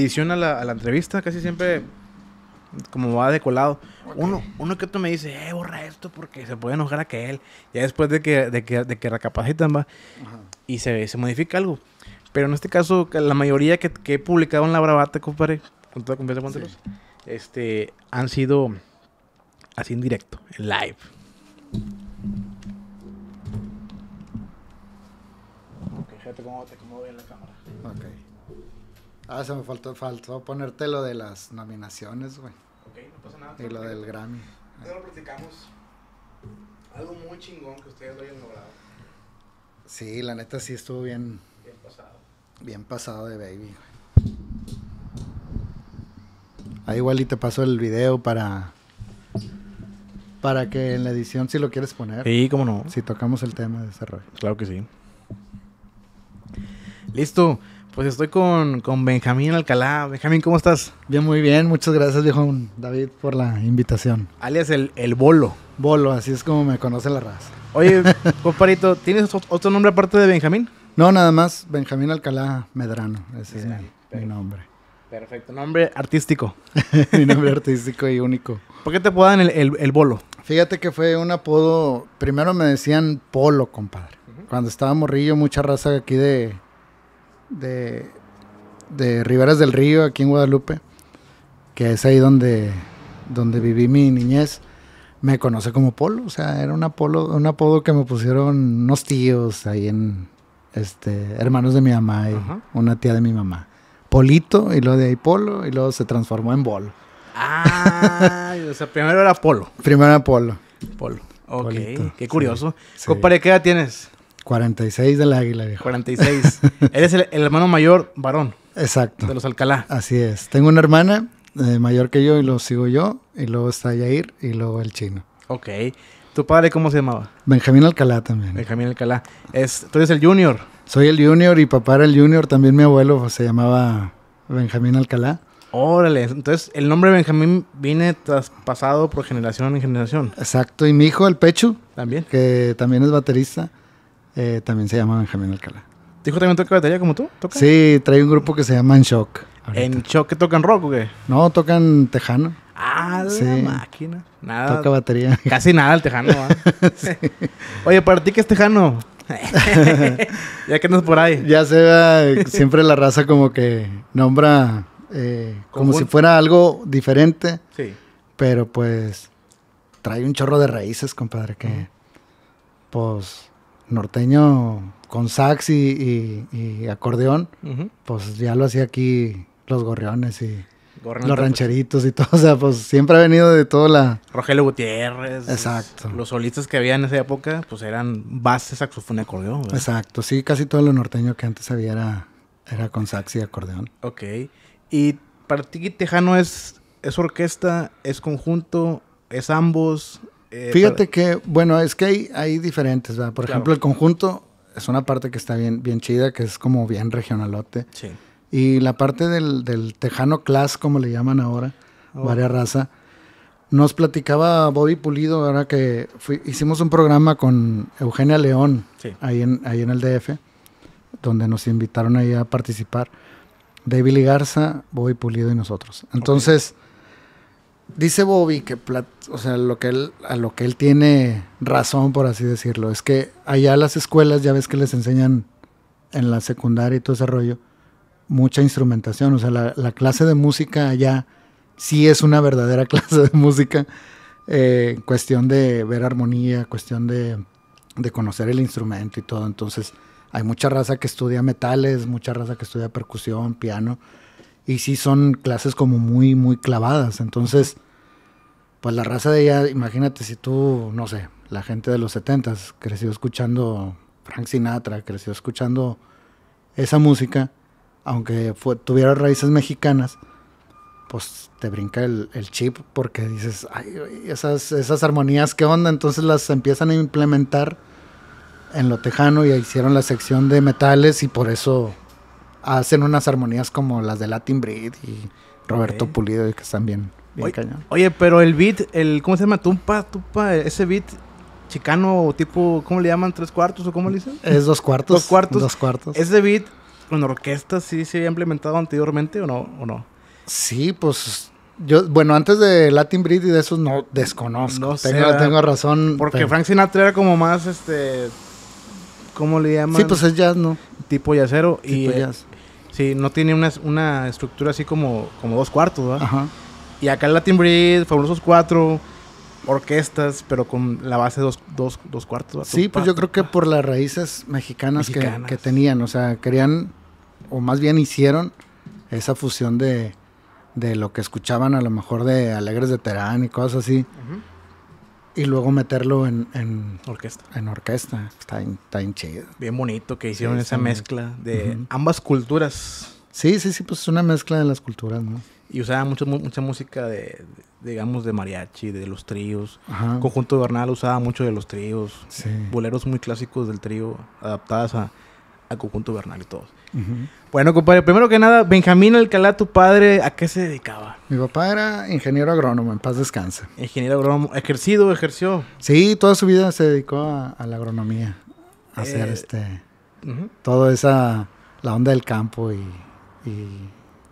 edición a la, a la entrevista, casi siempre como va de colado. Uno, uno que otro me dice, eh, borra esto porque se puede enojar a que él. Ya después de que, de que, de que recapacitan, va. Y se, se modifica algo. Pero en este caso, la mayoría que, he publicado en la bravata, compadre, con toda confianza, este, han sido así en directo, en live. Ok, fíjate cómo te la cámara. Ok. Ah, se me faltó, faltó ponerte lo de las nominaciones, güey. Ok, no pasa nada. Y lo del Grammy. Ya lo platicamos. Algo muy chingón que ustedes lo hayan logrado. Sí, la neta sí estuvo bien. Bien pasado. Bien pasado de baby, güey. Ahí igual y te paso el video para. Para que en la edición, si lo quieres poner. Sí, cómo no. Si tocamos el tema de desarrollo. Claro que sí. Listo. Pues estoy con, Benjamín Alcalá. Benjamín, ¿cómo estás? Bien, muy bien. Muchas gracias, viejo David, por la invitación. Alias el, el Bolo. Bolo, así es como me conoce la raza. Oye, comparito, ¿tienes otro nombre aparte de Benjamín? No, nada más Benjamín Alcalá Medrano. Ese es mi, nombre. Perfecto, nombre artístico. mi nombre artístico y único. ¿Por qué te apodan el, el, Bolo? Fíjate que fue un apodo, primero me decían Polo, compadre. Cuando estaba morrillo, mucha raza aquí de, de, de Riberas del Río, aquí en Guadalupe, que es ahí donde, donde viví mi niñez, me conoce como Polo. O sea, era un, apolo, un apodo que me pusieron unos tíos ahí en este, hermanos de mi mamá y una tía de mi mamá. Polito, y luego de ahí Polo, y luego se transformó en Bolo. Ah, o sea, primero era Polo. Primero era Polo. Polo. Ok, qué curioso. qué edad tienes? 46 del águila, viejo. 46. Eres el, hermano mayor varón. Exacto. De los Alcalá. Así es. Tengo una hermana eh, mayor que yo y lo sigo yo. Y luego está Yair y luego el chino. Ok. ¿Tu padre cómo se llamaba? Benjamín Alcalá también. Benjamín Alcalá. Es, ¿Tú eres el junior? Soy el junior y papá era el junior. También mi abuelo se llamaba Benjamín Alcalá. Órale, entonces el nombre Benjamín viene traspasado por generación en generación. Exacto, y mi hijo, el Pecho. También. Que también es baterista. Eh, también se llama Benjamín Alcalá. ¿Dijo también toca batería como tú? Sí, trae un grupo que se llama En Shock. ¿En Shock que tocan rock o qué? No, tocan tejano. Ah, la máquina. Nada. Toca batería. Casi nada el tejano. Oye, ¿para ti qué es tejano? ya que no es por ahí. Ya se siempre la raza como que nombra eh, como si fuera algo diferente. Sí. Pero pues trae un chorro de raíces, compadre, que pues norteño con sax y, acordeón, pues ya lo hacía aquí los gorriones y los rancheritos y todo. O sea, pues siempre ha venido de toda la. Rogelio Gutiérrez. Exacto. Los, solistas que había en esa época, pues eran base, saxofón y acordeón. Exacto, sí, casi todo lo norteño que antes había era, con sax y acordeón. Ok. Y para ti, Tejano es, es orquesta, es conjunto, es ambos, eh, Fíjate que, bueno, es que hay, hay diferentes, ¿verdad? Por ejemplo, el conjunto es una parte que está bien, bien chida, que es como bien regionalote. Sí. Y la parte del, tejano class, como le llaman ahora, oh. varia raza. Nos platicaba Bobby Pulido, ahora que hicimos un programa con Eugenia León, ahí, en, ahí en el DF, donde nos invitaron ahí a participar. David Garza, Bobby Pulido y nosotros. Entonces, dice Bobby que o sea, lo que a lo que él tiene razón, por así decirlo, es que allá las escuelas ya ves que les enseñan en la secundaria y todo ese rollo mucha instrumentación, o sea, la, clase de música allá sí es una verdadera clase de música, eh, cuestión de ver armonía, cuestión de conocer el instrumento y todo, entonces hay mucha raza que estudia metales, mucha raza que estudia percusión, piano, y sí son clases como muy, muy clavadas. Entonces, pues la raza de ella, imagínate si tú, no sé, la gente de los 70 creció escuchando Frank Sinatra, creció escuchando esa música, aunque tuviera raíces mexicanas, pues te brinca el, chip porque dices, ay, esas, esas armonías, ¿qué onda? Entonces las empiezan a implementar en lo tejano y hicieron la sección de metales y por eso hacen unas armonías como las de Latin Breed y Roberto Pulido, y que están bien, bien oye, cañón. Oye, pero el beat, el, ¿cómo se llama? Tumpa, tumpa, ese beat chicano o tipo, ¿cómo le llaman? ¿Tres cuartos o cómo le dicen? Es dos cuartos. Dos cuartos. Dos cuartos. Ese beat con orquesta sí se había implementado anteriormente o no, o no. Sí, pues yo, bueno, antes de Latin Breed y de esos no desconozco. tengo, razón. Porque Frank Sinatra era como más este. ¿Cómo le llaman? Sí, pues es jazz, ¿no? Tipo yacero. Tipo y jazz no tiene una, una estructura así como, como dos cuartos, ¿verdad? Y acá el Latin Breed, Fabulosos Cuatro, orquestas, pero con la base dos, cuartos. Sí, pues yo creo que por las raíces mexicanas, Que, tenían, o sea, querían, o más bien hicieron esa fusión de, de lo que escuchaban a lo mejor de Alegres de Terán y cosas así. Ajá y luego meterlo en, orquesta. En orquesta. Está bien, está chido. Bien bonito que hicieron esa mezcla de ambas culturas. Sí, sí, sí, pues es una mezcla de las culturas, ¿no? Y usaba mucho, mucha música de, digamos, de mariachi, de los tríos. Conjunto de Bernal usaba mucho de los tríos. Boleros muy clásicos del trío, adaptadas a a Cucuntu Bernal y todos. Bueno, compadre, primero que nada, Benjamín Alcalá, tu padre, ¿a qué se dedicaba? Mi papá era ingeniero agrónomo, en paz descansa. Ingeniero agrónomo, ejercido, ejerció. Sí, toda su vida se dedicó a, la agronomía, a eh, hacer este, toda esa, la onda del campo y,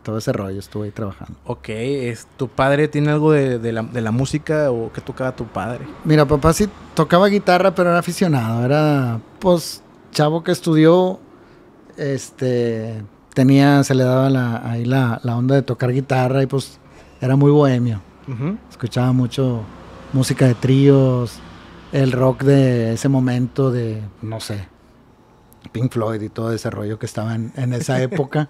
todo ese rollo, estuve ahí trabajando. Ok, es, ¿tu padre tiene algo de, la, de, la, música o qué tocaba tu padre? Mira, papá sí tocaba guitarra, pero era aficionado, era pues chavo que estudió este, tenía, se le daba la, ahí la, onda de tocar guitarra y pues era muy bohemio. Escuchaba mucho música de tríos, el rock de ese momento de, no sé, Pink Floyd y todo ese rollo que estaba en, esa época.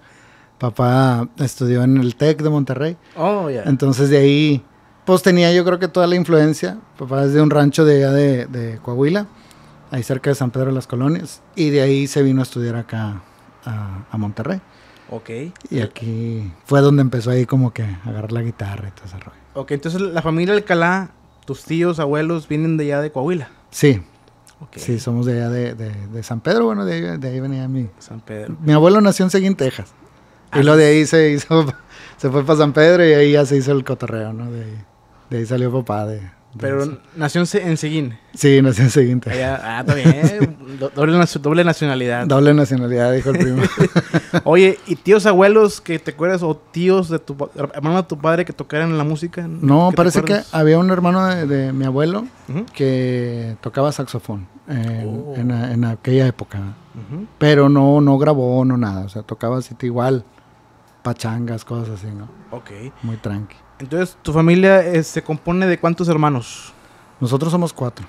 Papá estudió en el TEC de Monterrey. Oh, Entonces de ahí, pues tenía yo creo que toda la influencia. Papá es de un rancho de allá de, de Coahuila, ahí cerca de San Pedro de las Colonias. Y de ahí se vino a estudiar acá a, Monterrey. Ok. Y aquí fue donde empezó ahí como que a agarrar la guitarra y todo ese rollo. Ok, entonces la familia Alcalá, tus tíos, abuelos, vienen de allá de Coahuila. Sí. Okay. Sí, somos de allá de, de, San Pedro, bueno, de ahí, venía mi... San Pedro. Mi abuelo nació en Seguín, Texas. y ah, lo de ahí se hizo, se fue para San Pedro y ahí ya se hizo el cotorreo, ¿no? De de ahí salió papá de, pero nació en Seguín. Sí, nació en Seguín. Ah, está bien. doble, nacionalidad. Doble nacionalidad, dijo el primo. Oye, ¿y tíos abuelos que te acuerdas o tíos de tu hermano de tu padre que tocaran la música? No, parece que había un hermano de, mi abuelo que tocaba saxofón eh, oh. en, aquella época. Pero no, no grabó, no nada. O sea, tocaba así igual, pachangas, cosas así, ¿no? Ok. Muy tranqui. Entonces, ¿tu familia eh, se compone de cuántos hermanos? Nosotros somos cuatro.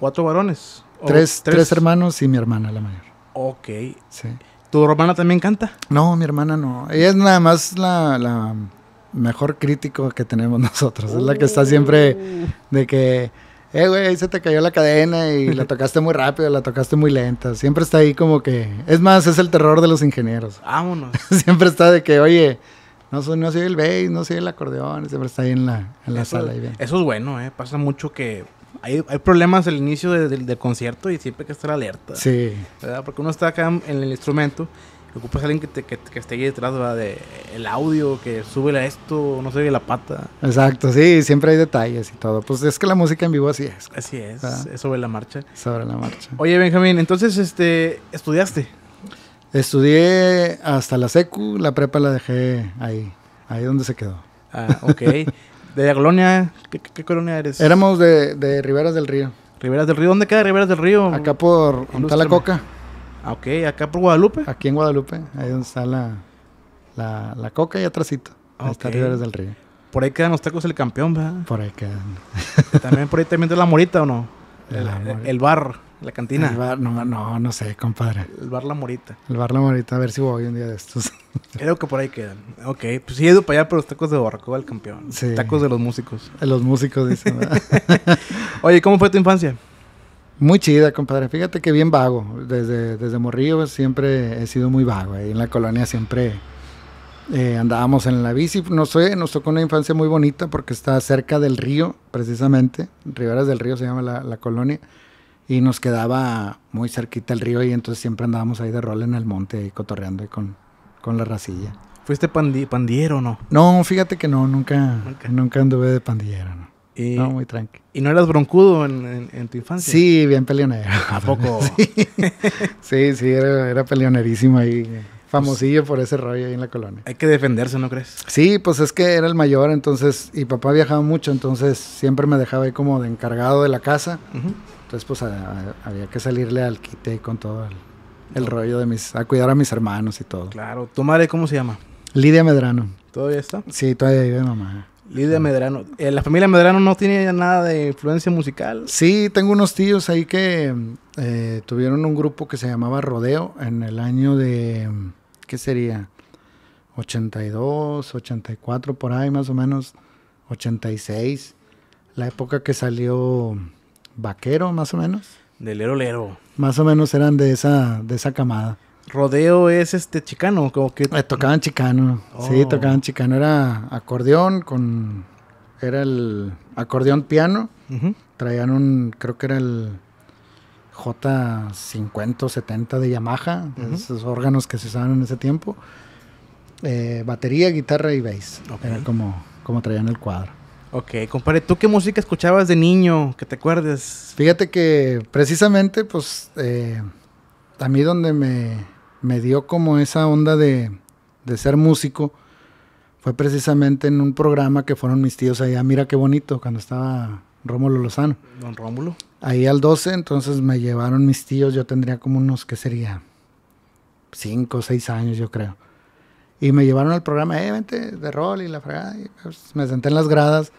¿Cuatro varones? Tres, tres, hermanos y mi hermana, la mayor. Ok. Sí. ¿Tu hermana también canta? No, mi hermana no. Ella es nada más la, mejor crítico que tenemos nosotros. Es la que está siempre de que, eh, güey, ahí se te cayó la cadena y la tocaste muy rápido, la tocaste muy lenta. Siempre está ahí como que... Es más, es el terror de los ingenieros. Vámonos. siempre está de que, oye no soy, no el bass, no sé el acordeón, siempre está ahí en la, en la sala. Eso es bueno, ¿eh? Pasa mucho que hay, problemas al inicio del concierto y siempre hay que estar alerta. Sí. Porque uno está acá en el instrumento ocupas a alguien que, te, que, esté ahí detrás ¿verdad? de el audio, que sube a esto, no sé, la pata. Exacto, sí, siempre hay detalles y todo. Pues es que la música en vivo así es. Así es, ah. es sobre la marcha. Sobre la marcha. Oye, Benjamín, entonces este estudiaste. Estudié hasta la secu, la prepa la dejé ahí, ahí donde se quedó. Ah, ok. ¿De la colonia? ¿Qué, colonia eres? Éramos de, de, Riberas del Río. ¿Riberas del Río? ¿Dónde queda Riberas del Río? Acá por está la coca. Ah, ok. ¿Acá por Guadalupe? Aquí en Guadalupe, ahí donde está la, coca y atrásito. Hasta Ahí está Riberas del Río. Por ahí quedan los tacos el campeón, ¿verdad? Por ahí quedan. También por ahí también de la morita o no? El, barro. el bar la cantina. bar, no, no, sé, compadre. El bar La Morita. El bar La Morita, a ver si voy un día de estos. Creo que por ahí quedan. Ok, pues sí he ido para allá, pero los tacos de barbacoa el campeón. Tacos de los músicos. De los músicos, dicen. Oye, ¿cómo fue tu infancia? Muy chida, compadre. Fíjate que bien vago. Desde, desde Morrillo siempre he sido muy vago. Ahí en la colonia siempre eh, andábamos en la bici. No sé, nos tocó una infancia muy bonita porque está cerca del río, precisamente. Riberas del Río se llama la, la colonia y nos quedaba muy cerquita el río y entonces siempre andábamos ahí de rol en el monte ahí cotorreando con, con la racilla. ¿Fuiste pandi pandillero o no? No, fíjate que no, nunca, nunca, anduve de pandillero, no. Y, muy tranqui. ¿Y no eras broncudo en, en, tu infancia? Sí, bien peleonero. ¿A poco? sí, sí, era, era peleonerísimo ahí. Famosillo por ese rollo ahí en la colonia. Hay que defenderse, ¿no crees? Sí, pues es que era el mayor, entonces, y papá viajaba mucho, entonces siempre me dejaba ahí como de encargado de la casa. Ajá. Entonces, pues había que salirle al quite con todo el, rollo de mis. a cuidar a mis hermanos y todo. Claro. ¿Tu madre cómo se llama? Lidia Medrano. ¿Todavía está? Sí, todavía vive mamá. Lidia Medrano. Eh, ¿La familia Medrano no tiene nada de influencia musical? Sí, tengo unos tíos ahí que eh, tuvieron un grupo que se llamaba Rodeo en el año de. ¿Qué sería? 82, 84, por ahí más o menos. 86. La época que salió vaquero, más o menos. Del Lero Lero. Más o menos eran de esa, de esa camada. Rodeo es este chicano, como que. Eh, tocaban chicano. Sí, oh. tocaban chicano. Era acordeón con. Era el acordeón piano. Traían un. Creo que era el J50 o 70 de Yamaha. Esos órganos que se usaban en ese tiempo. Eh, batería, guitarra y bass. Era como, como traían el cuadro. Ok, compadre, ¿tú qué música escuchabas de niño? Que te acuerdes. Fíjate que precisamente, pues, eh, a mí donde me, dio como esa onda de, ser músico fue precisamente en un programa que fueron mis tíos allá. Mira qué bonito, cuando estaba Rómulo Lozano. Don Rómulo. Ahí al 12, entonces me llevaron mis tíos. Yo tendría como unos, ¿qué sería? Cinco o seis años, yo creo. Y me llevaron al programa, eh, vente, de rol y la fregada. Pues, me senté en las gradas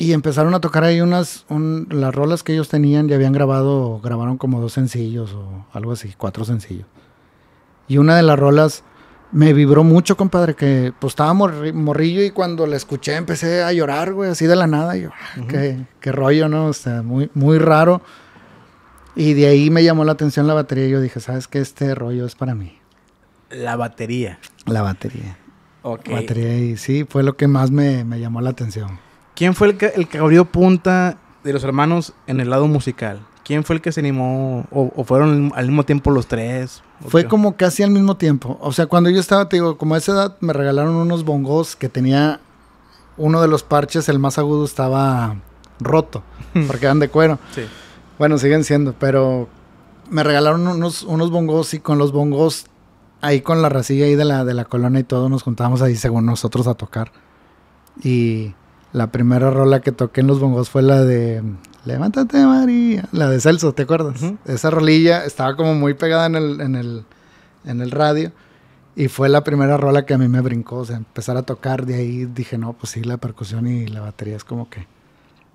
y empezaron a tocar ahí unas, las rolas que ellos tenían, ya habían grabado, grabaron como dos sencillos o algo así, cuatro sencillos. Y una de las rolas me vibró mucho, compadre, que pues estaba morrillo y cuando la escuché empecé a llorar, güey, así de la nada. Yo, ah, qué, qué, rollo, ¿no? O sea, muy, muy raro. Y de ahí me llamó la atención la batería y yo dije, ¿sabes qué? Este rollo es para mí. La batería. La batería. Ok. Batería y sí, fue lo que más me llamó la atención. ¿Quién fue el que, el abrió punta de los hermanos en el lado musical? ¿Quién fue el que se animó? ¿O, fueron al mismo tiempo los tres? Fue como casi al mismo tiempo. O sea, cuando yo estaba, te digo, como a esa edad me regalaron unos bongos que tenía uno de los parches, el más agudo, estaba roto, porque eran de cuero. Sí. Bueno, siguen siendo, pero me regalaron unos, unos bongos y con los bongos, ahí con la racilla ahí de la, de la colona y todo, nos juntábamos ahí según nosotros a tocar. Y la primera rola que toqué en los bongos fue la de Levántate María, la de Celso, ¿te acuerdas? Esa rolilla estaba como muy pegada en el, en el, en el radio. Y fue la primera rola que a mí me brincó, o sea, empezar a tocar de ahí dije, no, pues sí, la percusión y la batería es como que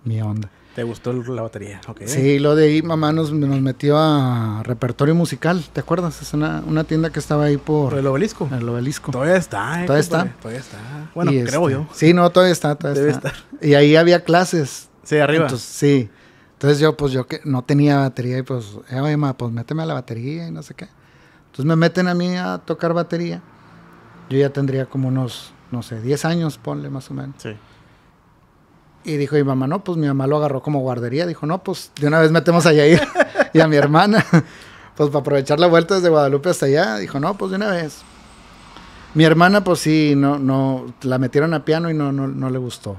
mi onda. ¿Te gustó la batería? Sí, lo de ahí mamá nos, metió a repertorio musical, ¿te acuerdas? Es una, tienda que estaba ahí por... el obelisco? El obelisco. Todavía está. Eh, todavía está. Todavía está. Bueno, creo este, yo. Sí, no, todavía está, todavía Debe está. Y ahí había clases. Sí, arriba. sí. Entonces yo, pues yo que no tenía batería y pues, eh, mamá, pues méteme a la batería y no sé qué. Entonces me meten a mí a tocar batería. Yo ya tendría como unos, no sé, 10 años, ponle más o menos. Sí. Y dijo mi mamá, no, pues mi mamá lo agarró como guardería. Dijo, no, pues de una vez metemos a Yair y a mi hermana. pues para aprovechar la vuelta desde Guadalupe hasta allá. Dijo, no, pues de una vez. Mi hermana, pues sí, no, no, la metieron a piano y no, no, no le gustó.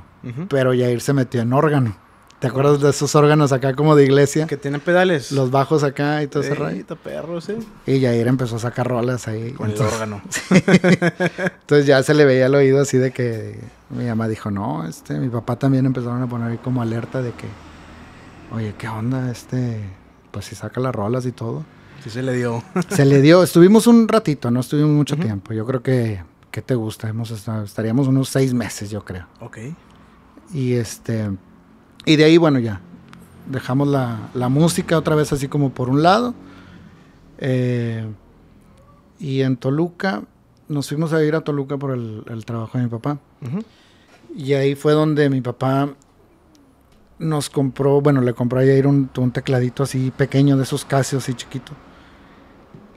Pero Yair se metió en órgano. ¿Te acuerdas de esos órganos acá como de iglesia? Que tienen pedales. Los bajos acá y todo ese rollo. perro, sí. Y Jair empezó a sacar rolas ahí. Con el órgano. entonces ya se le veía el oído así de que mi mamá dijo, no, este, mi papá también empezaron a poner como alerta de que, oye, ¿qué onda? Este, pues si saca las rolas y todo. Sí, se le dio. se le dio. Estuvimos un ratito, no estuvimos mucho tiempo. Yo creo que, ¿qué te gusta? Hemos estaríamos unos seis meses, yo creo. Ok. Y este y de ahí, bueno, ya, dejamos la, música otra vez así como por un lado. Eh, y en Toluca, nos fuimos a ir a Toluca por el, trabajo de mi papá. Y ahí fue donde mi papá nos compró, bueno, le compró a ir un, un tecladito así pequeño de esos casios así chiquito.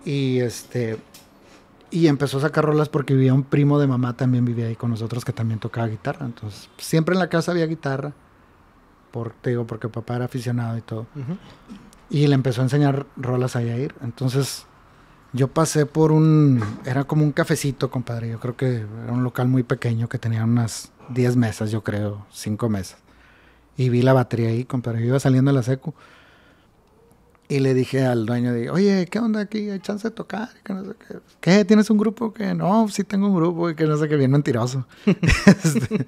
Y este. Y empezó a sacar rolas porque vivía un primo de mamá también vivía ahí con nosotros que también tocaba guitarra. Entonces, siempre en la casa había guitarra te digo, porque papá era aficionado y todo. Y le empezó a enseñar rolas a ir, Entonces, yo pasé por un, era como un cafecito, compadre. Yo creo que era un local muy pequeño que tenía unas 10 mesas, yo creo, 5 mesas. Y vi la batería ahí, compadre. Yo iba saliendo de la secu. Y le dije al dueño, de, oye, ¿qué onda aquí? ¿Hay chance de tocar? Que no sé qué. ¿Qué? ¿Tienes un grupo? Que no, sí tengo un grupo y que no sé qué, bien mentiroso. este,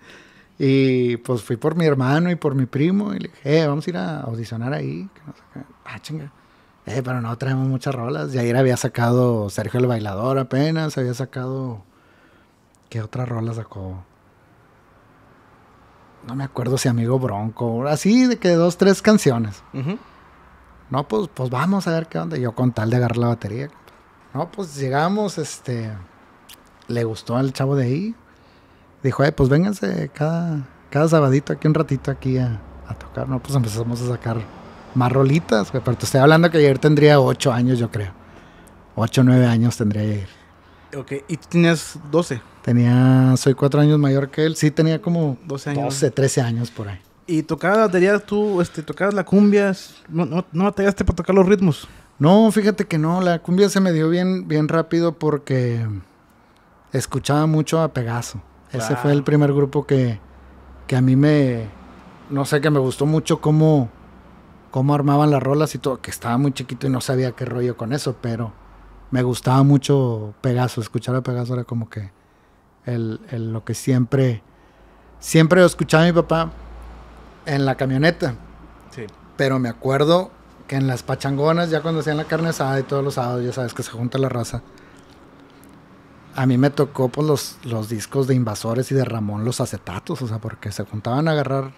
y pues fui por mi hermano y por mi primo y le dije, eh, vamos a ir a audicionar ahí. ah, chinga. Eh, pero no traemos muchas rolas. Y ayer había sacado Sergio el Bailador apenas, había sacado... ¿Qué otra rola sacó? No me acuerdo si Amigo Bronco, así de que dos, tres canciones. No, pues, pues vamos a ver qué onda. Yo con tal de agarrar la batería. No, pues llegamos, este... Le gustó al chavo de ahí dijo, eh, pues vénganse cada, cada sabadito aquí un ratito aquí a, tocar, ¿no? Pues empezamos a sacar más rolitas, Pero te estoy hablando que ayer tendría ocho años, yo creo. Ocho, nueve años tendría ayer. Ok, ¿y tú tenías 12? Tenía, soy cuatro años mayor que él. Sí, tenía como 12 años. 13 años por ahí. ¿Y tocabas dirías tú, este, tocabas la cumbia? ¿No, no, no para tocar los ritmos? No, fíjate que no, la cumbia se me dio bien, bien rápido porque escuchaba mucho a Pegaso. Ese fue el primer grupo que, que a mí me, no sé, que me gustó mucho cómo, cómo armaban las rolas y todo, que estaba muy chiquito y no sabía qué rollo con eso, pero me gustaba mucho Pegaso, escuchar a Pegaso era como que lo que siempre, siempre escuchaba mi papá en la camioneta. Sí. Pero me acuerdo que en las pachangonas, ya cuando hacían la carne asada y todos los sábados, ya sabes que se junta la raza a mí me tocó pues, los, los discos de Invasores y de Ramón, los acetatos, o sea, porque se juntaban a agarrar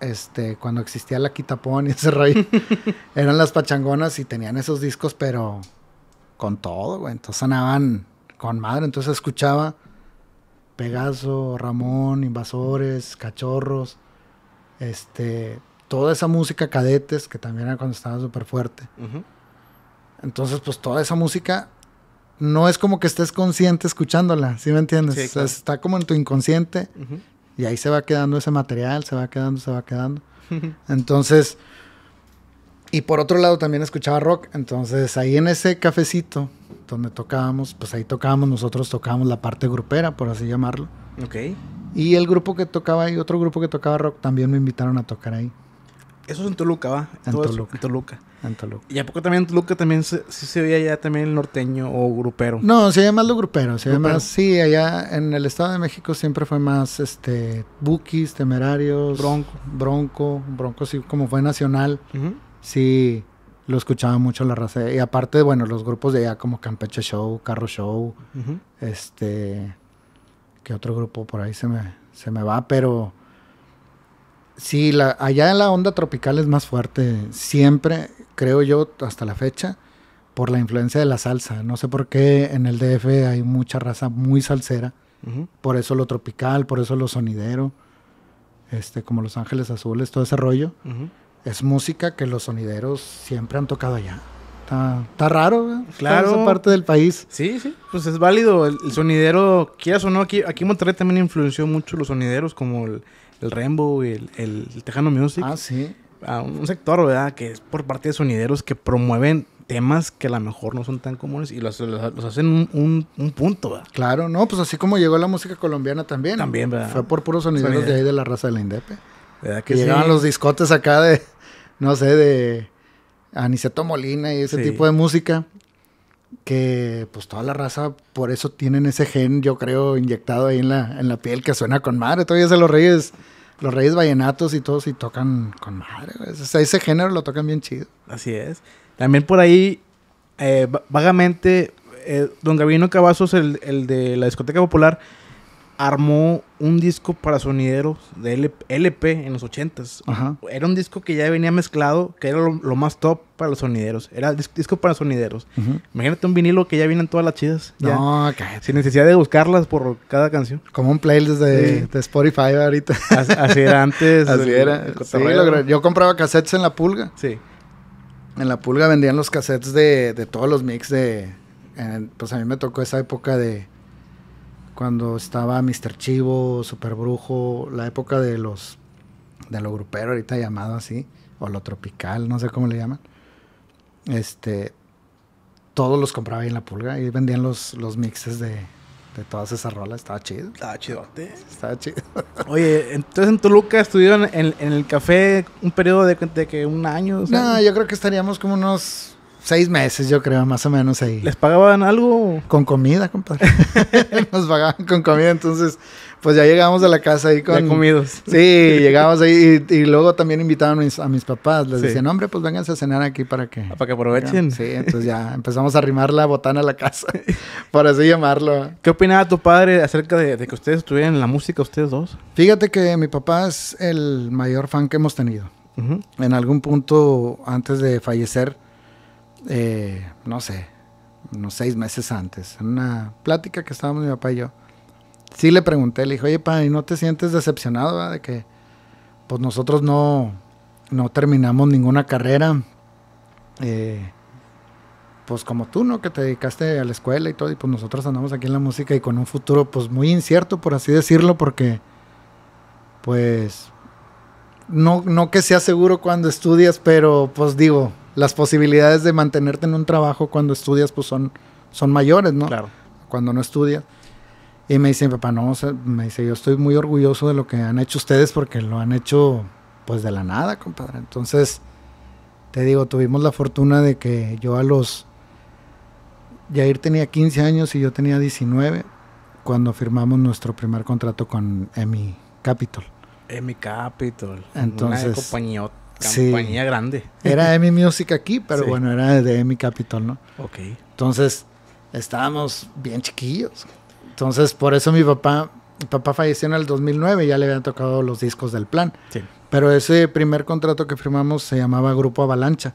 este, cuando existía la quitapón y ese rey, eran las pachangonas y tenían esos discos, pero con todo, güey. Entonces sonaban con madre, entonces escuchaba Pegaso, Ramón, Invasores, Cachorros, este, toda esa música, Cadetes, que también era cuando estaba súper fuerte. Entonces, pues toda esa música no es como que estés consciente escuchándola, ¿sí me entiendes? está como en tu inconsciente y ahí se va quedando ese material, se va quedando, se va quedando. Entonces, y por otro lado también escuchaba rock, entonces ahí en ese cafecito donde tocábamos, pues ahí tocábamos, nosotros tocábamos la parte grupera, por así llamarlo. Ok. Y el grupo que tocaba ahí, otro grupo que tocaba rock también me invitaron a tocar ahí. Eso es en Toluca, va. En Toluca. en Toluca. ¿Y a poco también en Toluca también se, se veía ya también el norteño o grupero? No, se veía más lo grupero. Se sí, allá en el Estado de México siempre fue más este buquis, temerarios. Bronco. Bronco. Bronco, sí, como fue nacional. Sí, lo escuchaba mucho la raza. Y aparte, bueno, los grupos de allá como Campeche Show, Carro Show, este. ¿Qué otro grupo por ahí se me, se me va? Pero Sí, allá en la onda tropical es más fuerte, siempre, creo yo, hasta la fecha, por la influencia de la salsa. No sé por qué en el DF hay mucha raza muy salsera, por eso lo tropical, por eso lo sonidero, este, como Los Ángeles Azules, todo ese rollo. Es música que los sonideros siempre han tocado allá. Está, raro, claro. esa parte del país. Sí, sí, pues es válido. El, sonidero, quieras o no, aquí, aquí en Monterrey también influenció mucho los sonideros, como el el Rainbow y el, Tejano Music. Ah, sí. A un, sector, ¿verdad? Que es por parte de sonideros que promueven temas que a lo mejor no son tan comunes y los, hacen un, punto, ¿verdad? Claro, no, pues así como llegó la música colombiana también. También, ¿verdad? Fue por puros sonideros de ahí de la raza de la Indepe. ¿Verdad que, llegaban los discotes acá de, no sé, de Aniceto Molina y ese tipo de música. Que pues toda la raza por eso tienen ese gen, yo creo, inyectado ahí en la, en la piel que suena con madre. Todavía se los reyes los Reyes Vallenatos y todos y tocan con madre, O sea, ese género lo tocan bien chido. Así es. También por ahí, eh, vagamente, eh, don Gabino Cavazos, el, el, de la discoteca popular, armó un disco para sonideros de LP en los 80s. Era un disco que ya venía mezclado, que era lo, más top para los sonideros. Era disco para sonideros. Imagínate un vinilo que ya vienen todas las chidas. No, Sin necesidad de buscarlas por cada canción. Como un playlist de, Spotify ahorita. Así, era antes. así era. yo compraba cassettes en La Pulga. Sí. En La Pulga vendían los cassettes de, todos los mix de... pues a mí me tocó esa época de cuando estaba Mr. Chivo, Super Brujo, la época de los de lo grupero ahorita llamado así, o lo tropical, no sé cómo le llaman. Este todos los compraba en la pulga y vendían los, los mixes de, todas esas rolas, estaba chido. Estaba chidote. Estaba chido. Oye, entonces en Toluca estuvieron en, el café un periodo de, de que un año. no, yo creo que estaríamos como unos seis meses, yo creo, más o menos ahí. ¿Les pagaban algo? Con comida, compadre. Nos pagaban con comida, entonces, pues ya llegamos a la casa ahí con. Ya comidos. Sí, llegamos ahí y, luego también invitaban a mis, papás. Les decían, hombre, pues vénganse a cenar aquí para que. Ah, para que aprovechen. Sí, entonces ya empezamos a arrimar la botana a la casa, por así llamarlo. ¿Qué opinaba tu padre acerca de, que ustedes estuvieran en la música, ustedes dos? Fíjate que mi papá es el mayor fan que hemos tenido. En algún punto antes de fallecer, eh, no sé, unos seis meses antes, en una plática que estábamos mi papá y yo, sí le pregunté, le dije, oye, pa, ¿y no te sientes decepcionado ah, de que pues nosotros no, no terminamos ninguna carrera? Eh, pues como tú, ¿no? Que te dedicaste a la escuela y todo, y pues nosotros andamos aquí en la música y con un futuro pues muy incierto, por así decirlo, porque pues no, no que sea seguro cuando estudias, pero pues digo, las posibilidades de mantenerte en un trabajo cuando estudias pues son, son mayores, ¿no? Claro. Cuando no estudias. Y me dice, papá, no, me dice, yo estoy muy orgulloso de lo que han hecho ustedes porque lo han hecho pues de la nada, compadre. Entonces, te digo, tuvimos la fortuna de que yo a los... Jair tenía 15 años y yo tenía 19 cuando firmamos nuestro primer contrato con EMI Capital. EMI Capital. Entonces, una Compañía grande. Era Emi Music aquí, pero bueno, era de Emi Capitol, ¿no? Ok. Entonces, estábamos bien chiquillos. Entonces, por eso mi papá, mi papá falleció en el 2009, ya le habían tocado los discos del plan. Sí. Pero ese primer contrato que firmamos se llamaba Grupo Avalancha.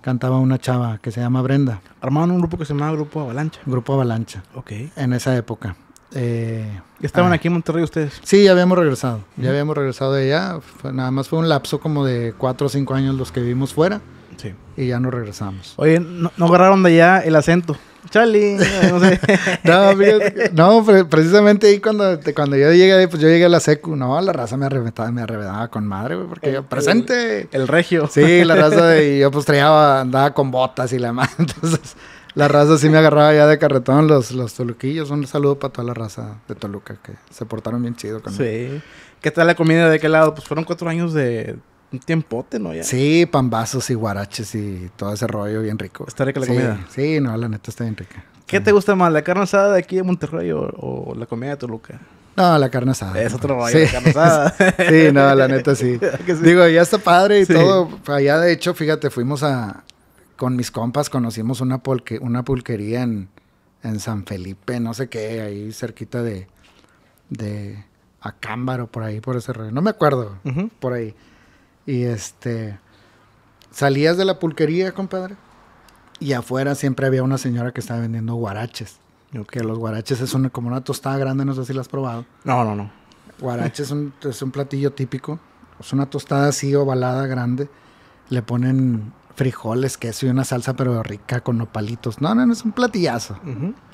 Cantaba una chava que se llama Brenda. Armaban un grupo que se llamaba Grupo Avalancha. Grupo Avalancha. Ok. En esa época. Eh, ¿Estaban ah. aquí en Monterrey ustedes? Sí, ya habíamos regresado. Ya habíamos regresado de allá. nada más fue un lapso como de 4 o 5 años los que vivimos fuera. Sí. Y ya nos regresamos. Oye, no, agarraron de allá el acento. Charlie, no sé. no, precisamente ahí cuando, cuando yo llegué, pues yo llegué a la secu, no, la raza me arrebataba, me arrebataba con madre, güey, porque yo, presente. El, regio. Sí, la raza de, y yo pues traía, andaba con botas y la madre entonces la raza sí me agarraba ya de carretón, los, los toluquillos. Un saludo para toda la raza de Toluca que se portaron bien chido conmigo. Sí. ¿Qué tal la comida de qué lado? Pues fueron cuatro años de un tiempote, ¿no? Sí, pambazos y guaraches y todo ese rollo bien rico. ¿Está rica la comida? Sí, no, la neta está bien rica. ¿Qué te gusta más, la carne asada de aquí de Monterrey o, la comida de Toluca? No, la carne asada. Es otro rollo, la carne asada. sí, no, la neta sí? Digo, ya está padre y todo. Allá, de hecho, fíjate, fuimos a, con mis compas conocimos una, una pulquería en, San Felipe, no sé qué, ahí cerquita de, de Acámbaro, por ahí, por ese rey. No me acuerdo, por ahí. Y este, salías de la pulquería, compadre, y afuera siempre había una señora que estaba vendiendo guaraches. Que los guaraches es una, como una tostada grande, no sé si la has probado. No, no, no. guaraches es un, es un platillo típico. Es una tostada así ovalada, grande. Le ponen frijoles, queso y una salsa, pero rica con nopalitos. No, no, no, es un platillazo.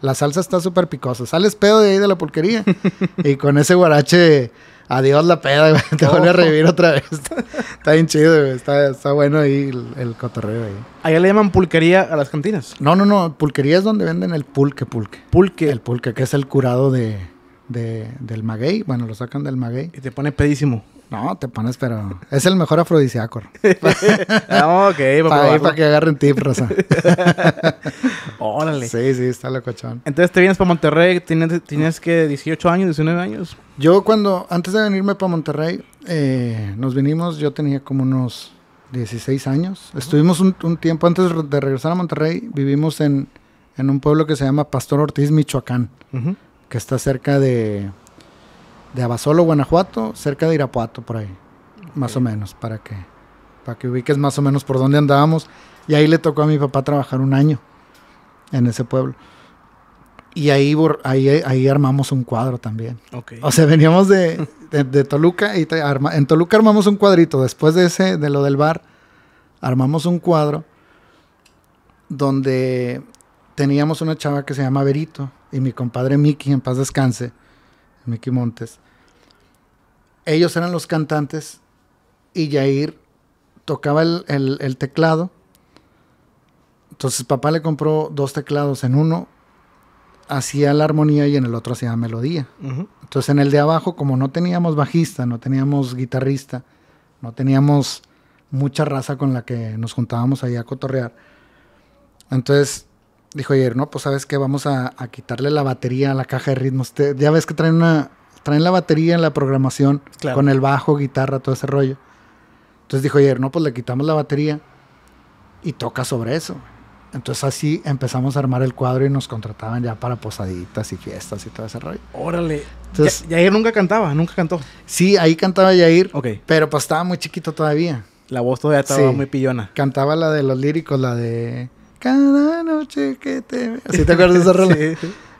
La salsa está súper picosa. Sales pedo de ahí de la pulquería y con ese guarache, adiós la peda, Te vuelve a revivir otra vez. está bien chido, está, bueno ahí el, cotorreo ahí. Allá le llaman pulquería a las cantinas. No, no, no. Pulquería es donde venden el pulque, pulque. Pulque. El pulque, que es el curado de del maguey. Bueno, lo sacan del maguey. Y te pone pedísimo. No, te pones, pero es el mejor afrodisíaco. no, ah, ok, para, que agarren tip, Rosa. Órale. Sí, sí, está locochón. Entonces te vienes para Monterrey, tienes, tienes que 18 años, 19 años. Yo cuando, antes de venirme para Monterrey, eh, nos vinimos, yo tenía como unos 16 años. Estuvimos un, tiempo antes de regresar a Monterrey, vivimos en, un pueblo que se llama Pastor Ortiz, Michoacán, que está cerca de de Abasolo, Guanajuato, cerca de Irapuato, por ahí, más o menos, para que, para que ubiques más o menos por dónde andábamos. Y ahí le tocó a mi papá trabajar un año en ese pueblo. Y ahí, ahí, ahí armamos un cuadro también. O sea, veníamos de, de, Toluca y en Toluca armamos un cuadrito. Después de ese, de lo del bar, armamos un cuadro donde teníamos una chava que se llama Berito y mi compadre Mickey, en paz descanse Mickey Montes, ellos eran los cantantes y Jair tocaba el, teclado. Entonces papá le compró dos teclados, en uno hacía la armonía y en el otro hacía melodía. Entonces en el de abajo, como no teníamos bajista, no teníamos guitarrista, no teníamos mucha raza con la que nos juntábamos ahí a cotorrear, entonces dijo ayer, no, pues sabes que vamos a, quitarle la batería a la caja de ritmos. ya ves que traen una, traen la batería en la programación con el bajo, guitarra, todo ese rollo. Entonces dijo ayer, no, pues le quitamos la batería y toca sobre eso. Entonces así empezamos a armar el cuadro y nos contrataban ya para posaditas y fiestas y todo ese rollo. Órale. Entonces, Yair nunca cantaba, nunca cantó. Sí, ahí cantaba Yair, pero pues estaba muy chiquito todavía. La voz todavía estaba muy pillona. Cantaba la de los líricos, la de... Cada noche que te ¿Sí te acuerdas de esa rola?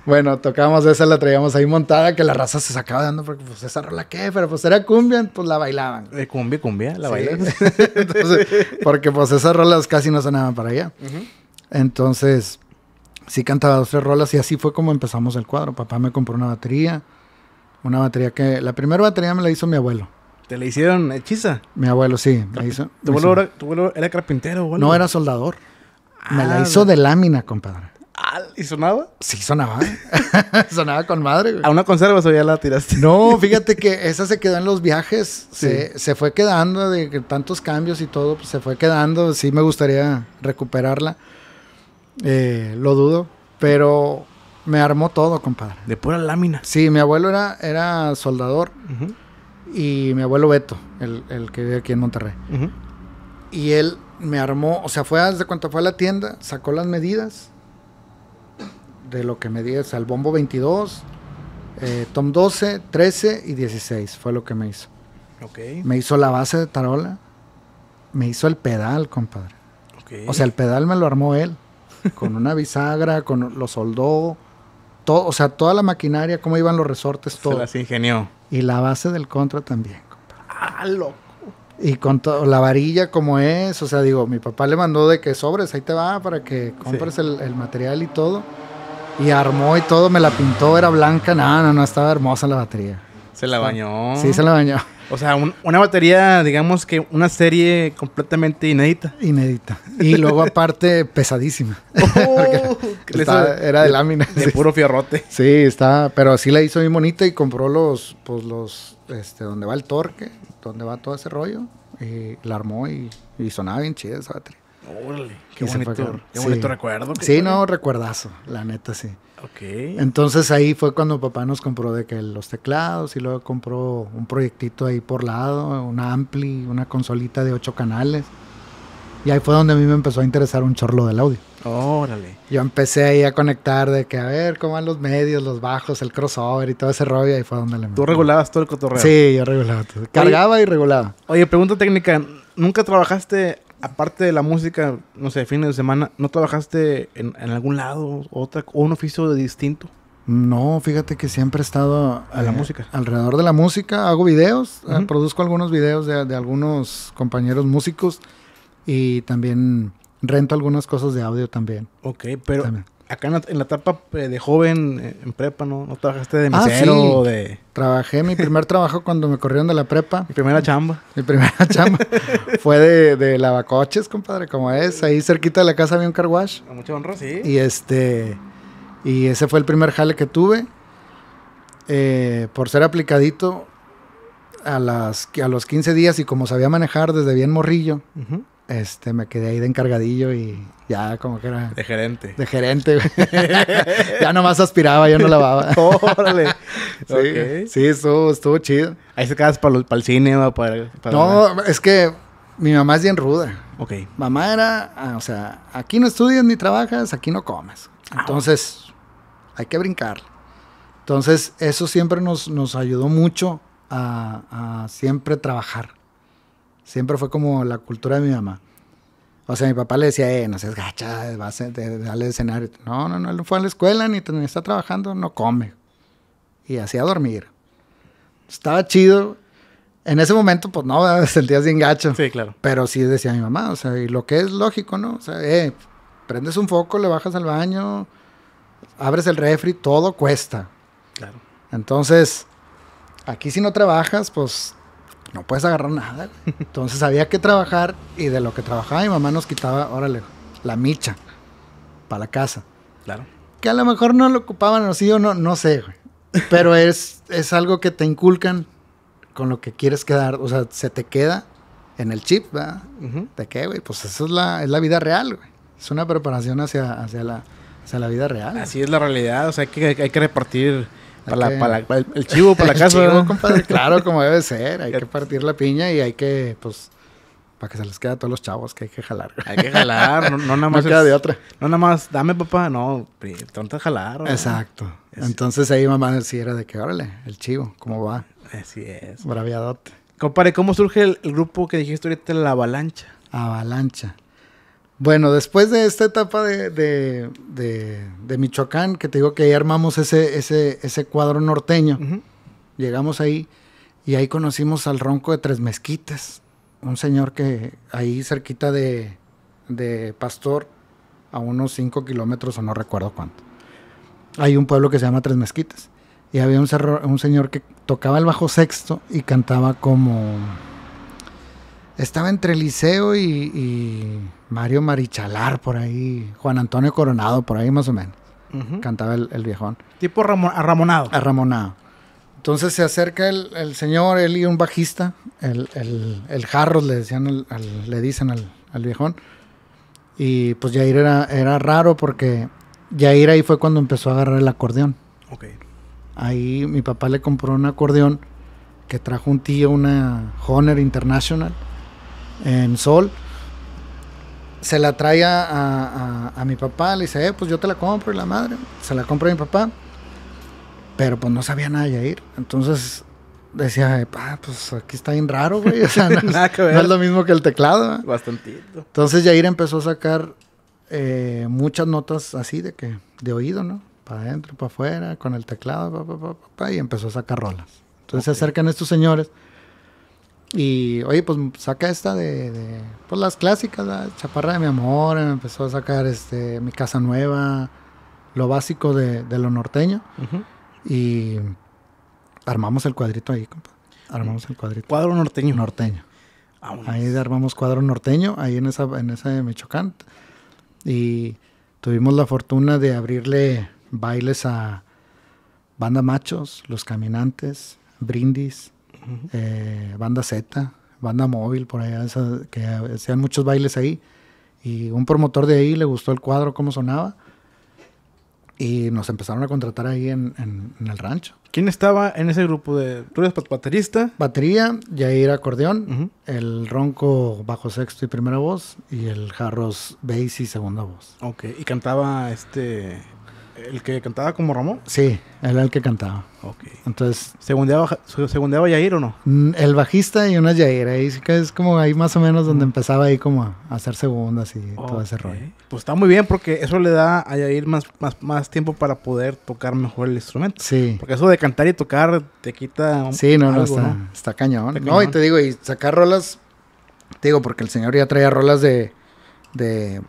Bueno, tocábamos esa, la traíamos ahí montada, que la raza se sacaba dando, porque pues esa rola qué, pero pues era cumbia, pues la bailaban. De cumbia, cumbia, la bailaban. Entonces, porque pues esas rolas casi no sonaban para allá. Entonces, sí cantaba dos, tres rolas y así fue como empezamos el cuadro. Papá me compró una batería, una batería que, la primera batería me la hizo mi abuelo. ¿Te la hicieron hechiza? Mi abuelo, sí, hizo. ¿Tu abuelo, era, carpintero o No, era soldador. Me la hizo ah, de lámina, compadre. Ah, ¿Y sonaba? Sí, sonaba. sonaba con madre, güey. ¿A una conserva o ya la tiraste? no, fíjate que esa se quedó en los viajes. Se, fue quedando de tantos cambios y todo, pues se fue quedando. Sí me gustaría recuperarla. Eh, lo dudo, pero me armó todo, compadre. De pura lámina. Sí, mi abuelo era, era soldador. Y mi abuelo Beto, el, que vive aquí en Monterrey. Y él me armó, o sea, fue desde cuando fue a la tienda, sacó las medidas de lo que medía, o sea, el bombo 22, eh, tom 12, 13 y 16, fue lo que me hizo. Me hizo la base de tarola, me hizo el pedal, compadre. O sea, el pedal me lo armó él, con una bisagra, con lo soldó, todo, o sea, toda la maquinaria, cómo iban los resortes, todo. Se las ingenió. Y la base del contra también, compadre. ¡Ah, loco! Y con la varilla como es, o sea, digo, mi papá le mandó de que sobres, ahí te va para que compres el, material y todo. Y armó y todo, me la pintó, era blanca, no, no, no, estaba hermosa la batería. Se la bañó. Sí, se la bañó. O sea, una batería, digamos que una serie completamente inédita. Inédita. Y luego aparte pesadísima. Oh, era de lámina. De puro fierrote. Sí, está, pero así la hizo bien bonita y compró los, pues los, este, donde va el torque, donde va todo ese rollo. Y la armó y, y sonaba bien chida esa batería. Órale, qué bonito, recuerdo. Sí, no, recuerdazo, la neta, sí. Ok. Entonces ahí fue cuando papá nos compró de que los teclados y luego compró un proyectito ahí por lado, una ampli, una consolita de ocho canales. Y ahí fue donde a mí me empezó a interesar un chorlo del audio. Órale. Yo empecé ahí a conectar de que a ver cómo van los medios, los bajos, el crossover y todo ese rollo. Ahí fue donde le Tú regulabas todo el cotorreo. Sí, yo regulaba Cargaba y regulaba. Oye, pregunta técnica. ¿Nunca trabajaste aparte de la música, no sé, fines de semana, ¿no trabajaste en, algún lado otra, o un oficio de distinto? No, fíjate que siempre he estado a la eh, música. Alrededor de la música, hago videos, eh, produzco algunos videos de, algunos compañeros músicos y también rento algunas cosas de audio también. Ok, pero acá en la, etapa eh, de joven, eh, en prepa, ¿no? ¿No trabajaste de ah, mesero o de...? Trabajé, mi primer trabajo cuando me corrieron de la prepa. Mi primera chamba. Mi primera chamba fue de, lavacoches, compadre, como es. Ahí cerquita de la casa había un car wash. mucha honra, sí. Y este... Y ese fue el primer jale que tuve. Eh, por ser aplicadito a, las, a los 15 días y como sabía manejar desde bien morrillo, este, me quedé ahí de encargadillo y ya como que era... De gerente. De gerente, Ya nomás aspiraba, yo no lavaba. Órale. sí, sí estuvo, chido. Ahí se quedas para, para, el cine o para, No, es que mi mamá es bien ruda. Ok. Mamá era, ah, o sea, aquí no estudias ni trabajas, aquí no comes. Ah. Entonces, hay que brincar. Entonces, eso siempre nos, ayudó mucho a siempre trabajar. Siempre fue como la cultura de mi mamá. O sea, mi papá le decía, eh, no seas gacha, vas a, escenario. No, no, no, él no fue a la escuela ni, está trabajando, no come. Y hacía dormir. Estaba chido. En ese momento, pues no, sentías bien gacho. Sí, claro. Pero sí decía mi mamá, o sea, y lo que es lógico, ¿no? O sea, eh, prendes un foco, le bajas al baño, abres el refri, todo cuesta. Claro. Entonces, aquí si no trabajas, pues no puedes agarrar nada. Entonces había que trabajar y de lo que trabajaba mi mamá nos quitaba, órale, la micha para la casa. Claro. Que a lo mejor no lo ocupaban así o no, no sé, güey. Pero es, es algo que te inculcan con lo que quieres quedar. O sea, se te queda en el chip, ¿verdad? ¿De qué, güey? Pues eso es la, es la vida real, güey. Es una preparación hacia, hacia, la, vida real. Así es la realidad. O sea, que, hay que repartir para, el, chivo, para la casa. claro, como debe ser. Hay que partir la piña y hay que, pues, para que se les quede a todos los chavos que hay que jalar. Hay que jalar, no, nada más. No queda de otra. No nada más, dame papá, no, tonta jalar. Exacto. Entonces ahí mamá decía de que, órale, el chivo, ¿cómo va? Así es. Braviadote. Compare, ¿cómo surge el, el grupo que dijiste ahorita, La Avalancha? Avalancha. Bueno, después de esta etapa de, Michoacán, que te digo que ahí armamos ese, ese, ese cuadro norteño, llegamos ahí y ahí conocimos al Ronco de Tres Mezquites, un señor que ahí cerquita de, Pastor, a unos 5 kilómetros o no recuerdo cuánto, hay un pueblo que se llama Tres Mezquites. Y había un, un señor que tocaba el bajo sexto y cantaba como estaba entre Liceo y, Mario Marichalar por ahí, Juan Antonio Coronado por ahí más o menos. Cantaba el, viejón. Tipo Ramonado. A Arramonado. Entonces se acerca el, señor, él y un bajista, el, el, Jarros le decían, le dicen al, viejón. Y pues Jair era, era raro porque Jair ahí fue cuando empezó a agarrar el acordeón. Ok. Ahí mi papá le compró un acordeón que trajo un tío, una Honor International en Sol, se la trae a, a, mi papá, le dice, eh, pues yo te la compro y la madre, se la compra mi papá, pero pues no sabía nada de Yair, entonces decía, pues aquí está bien raro, güey, no, es, lo mismo que el teclado. ¿eh? Entonces Yair empezó a sacar eh, muchas notas así de que, de oído, ¿no? Para adentro, para afuera, con el teclado, y empezó a sacar rolas. Entonces se acercan estos señores y oye, pues saca esta de, pues, las clásicas, la Chaparra de mi amor, empezó a sacar este Mi casa nueva, lo básico de, lo norteño. Y armamos el cuadrito ahí, compa. Armamos el cuadrito. Cuadro norteño. Norteño. Ahí armamos cuadro norteño, ahí en esa, en esa de Michoacán. Y tuvimos la fortuna de abrirle bailes a Banda Machos, Los Caminantes, Brindis, eh, banda Z, banda móvil, por allá, que hacían muchos bailes ahí. Y un promotor de ahí le gustó el cuadro, cómo sonaba. Y nos empezaron a contratar ahí en, el rancho. ¿Quién estaba en ese grupo de... ¿Tú eres baterista? Batería, Jair acordeón, el Ronco bajo sexto y primera voz, y el Jarros bass y segunda voz. Ok, y cantaba este... ¿El que cantaba como Ramón? Sí, él era el que cantaba. Ok. Entonces. ¿Segundeaba, Yair o no? Mm, el bajista y una Yair. Ahí es como ahí más o menos donde mm. empezaba ahí como a hacer segundas y todo ese rollo. Pues está muy bien porque eso le da a Yair más, más, tiempo para poder tocar mejor el instrumento. Sí. Porque eso de cantar y tocar te quita. Sí, no, no, está, está cañón. no, y te digo, y sacar rolas. Te digo, porque el señor ya traía rolas de. de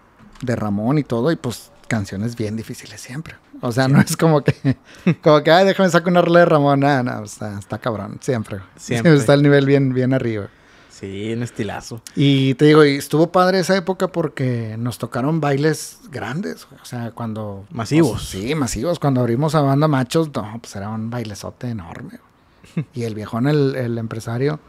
de Ramón y todo, y pues canciones bien difíciles siempre. O sea, no es como que, como que, ay, déjame sacar una rola de Ramón. Ah, no, no, está cabrón, siempre. Siempre. está el nivel bien, bien arriba. Sí, en estilazo. Y te digo, y estuvo padre esa época porque nos tocaron bailes grandes, o sea, cuando... Masivos. sí, masivos. Cuando abrimos a Banda Machos, no, pues era un bailesote enorme. y el viejón, el, el empresario,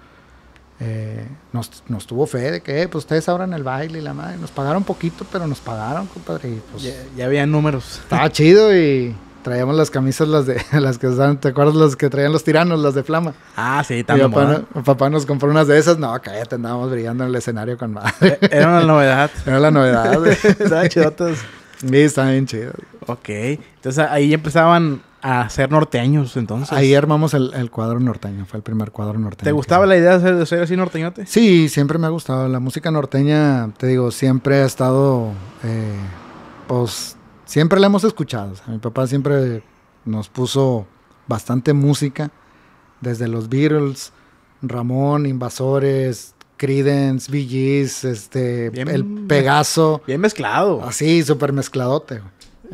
eh, nos, nos, tuvo fe de que, eh, pues ustedes abran el baile y la madre. Nos pagaron poquito, pero nos pagaron, compadre. Y pues, ya, había números. Estaba chido y traíamos las camisas, las de las que ¿te acuerdas? Las que traían los tiranos, las de flama. Ah, sí, también. papá, nos compró unas de esas. No, cállate, andábamos brillando en el escenario con madre. Eh, era una novedad. Era la novedad. Estaban chidotas. Sí, estaban bien chidas. Ok. Entonces ahí empezaban a ser norteños entonces. Ahí armamos el, cuadro norteño, fue el primer cuadro norteño. ¿Te gustaba la idea de ser, así norteñote? Sí, siempre me ha gustado. La música norteña, te digo, siempre ha estado, eh, pues, siempre la hemos escuchado. mi papá siempre nos puso bastante música, desde los Beatles, Ramón, Invasores, Credence, VG's, este, el Pegaso. Bien mezclado. Así, súper mezcladote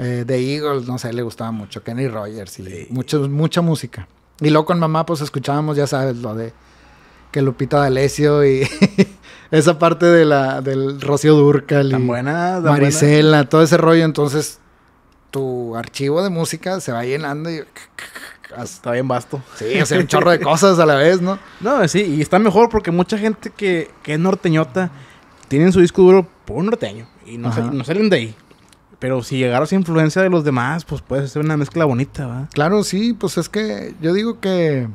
eh, The Eagles, no sé, le gustaba mucho, Kenny Rogers y mucha música. Y luego con mamá, pues escuchábamos, ya sabes, lo de que Lupita D'Alessio y esa parte de la, del Rocío Durcal y buena, Marisela, todo ese rollo. Entonces, tu archivo de música se va llenando y. Está bien vasto. Sí, sea un chorro de cosas a la vez, ¿no? No, sí, y está mejor porque mucha gente que, que es norteñota tienen su disco duro por un norteño y no, no salen de ahí. Pero si llegaras a influencia de los demás, pues puedes ser una mezcla bonita, ¿va? Claro, sí, pues es que yo digo que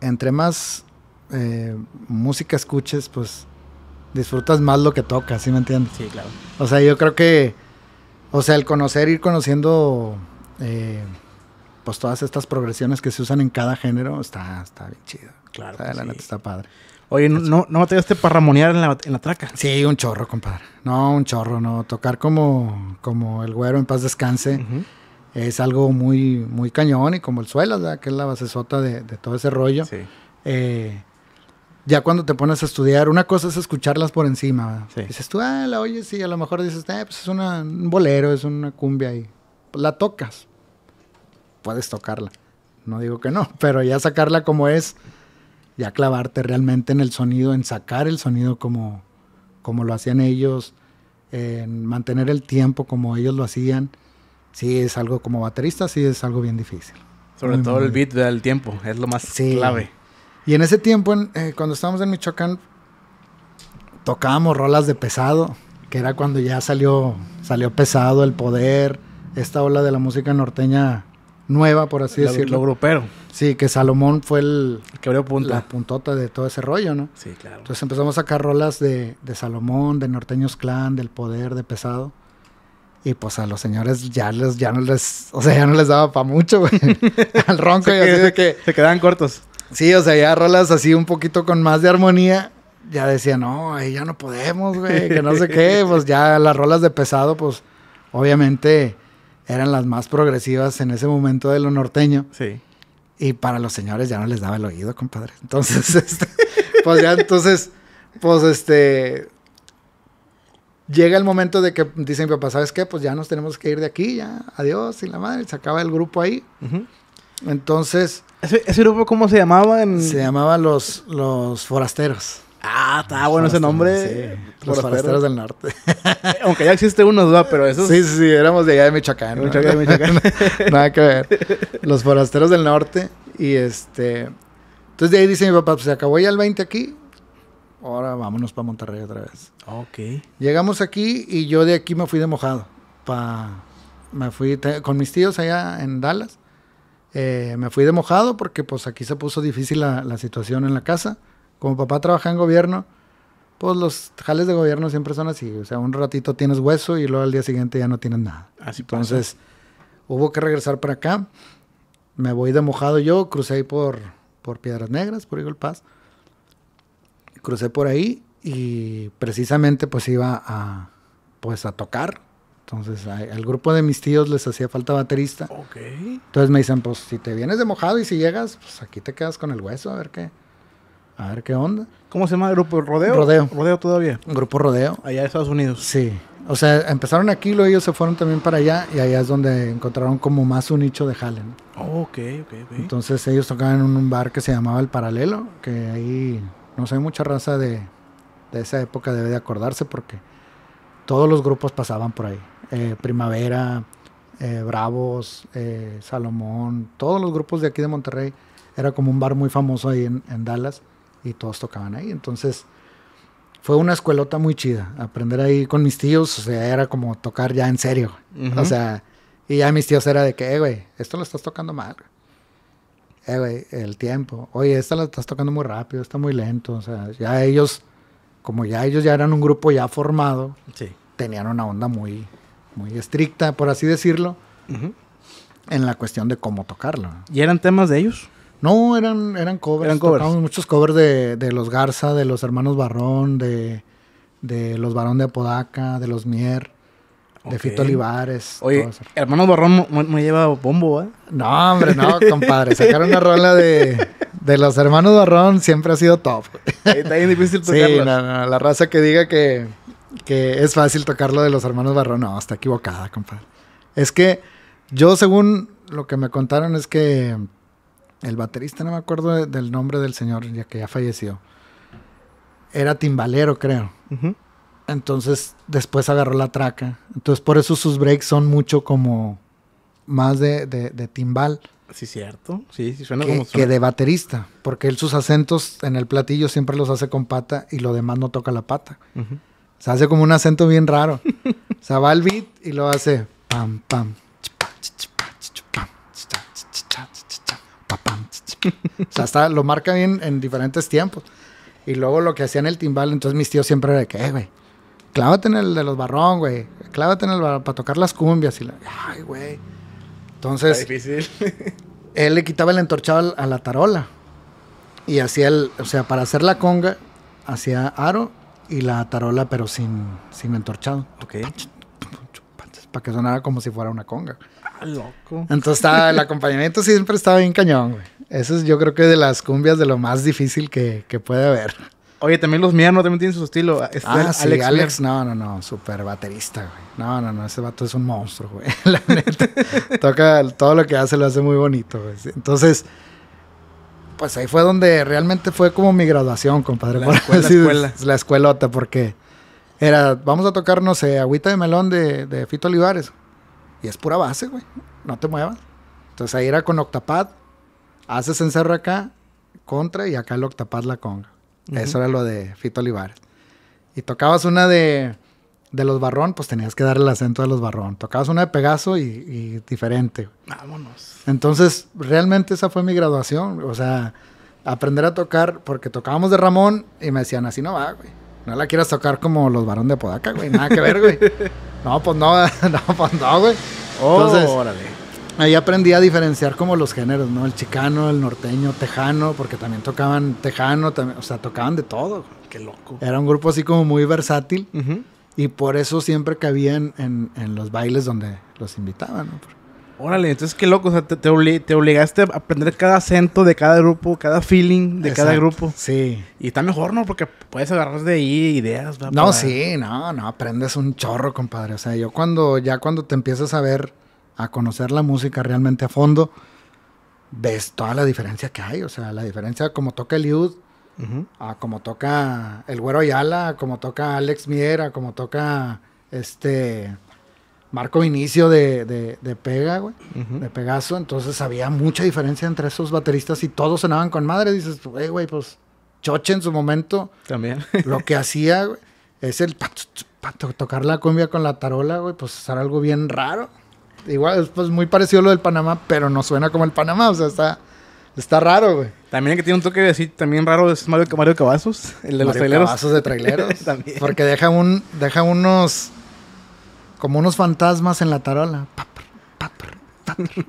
entre más eh, música escuches, pues disfrutas más lo que tocas, ¿sí me entiendes? Sí, claro. O sea, yo creo que, o sea, el conocer, ir conociendo, eh, pues todas estas progresiones que se usan en cada género, está, está bien chido. Claro. O la está padre. Oye, ¿no, no batallaste para ramonear en la, en la traca? Sí, un chorro, compadre. No, un chorro, no. Tocar como, como el güero en paz descanse es algo muy, muy cañón y como el suelo, ¿verdad? que es la basesota de, de todo ese rollo. Sí. Eh, ya cuando te pones a estudiar, una cosa es escucharlas por encima. Sí. Dices tú, ah, la oyes y a lo mejor dices, eh, pues es un bolero, es una cumbia y la tocas. Puedes tocarla. No digo que no, pero ya sacarla como es ya clavarte realmente en el sonido, en sacar el sonido como, como lo hacían ellos, en mantener el tiempo como ellos lo hacían, sí es algo como baterista, sí es algo bien difícil. Sobre todo el beat del tiempo, es lo más clave. Y en ese tiempo, eh, cuando estábamos en Michoacán, tocábamos rolas de pesado, que era cuando ya salió, salió pesado el poder, esta ola de la música norteña nueva, por así decirlo. Lo grupero. Sí, que Salomón fue el, el que abrió punta. La puntota de todo ese rollo, ¿no? Sí, claro. Entonces empezamos a sacar rolas de, Salomón, de Norteños Clan, del Poder, de Pesado. Y pues a los señores ya les, ya no les, o sea, ya no les daba para mucho, güey. Al ronco que. Se quedaban cortos. Sí, o sea, ya rolas así un poquito con más de armonía. Ya decía no, ahí ya no podemos, güey, que no sé qué. Pues ya las rolas de pesado, pues obviamente eran las más progresivas en ese momento de lo norteño. Sí. Y para los señores ya no les daba el oído, compadre. Entonces, este, pues ya, entonces, pues este, llega el momento de que dicen, papá, ¿sabes qué? Pues ya nos tenemos que ir de aquí, ya, adiós, y la madre, se acaba el grupo ahí. Entonces... ¿Ese, grupo cómo se llamaba? Se llamaba los, los Forasteros. Ah, está bueno ese nombre. Los forasteros. del norte. Aunque ya existe uno, duda, pero eso. Sí, sí, éramos de allá de Michoacán. Nada que ver. Los forasteros del norte. Y este. Entonces de ahí dice mi papá, pues se acabó ya el 20 aquí. Ahora vámonos para Monterrey otra vez. Ok. Llegamos aquí y yo de aquí me fui de mojado. Me fui con mis tíos allá en Dallas. Eh, me fui de mojado porque pues aquí se puso difícil la, la situación en la casa como papá trabaja en gobierno, pues los jales de gobierno siempre son así. O sea, un ratito tienes hueso y luego al día siguiente ya no tienes nada. Así Entonces, hubo que regresar para acá. Me voy de mojado yo, crucé por, por Piedras Negras, por Eagle Paz. Crucé por ahí y precisamente pues iba a, pues, a tocar. Entonces, al grupo de mis tíos les hacía falta baterista. Ok. Entonces me dicen, pues si te vienes de mojado y si llegas, pues aquí te quedas con el hueso, a ver qué. A ver qué onda. ¿Cómo se llama el grupo? ¿Rodeo? Rodeo. ¿Rodeo todavía? grupo Rodeo. Allá de Estados Unidos. Sí. O sea, empezaron aquí, luego ellos se fueron también para allá y allá es donde encontraron como más un nicho de Hallen. Oh, ok, ok, Entonces ellos tocaban en un bar que se llamaba El Paralelo, que ahí, no sé, mucha raza de, esa época debe de acordarse porque todos los grupos pasaban por ahí. Eh, Primavera, eh, Bravos, eh, Salomón, todos los grupos de aquí de Monterrey. Era como un bar muy famoso ahí en Dallas y todos tocaban ahí. Entonces fue una escuelota muy chida. Aprender ahí con mis tíos, o sea, era como tocar ya en serio. O sea, y ya mis tíos era de que, eh, güey, esto lo estás tocando mal. Eh, güey, el tiempo. Oye, esta lo estás tocando muy rápido, está muy lento. O sea, ya ellos, como ya ellos ya eran un grupo ya formado, sí. tenían una onda muy, muy estricta, por así decirlo, en la cuestión de cómo tocarlo. ¿Y eran temas de ellos? No, eran, eran covers. Eran muchos covers de, los Garza, de los hermanos Barrón, de, los Barón de Apodaca, de los Mier, de Fito Olivares. Oye, hermanos Barrón me lleva bombo, ¿eh? No, hombre, no, compadre. Sacaron una rola de, los hermanos Barrón, siempre ha sido top. Está bien difícil tocarlo. Sí, la raza que diga que, que es fácil tocarlo de los hermanos Barrón, no, está equivocada, compadre. Es que yo, según lo que me contaron, es que el baterista, no me acuerdo del nombre del señor, ya que ya falleció. Era timbalero, creo. Entonces, después agarró la traca. Entonces, por eso sus breaks son mucho como más de, timbal. Sí, cierto. Sí, sí, suena como Que de baterista. Porque él sus acentos en el platillo siempre los hace con pata y lo demás no toca la pata. Se hace como un acento bien raro. o sea, va al beat y lo hace pam, pam, o sea, hasta lo marca bien en diferentes tiempos. Y luego lo que hacían el timbal, entonces mis tíos siempre era de que, eh, güey, clávate en el de los barrón, güey. Clávate en el para tocar las cumbias. Y la, ay, güey. Entonces. difícil. él le quitaba el entorchado a la tarola. Y hacía el, o sea, para hacer la conga, hacía aro y la tarola, pero sin, sin entorchado. Ok. Para que sonara como si fuera una conga. Ah, loco. Entonces estaba, el acompañamiento siempre estaba bien cañón, güey. Eso es, yo creo que de las cumbias de lo más difícil que, puede haber. Oye, también los míos también tienen su estilo. ah, Alex, Alex, no, no, no, super baterista, güey. No, no, no, ese vato es un monstruo, güey. toca todo lo que hace, lo hace muy bonito, güey. Entonces, pues ahí fue donde realmente fue como mi graduación, compadre. La, la escuela, escuelota, porque era, vamos a tocar, no sé, agüita de melón de, de Fito Olivares. Y es pura base, güey. No te muevas. Entonces ahí era con Octapad haces encerro acá, contra y acá lo tapas la conga. Eso era lo de Fito Olivares. Y tocabas una de, los Barrón, pues tenías que darle el acento de los Barrón. Tocabas una de Pegaso y, diferente. Vámonos. Entonces, realmente esa fue mi graduación. O sea, aprender a tocar, porque tocábamos de Ramón y me decían, así no va, güey. No la quieras tocar como los Barrón de Podaca, güey. Nada que ver, güey. no, pues no, no, pues güey. Oh, órale ahí aprendí a diferenciar como los géneros, ¿no? El chicano, el norteño, tejano, porque también tocaban tejano, o sea, tocaban de todo. Qué loco. Era un grupo así como muy versátil y por eso siempre cabían en, en, los bailes donde los invitaban, ¿no? Órale, entonces qué loco, o sea, te, obligaste a aprender cada acento de cada grupo, cada feeling de cada grupo. Sí. Y está mejor, ¿no? Porque puedes agarrar de ahí ideas. No, sí, no, no, aprendes un chorro, compadre. O sea, yo cuando, ya cuando te empiezas a ver a conocer la música realmente a fondo, ves toda la diferencia que hay. O sea, la diferencia como toca Eliud, a como toca el Güero Ayala, a como toca Alex a como toca este Marco Inicio de, de, Pega, güey, de Pegaso. Entonces había mucha diferencia entre esos bateristas y todos sonaban con madre. Dices, güey, güey, pues Choche en su momento. También. lo que hacía, es el. Pa, tocar la cumbia con la tarola, güey, pues era algo bien raro. Igual es pues, muy parecido a lo del Panamá, pero no suena como el Panamá, o sea, está, está raro, güey. También que tiene un toque así también raro es Mario, Mario Cavazos, el de los traileros. de traileros. también. Porque deja, un, deja unos, como unos fantasmas en la tarola.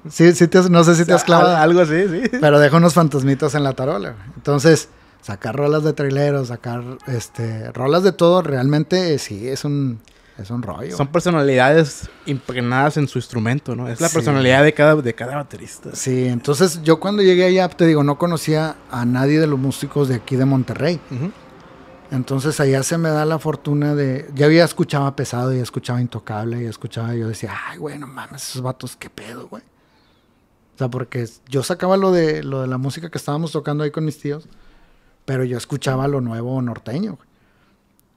Sí, sí te no sé si te has clavado. Algo así, sí. Pero deja unos fantasmitos en la tarola. Güey. Entonces, sacar rolas de traileros, sacar este, rolas de todo, realmente eh, sí es un es un rollo. Son personalidades impregnadas en su instrumento, ¿no? Es la personalidad de cada, de cada baterista. Sí, entonces yo cuando llegué allá, te digo, no conocía a nadie de los músicos de aquí de Monterrey. Entonces allá se me da la fortuna de. Ya había escuchado pesado, ya escuchaba intocable, y escuchaba. Yo decía, ay, güey, no mames, esos vatos, qué pedo, güey. O sea, porque yo sacaba lo de, lo de la música que estábamos tocando ahí con mis tíos, pero yo escuchaba lo nuevo norteño, güey.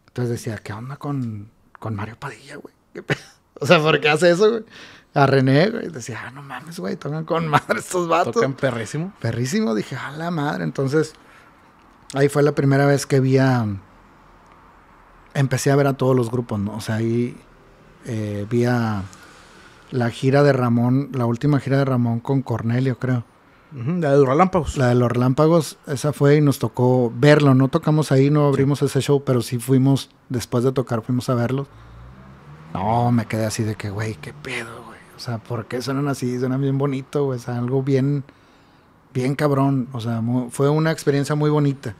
Entonces decía, ¿qué onda con con Mario Padilla, güey. O sea, ¿por qué hace eso, güey? A René, güey. Decía, ah, no mames, güey, tocan con madre estos vatos. Tocan perrísimo. Perrísimo, dije, a la madre. Entonces, ahí fue la primera vez que vi a. Empecé a ver a todos los grupos, ¿no? O sea, ahí eh, vi a la gira de Ramón, la última gira de Ramón con Cornelio, creo la de los relámpagos. La de los relámpagos, esa fue y nos tocó verlo. No tocamos ahí, no abrimos ese show, pero sí fuimos, después de tocar, fuimos a verlo. No, me quedé así de que, güey, qué pedo, güey. O sea, ¿por qué suenan así? Suenan bien bonito, güey. O sea, algo bien, bien cabrón. O sea, fue una experiencia muy bonita.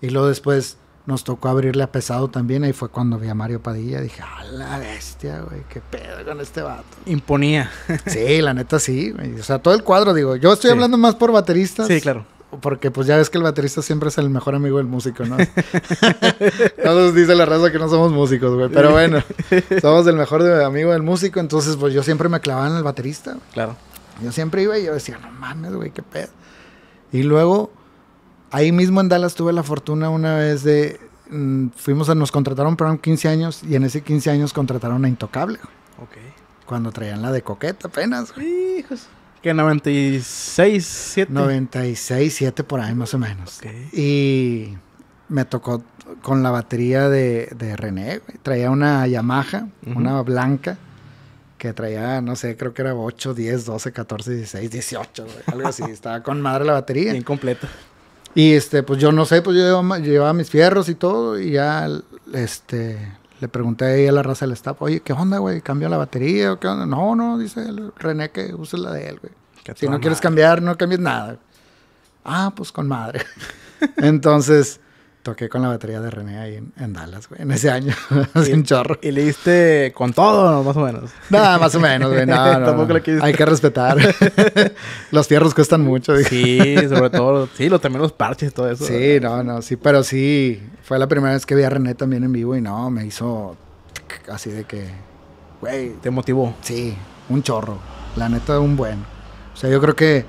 Y luego después nos tocó abrirle a pesado también. Ahí fue cuando vi a Mario Padilla. Dije, a la bestia, güey, qué pedo con este vato. Imponía. sí, la neta sí. O sea, todo el cuadro, digo. Yo estoy hablando más por bateristas. Sí, claro porque pues ya ves que el baterista siempre es el mejor amigo del músico, ¿no? Todos dice la raza que no somos músicos, güey, pero bueno, somos el mejor amigo del músico, entonces pues yo siempre me clavaba en el baterista. Claro. Yo siempre iba y yo decía, no mames, güey, qué pedo. Y luego Ahí mismo en Dallas tuve la fortuna una vez de. Mm, fuimos a, nos contrataron por un 15 años y en ese 15 años contrataron a Intocable. Ok. Cuando traían la de coqueta apenas. Hijos. Que 96, 7. 96, 7 por ahí más o menos. Ok. Y me tocó con la batería de, de René. Traía una Yamaha, una blanca, que traía, no sé, creo que era 8, 10, 12, 14, 16, 18, algo así. Estaba con madre la batería. Bien completa. Y este, pues yo no sé, pues yo llevaba, mis fierros y todo, y ya este, le pregunté ahí a la raza del staff, oye, ¿qué onda, güey? ¿Cambio la batería? ¿O qué onda? No, no, dice el René que uses la de él, güey. Si no quieres cambiar, no cambies nada. Ah, pues con madre. Entonces, toqué con la batería de René ahí en, Dallas, güey, en ese año, hace un chorro. Y le diste con todo, Más o menos. No, más o menos, güey, no, no, Hay que respetar. los fierros cuestan mucho. Dije. Sí, sobre todo, sí, lo, también los parches, todo eso. Sí, no, no, sí, pero sí, fue la primera vez que vi a René también en vivo y no, me hizo así de que, güey. ¿Te motivó? Sí, un chorro, la neta, un buen. O sea, yo creo que,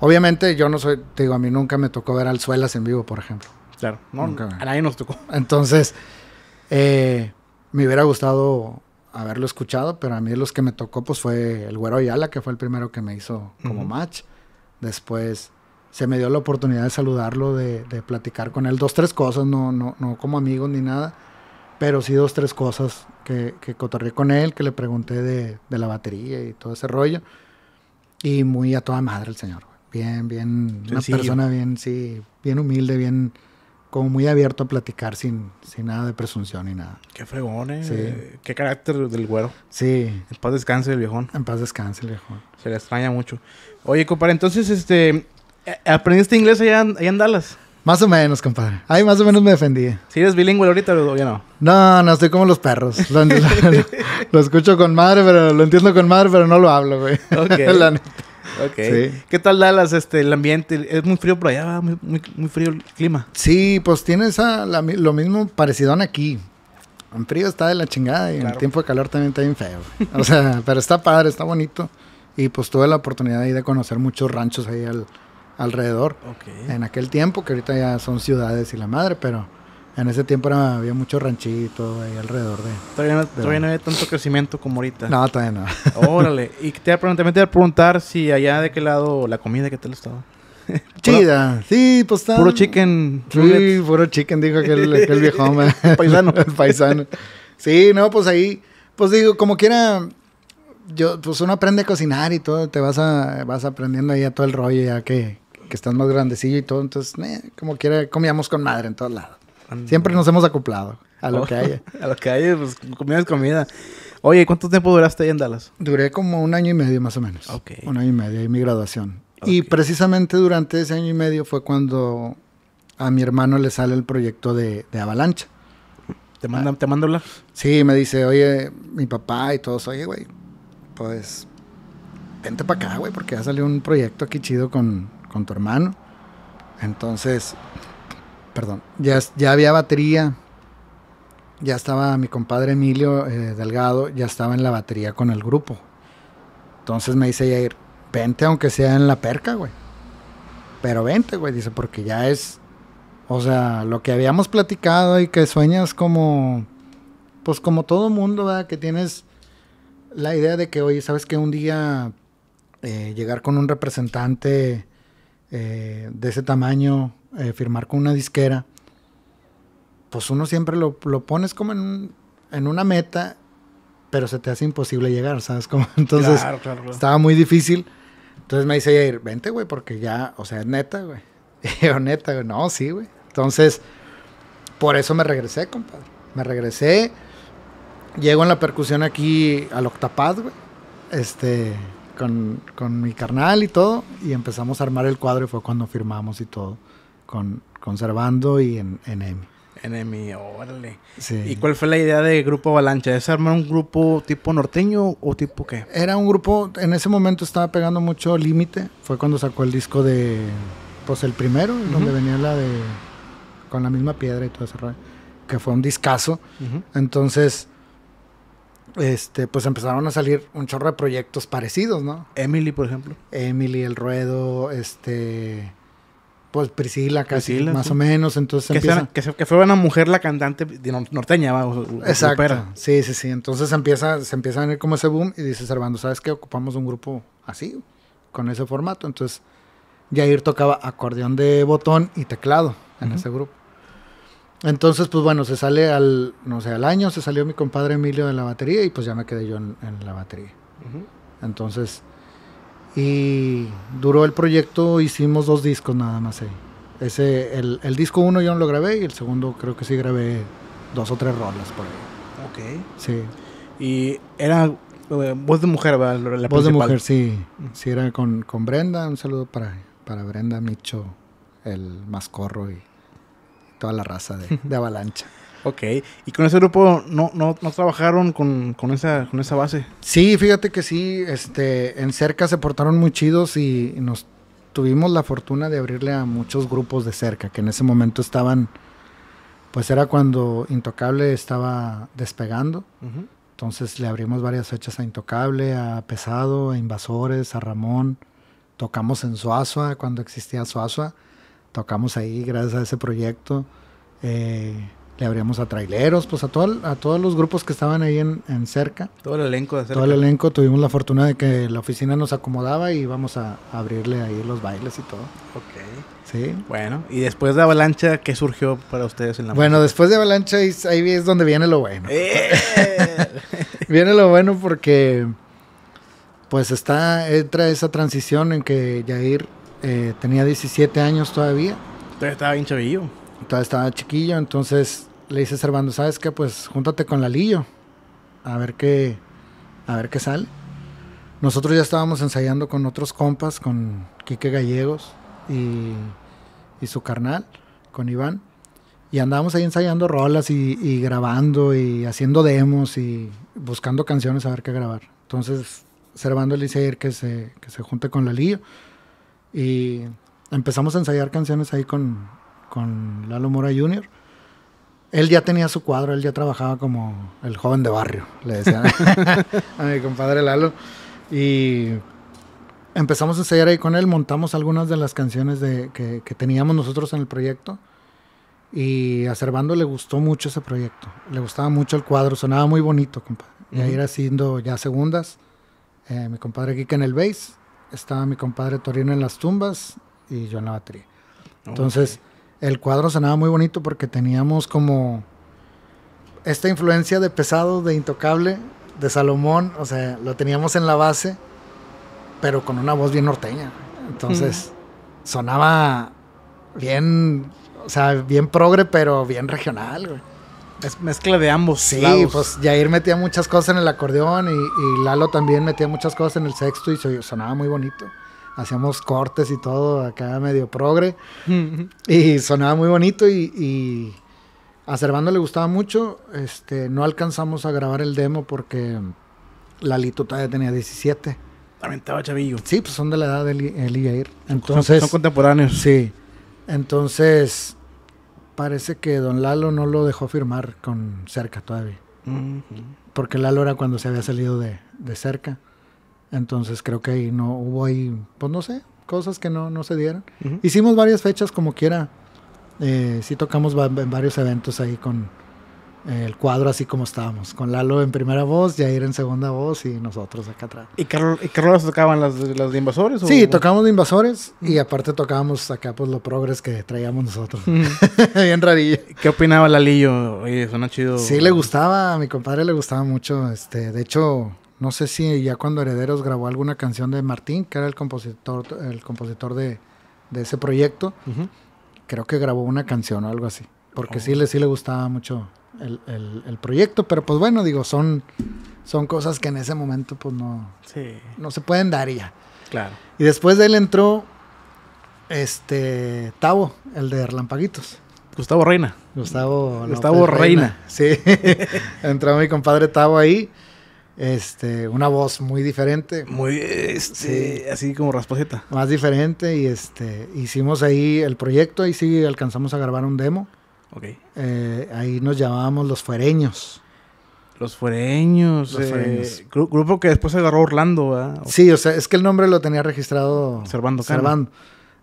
obviamente yo no soy, te digo, a mí nunca me tocó ver al Suelas en vivo, por ejemplo. Claro, no, nunca. A nadie nos tocó. Entonces, eh, me hubiera gustado haberlo escuchado, pero a mí los que me tocó pues fue el Güero Ayala, que fue el primero que me hizo como match. Después se me dio la oportunidad de saludarlo, de, platicar con él. Dos, tres cosas, no, no, no como amigos ni nada, pero sí dos, tres cosas que, que cotorré con él, que le pregunté de, de, la batería y todo ese rollo. Y muy a toda madre el señor. Bien, bien, una persona bien, sí, bien humilde, bien como muy abierto a platicar sin, sin nada de presunción ni nada. Qué fregón, eh. Qué carácter del güero. Sí. En paz descanse el viejón. En paz descanse el viejón. Se le extraña mucho. Oye, compadre, entonces, este, eh, ¿aprendiste inglés allá, allá en Dallas? Más o menos, compadre. Ahí más o menos me defendí. ¿Sí eres bilingüe ahorita o ya no? No, no, estoy como los perros. Lo, escucho con madre, pero lo entiendo con madre, pero no lo hablo, güey. Ok. Ok. ¿Qué tal Dallas, este, el ambiente? Es muy frío por allá, muy, muy, muy frío el clima. Sí, pues tiene esa, lo mismo parecido aquí. En frío está de la chingada y en en tiempo de calor también está bien feo. O sea, pero está padre, está bonito. Y pues tuve la oportunidad ahí de conocer muchos ranchos ahí al, alrededor. En aquel tiempo, que ahorita ya son ciudades y la madre, pero en ese tiempo había mucho ranchito ahí alrededor de. Todavía no, no había tanto crecimiento como ahorita. No, todavía no. Órale. Y te, también voy a preguntar si allá de qué lado la comida, ¿qué tal estaba? Chida, sí, pues está. Puro chicken. Sí, puro chicken, dijo aquel, el viejo paisano. el paisano. Sí, no, pues ahí, pues digo, como quiera, yo, pues uno aprende a cocinar y todo, te vas a, vas aprendiendo ahí a todo el rollo ya que, que estás más grandecillo y todo, entonces, eh, como quiera, comíamos con madre en todos lados. Siempre nos hemos acoplado a lo oh, que haya. A lo que haya, pues comida comida. Oye, ¿cuánto tiempo duraste ahí en Dallas? Duré como un año y medio más o menos. Ok. Un año y medio, y mi graduación. Y precisamente durante ese año y medio fue cuando a mi hermano le sale el proyecto de, Avalancha. ¿Te manda, ¿Te hablar? Sí, me dice, oye, mi papá y todos, oye, güey, pues vente para acá, güey, porque ya salió un proyecto aquí chido con, con tu hermano. Entonces, perdón, ya, ya había batería, ya estaba mi compadre Emilio eh, Delgado, ya estaba en la batería con el grupo. Entonces me dice Jair, vente aunque sea en la perca, güey. Pero vente, güey, dice, porque ya es, o sea, lo que habíamos platicado y que sueñas como, pues como todo mundo, ¿verdad? Que tienes la idea de que, oye, sabes que un día eh, llegar con un representante eh, de ese tamaño eh, firmar con una disquera, pues uno siempre lo, lo pones como en, una meta, pero se te hace imposible llegar, ¿sabes? entonces estaba muy difícil. Entonces me dice ir vente, güey, porque ya, o sea, es neta, güey. neta, güey, no, sí, güey. Entonces, por eso me regresé, compadre. Me regresé. Llego en la percusión aquí al Octapad, güey. Este, con, con mi carnal y todo. Y empezamos a armar el cuadro y fue cuando firmamos y todo con, y en, en EMI. En EMI, órale. ¿Y cuál fue la idea de Grupo Avalancha? ¿Es armar un grupo tipo norteño o tipo qué? Era un grupo, en ese momento estaba pegando mucho límite. Fue cuando sacó el disco de, pues el primero, donde venía la de, con la misma piedra y todo ese rollo, que fue un discazo. Entonces, este, pues empezaron a salir un chorro de proyectos parecidos, ¿no? Emily, por ejemplo. Emily, El Ruedo, este, pues Priscila casi, más o menos, entonces que, empieza... que, fue una mujer la cantante norteña, vamos, Exacto, sí, sí, sí, entonces empieza, se empieza a venir como ese boom y dice Servando, ¿sabes qué? Ocupamos un grupo así, con ese formato, entonces Jair tocaba acordeón de botón y teclado en ese grupo. Entonces, pues bueno, se sale al, no sé, al año, se salió mi compadre Emilio de la batería y pues ya me quedé yo en, la batería. Entonces y duró el proyecto, hicimos dos discos nada más Ese, el, disco uno yo no lo grabé y el segundo creo que sí grabé dos o tres rolas por ahí. Ok. Sí. Y era eh, voz de mujer, ¿verdad? La voz de mujer, sí. Mm. Sí, era con, Brenda. Un saludo para, para Brenda, Micho, el mascorro y toda la raza de Avalancha. Ok, ¿y con ese grupo no, no, no trabajaron con, con, esa, base? Sí, fíjate que sí, este, en cerca se portaron muy chidos y, nos tuvimos la fortuna de abrirle a muchos grupos de cerca, que en ese momento estaban, pues era cuando Intocable estaba despegando. Entonces le abrimos varias fechas a Intocable, a Pesado, a Invasores, a Ramón. Tocamos en Suazua, cuando existía Suazua. Tocamos ahí gracias a ese proyecto. Eh, le abríamos a traileros, pues a, todo, a todos los grupos que estaban ahí en, cerca. Todo el elenco de cerca. Todo el elenco, tuvimos la fortuna de que la oficina nos acomodaba y íbamos a abrirle ahí los bailes y todo. Ok. Sí. Bueno, y después de Avalancha, ¿qué surgió para ustedes en la Bueno, después de Avalancha ahí es donde viene lo bueno. ¡Eh! viene lo bueno porque pues está, entra esa transición en que Jair eh, tenía 17 años todavía. Todavía estaba bien chavillo. Todavía estaba chiquillo, entonces le dice Servando, ¿sabes qué? Pues júntate con Lalillo. A ver qué. A ver qué sale. Nosotros ya estábamos ensayando con otros compas, con Quique Gallegos y, su carnal, con Iván. Y andábamos ahí ensayando rolas y, grabando y haciendo demos y buscando canciones a ver qué grabar. Entonces, Servando le dice que se, que se junte con Lalillo. Y empezamos a ensayar canciones ahí con, con Lalo Mora Jr. Él ya tenía su cuadro, él ya trabajaba como el joven de barrio, le decían a mi compadre Lalo. Y empezamos a ensayar ahí con él, montamos algunas de las canciones de, que, teníamos nosotros en el proyecto. Y a Cervando le gustó mucho ese proyecto, le gustaba mucho el cuadro, sonaba muy bonito, compadre. Y ahí era haciendo ya segundas. Eh, mi compadre Kika en el bass, estaba mi compadre Torino en las tumbas y yo en la batería. Entonces, el cuadro sonaba muy bonito porque teníamos como esta influencia de pesado, de intocable, de Salomón, o sea, lo teníamos en la base, pero con una voz bien norteña. Entonces, sonaba bien, o sea, bien progre, pero bien regional, Es mezcla de ambos. Sí, lados. pues Jair metía muchas cosas en el acordeón y, y, Lalo también metía muchas cosas en el sexto y sonaba muy bonito hacíamos cortes y todo acá medio progre. y sonaba muy bonito y, a Cervando le gustaba mucho. Este, no alcanzamos a grabar el demo porque ...Lalito todavía tenía 17. También estaba chavillo. Sí, pues son de la edad de él Entonces, son, contemporáneos. Sí. Entonces, parece que don Lalo no lo dejó firmar con cerca todavía. Porque Lalo era cuando se había salido de, de cerca. Entonces creo que ahí no hubo ahí, pues no sé, cosas que no, no se dieron. Hicimos varias fechas como quiera. Eh, sí tocamos en varios eventos ahí con eh, el cuadro así como estábamos. Con Lalo en primera voz, Jair en segunda voz y nosotros acá atrás. ¿Y qué tocaban las, de Invasores? Sí, tocamos de Invasores y aparte tocábamos acá pues lo progres que traíamos nosotros. Bien rarillo. ¿Qué opinaba Lalillo? Oye, suena chido. Sí, le gustaba, a mi compadre le gustaba mucho. este De hecho no sé si ya cuando Herederos grabó alguna canción de Martín, que era el compositor, el compositor de, ese proyecto. Creo que grabó una canción o algo así. Porque sí, oh. le, sí le gustaba mucho el, proyecto. Pero pues bueno, digo, son, son cosas que en ese momento pues no, no se pueden dar ya. Claro. Y después de él entró este Tavo, el de Relampaguitos. Gustavo Reina. Gustavo, pues, Reina. Reina. Sí. entró mi compadre Tavo ahí. Este, una voz muy diferente. Muy, este, así como rasposeta. Más diferente y este, hicimos ahí el proyecto, ahí sí alcanzamos a grabar un demo. Ok. Eh, ahí nos llamábamos Los Fuereños. Los Fuereños. Eh, grupo que después se agarró Orlando, Sí, o sea, es que el nombre lo tenía registrado Servando.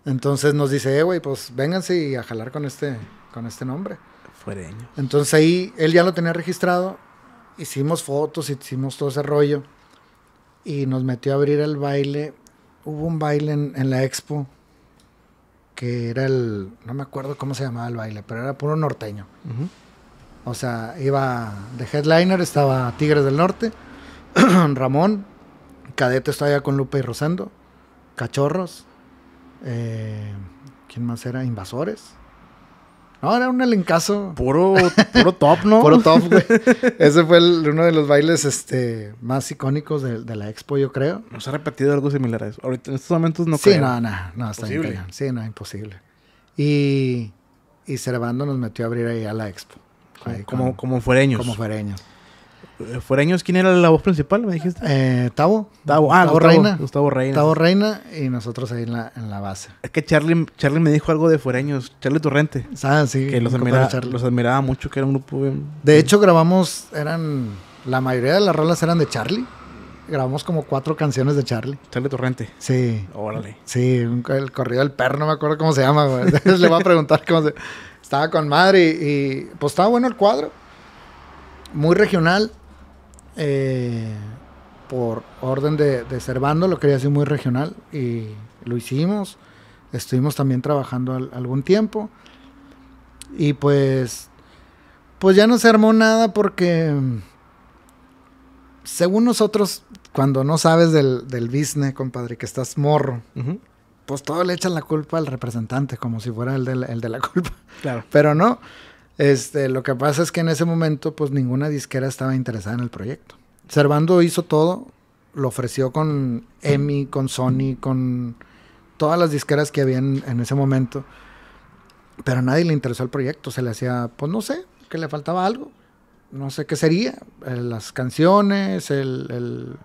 Entonces nos dice, eh, güey, pues vénganse y a jalar con este, con este nombre. fuereño Entonces ahí él ya lo tenía registrado hicimos fotos, hicimos todo ese rollo. Y nos metió a abrir el baile. Hubo un baile en, la expo que era el. No me acuerdo cómo se llamaba el baile, pero era puro norteño. O sea, iba de headliner, estaba Tigres del Norte, Ramón, Cadete estaba con Lupe y Rosendo, Cachorros, eh, ¿quién más era? Invasores. No, era un elencazo. Puro, puro top, ¿no? puro top, güey. Ese fue uno de los bailes este, más icónicos de, la expo, yo creo. Nos ha repetido algo similar a eso. Ahorita en estos momentos no creo. Sí, no, no, no, está imposible. Sí, no, imposible. Y, y Cervando nos metió a abrir ahí a la expo. como, como fuereños. Como fuereños. Eh, ¿Fuereños quién era la voz principal? ¿Me dijiste? Eh, Tavo. Tavo, ah, Reina. Gustavo Reina. Tavo Reina y nosotros ahí en la, base. Es que Charlie, Charlie me dijo algo de Fuereños Charlie Torrente. Ah, sí. Que los, admiraba mucho, que era un grupo De hecho, grabamos, eran, la mayoría de las rolas eran de Charlie. Grabamos como cuatro canciones de Charlie. Charlie Torrente. Sí. Órale. Sí, el corrido del perro, no me acuerdo cómo se llama. Le voy a preguntar cómo se... Estaba con madre y pues estaba bueno el cuadro. Muy regional, eh, por orden de, de, Cervando, lo quería hacer muy regional y lo hicimos. Estuvimos también trabajando algún tiempo. Y pues, pues ya no se armó nada porque, mm, según nosotros, cuando no sabes del, del business, compadre, que estás morro, pues todo le echan la culpa al representante, como si fuera el de la, el de la culpa. Claro. Pero no. Este, lo que pasa es que en ese momento, pues ninguna disquera estaba interesada en el proyecto. Servando hizo todo, lo ofreció con EMI, con Sony, con todas las disqueras que habían en ese momento. Pero a nadie le interesó el proyecto, se le hacía, pues no sé, que le faltaba algo. No sé qué sería, eh, las canciones, el,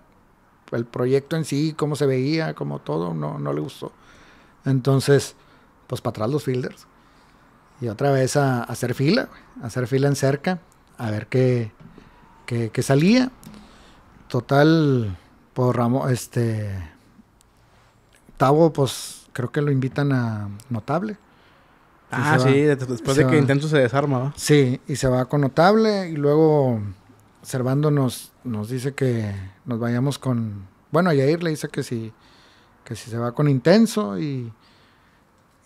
proyecto en sí, cómo se veía, cómo todo, no, no le gustó. Entonces, pues para atrás los fielders. Y otra vez a, hacer fila, a hacer fila en cerca, a ver qué, qué, salía. Total, por pues, ramo este, Tavo, pues creo que lo invitan a Notable. ah, sí, después de que Intenso se desarma, ¿no? Sí, y se va con Notable y luego Servando nos, nos dice que nos vayamos con... Bueno, Yair le dice que si, que si se va con Intenso y,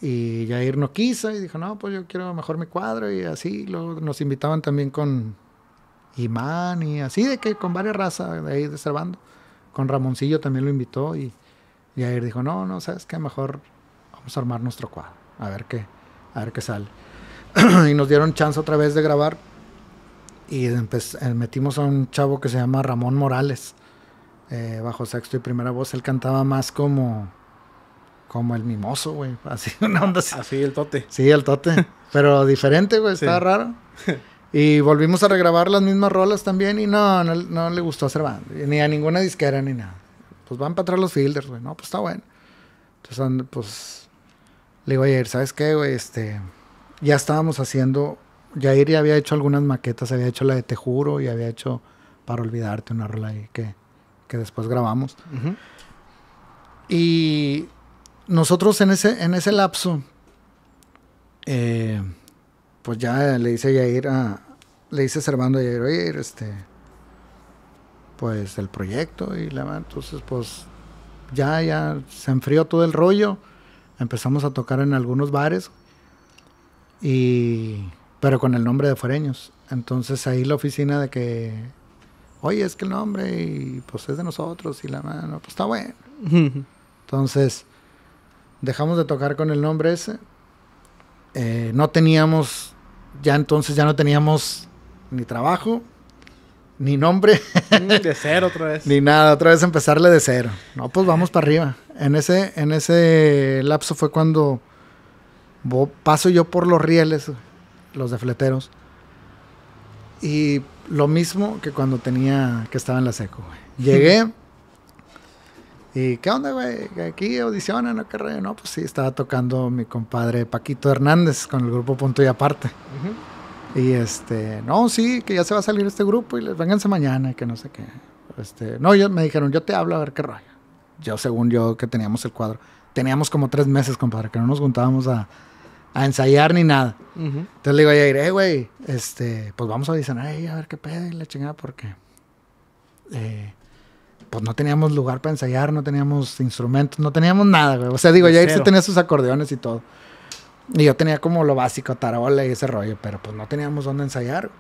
y Jair no quiso y dijo, no, pues yo quiero mejor mi cuadro y así. Luego nos invitaban también con Iman y así, de que con varias razas de ahí de Con Ramoncillo también lo invitó y Jair dijo, no, no, sabes que mejor vamos a armar nuestro cuadro, a ver qué, a ver qué sale. y nos dieron chance otra vez de grabar y eh, metimos a un chavo que se llama Ramón Morales, eh, bajo sexto y primera voz. Él cantaba más como como el mimoso, güey. Así, una onda así. Así, el tote. Sí, el tote. Pero diferente, güey. Estaba raro. Y volvimos a regrabar las mismas rolas también. Y no, no, no le gustó hacer banda. Ni a ninguna disquera ni nada. Pues van para atrás los fielders, güey. No, pues está bueno. Entonces, pues. Le digo a ¿sabes qué, güey? Este. Ya estábamos haciendo. Yair ya había hecho algunas maquetas. Había hecho la de Te Juro y había hecho Para Olvidarte, una rola ahí que, después grabamos. Y nosotros en ese, en ese lapso, eh, pues ya le hice Yair a, ah, le hice Servando a Yair, oye, este, pues el proyecto y la entonces pues ya, ya se enfrió todo el rollo, empezamos a tocar en algunos bares y, pero con el nombre de Fuereños... entonces ahí la oficina de que, oye, es que el nombre y pues es de nosotros y la mano, pues está bueno. Entonces, dejamos de tocar con el nombre ese. Eh, no teníamos, ya entonces ya no teníamos ni trabajo, ni nombre. de cero otra vez. Ni nada, otra vez empezarle de cero. No, pues vamos para arriba. En ese, en ese lapso fue cuando paso yo por los rieles, los de fleteros. Y lo mismo que cuando tenía, que estaba en la seco, Llegué. ¿Y qué onda, güey? ¿Aquí audicionan o qué rayo? No, pues sí, estaba tocando mi compadre Paquito Hernández con el grupo Punto y Aparte. Y este, no, sí, que ya se va a salir este grupo y les vénganse mañana, que no sé qué. Este, no, ellos me dijeron, yo te hablo a ver qué rollo. Yo, según yo, que teníamos el cuadro. Teníamos como tres meses, compadre, que no nos juntábamos a, ensayar ni nada. Entonces le digo a Yair, güey, este, pues vamos a audicionar, a ver qué pedo y la chingada, porque... Eh, pues no teníamos lugar para ensayar, no teníamos instrumentos, no teníamos nada, güey. O sea, digo, Yair se tenía sus acordeones y todo. Y yo tenía como lo básico, tarola y ese rollo, pero pues no teníamos dónde ensayar.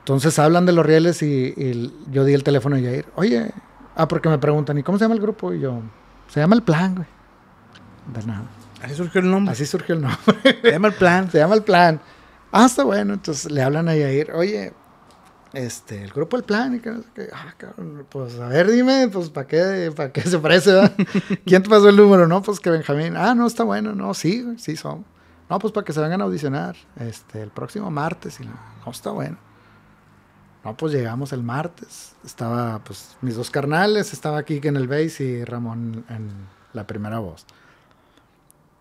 Entonces hablan de los rieles y, yo di el teléfono a Jair. Oye, ah, porque me preguntan, ¿y cómo se llama el grupo? Y yo, se llama El Plan, güey. De nada. Así surgió el nombre. Así surgió el nombre. Se llama El Plan. Se llama El Plan. Ah, está bueno. Entonces le hablan a Jair, oye, este, el grupo El Plan, y que, ah, cabrón, pues a ver, dime, pues para qué, para qué se parece, ¿Quién te pasó el número? No, pues que Benjamín, ah, no, está bueno, no, sí, sí son No, pues para que se vengan a audicionar, este, el próximo martes, y no, está bueno. No, pues llegamos el martes, estaba, pues, mis dos carnales, estaba aquí en el bass y Ramón en la primera voz.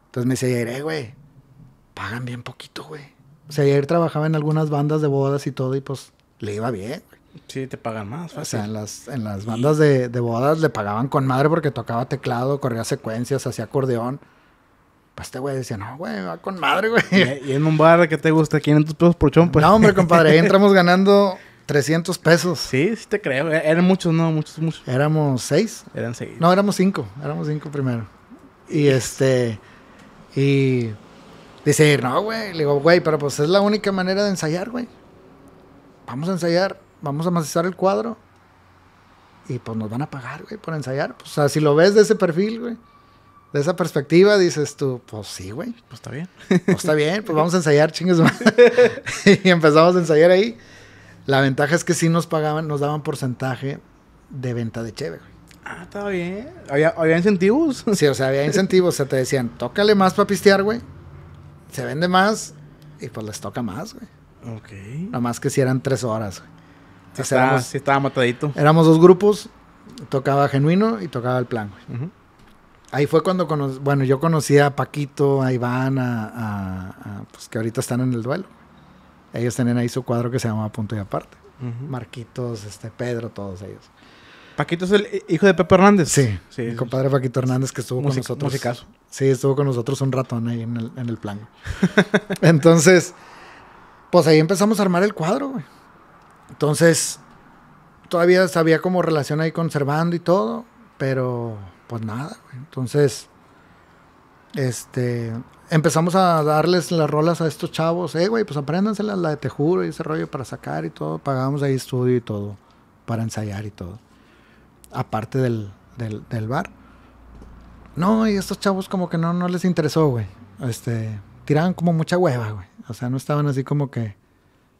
Entonces me dice, eh, güey, pagan bien poquito, güey. O sea, ayer trabajaba en algunas bandas de bodas y todo, y pues le iba bien. Sí, te pagan más. O sea, en las, en las bandas de, de, bodas le pagaban con madre porque tocaba teclado, corría secuencias, hacía acordeón. Pues este güey decía, no, güey, va con madre, güey. ¿Y, en un bar que te gusta 500 pesos por pues No, hombre, compadre, ahí entramos ganando 300 pesos. Sí, sí te creo. E, eran muchos, no, muchos, muchos. Éramos seis. Eran seis. No, éramos cinco. Éramos cinco primero. Y este. Y. Dice, no, güey. Le digo, güey, pero pues es la única manera de ensayar, güey vamos a ensayar, vamos a macizar el cuadro y pues nos van a pagar, güey, por ensayar. Pues, o sea, si lo ves de ese perfil, güey, de esa perspectiva, dices tú, pues sí, güey. Pues está bien. Pues está bien, pues vamos a ensayar, chingues. y empezamos a ensayar ahí. La ventaja es que sí nos pagaban, nos daban porcentaje de venta de cheve, güey. Ah, está bien. ¿Había, ¿Había incentivos? sí, o sea, había incentivos. O sea, te decían, tócale más para pistear, güey. Se vende más y pues les toca más, güey. Ok. Nada más que si eran tres horas. Sí, estaba, estaba matadito. Éramos dos grupos, tocaba Genuino y tocaba El Plan. Ahí fue cuando, bueno, yo conocí a Paquito, a Iván, a, pues que ahorita están en el duelo. Ellos tenían ahí su cuadro que se llamaba Punto y Aparte. Marquitos, este, Pedro, todos ellos. Paquito es el hijo de Pepe Hernández. Sí, sí mi compadre Paquito Hernández que estuvo con nosotros. Musicazo. Sí, estuvo con nosotros un ratón ahí en el, en el plan. Entonces, pues ahí empezamos a armar el cuadro, güey. Entonces, todavía sabía como relación ahí conservando y todo, pero pues nada, güey. Entonces, este, empezamos a darles las rolas a estos chavos, eh, güey, pues apréndanselas, la de Tejuro y ese rollo para sacar y todo. Pagábamos ahí estudio y todo, para ensayar y todo. Aparte del, bar. No, y estos chavos como que no, no les interesó, güey. Este, tiraban como mucha hueva, güey. O sea, no estaban así como que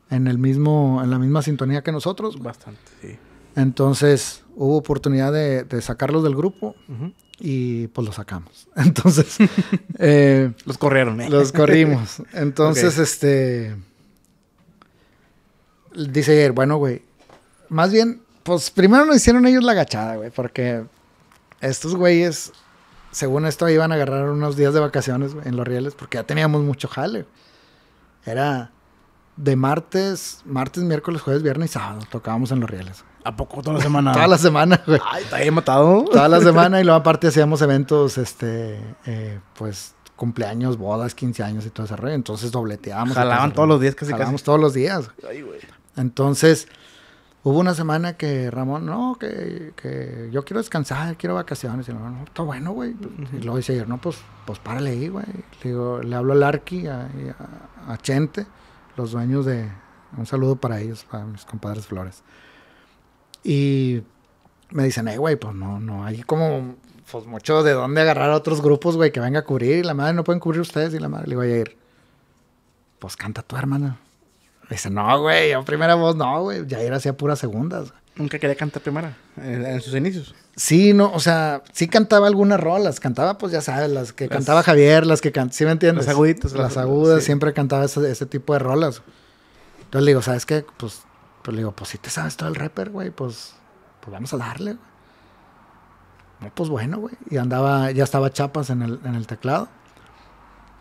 en el mismo, en la misma sintonía que nosotros. Bastante, sí. Entonces hubo oportunidad de, sacarlos del grupo y pues los sacamos. Entonces. Eh, los corrieron, ¿eh? Los corrimos. Entonces, este. Dice ayer, bueno, güey. Más bien, pues primero nos hicieron ellos la gachada, güey, porque estos güeyes, según esto, iban a agarrar unos días de vacaciones en los rieles porque ya teníamos mucho jale. Era de martes, martes, miércoles, jueves, viernes y sábado. Tocábamos en los rieles. ¿A poco toda la semana? toda la semana, güey. Ay, te había matado. toda la semana y luego aparte hacíamos eventos, este, eh, pues cumpleaños, bodas, 15 años y todo ese rollo. Entonces dobleteábamos. Jalaban todos los días casi. Jalábamos todos los días. Ay, güey. Entonces, Hubo una semana que Ramón, no, que, yo quiero descansar, quiero vacaciones. Y le no, está bueno, güey. Y luego dice ayer, no, pues, pues párale ahí, güey. Le, le hablo al Arqui, a, a, Chente, los dueños de. Un saludo para ellos, para mis compadres Flores. Y me dicen, hey, güey, pues no, no, hay como pues, mucho de dónde agarrar a otros grupos, güey, que venga a cubrir. Y la madre, no pueden cubrir ustedes. Y la madre, le digo, ir, pues canta tu hermana dice, no, güey, yo primera voz, no, güey. ya era hacía puras segundas. Nunca quería cantar primera, en, sus inicios. Sí, no, o sea, sí cantaba algunas rolas. Cantaba, pues ya sabes, las que cantaba Javier, las que cantaba, ¿sí me entiendes? Las aguditas. Las, agudas, siempre cantaba ese, ese, tipo de rolas. Entonces le digo, ¿sabes qué? Pues, pues le digo, pues si te sabes todo el rapper, güey, pues, pues vamos a darle, No, pues bueno, güey. Y andaba, ya estaba Chapas en el, en el teclado.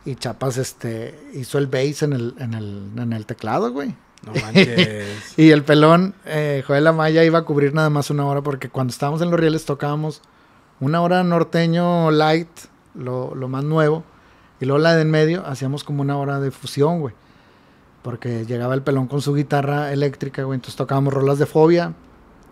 Y Chapas este, hizo el bass en el, en el, teclado, güey. No manches. y el pelón, eh, Joel Amaya, iba a cubrir nada más una hora porque cuando estábamos en Los Rieles tocábamos una hora norteño light, lo, lo más nuevo, y luego la de en medio hacíamos como una hora de fusión, güey. Porque llegaba el pelón con su guitarra eléctrica, güey. Entonces tocábamos rolas de fobia,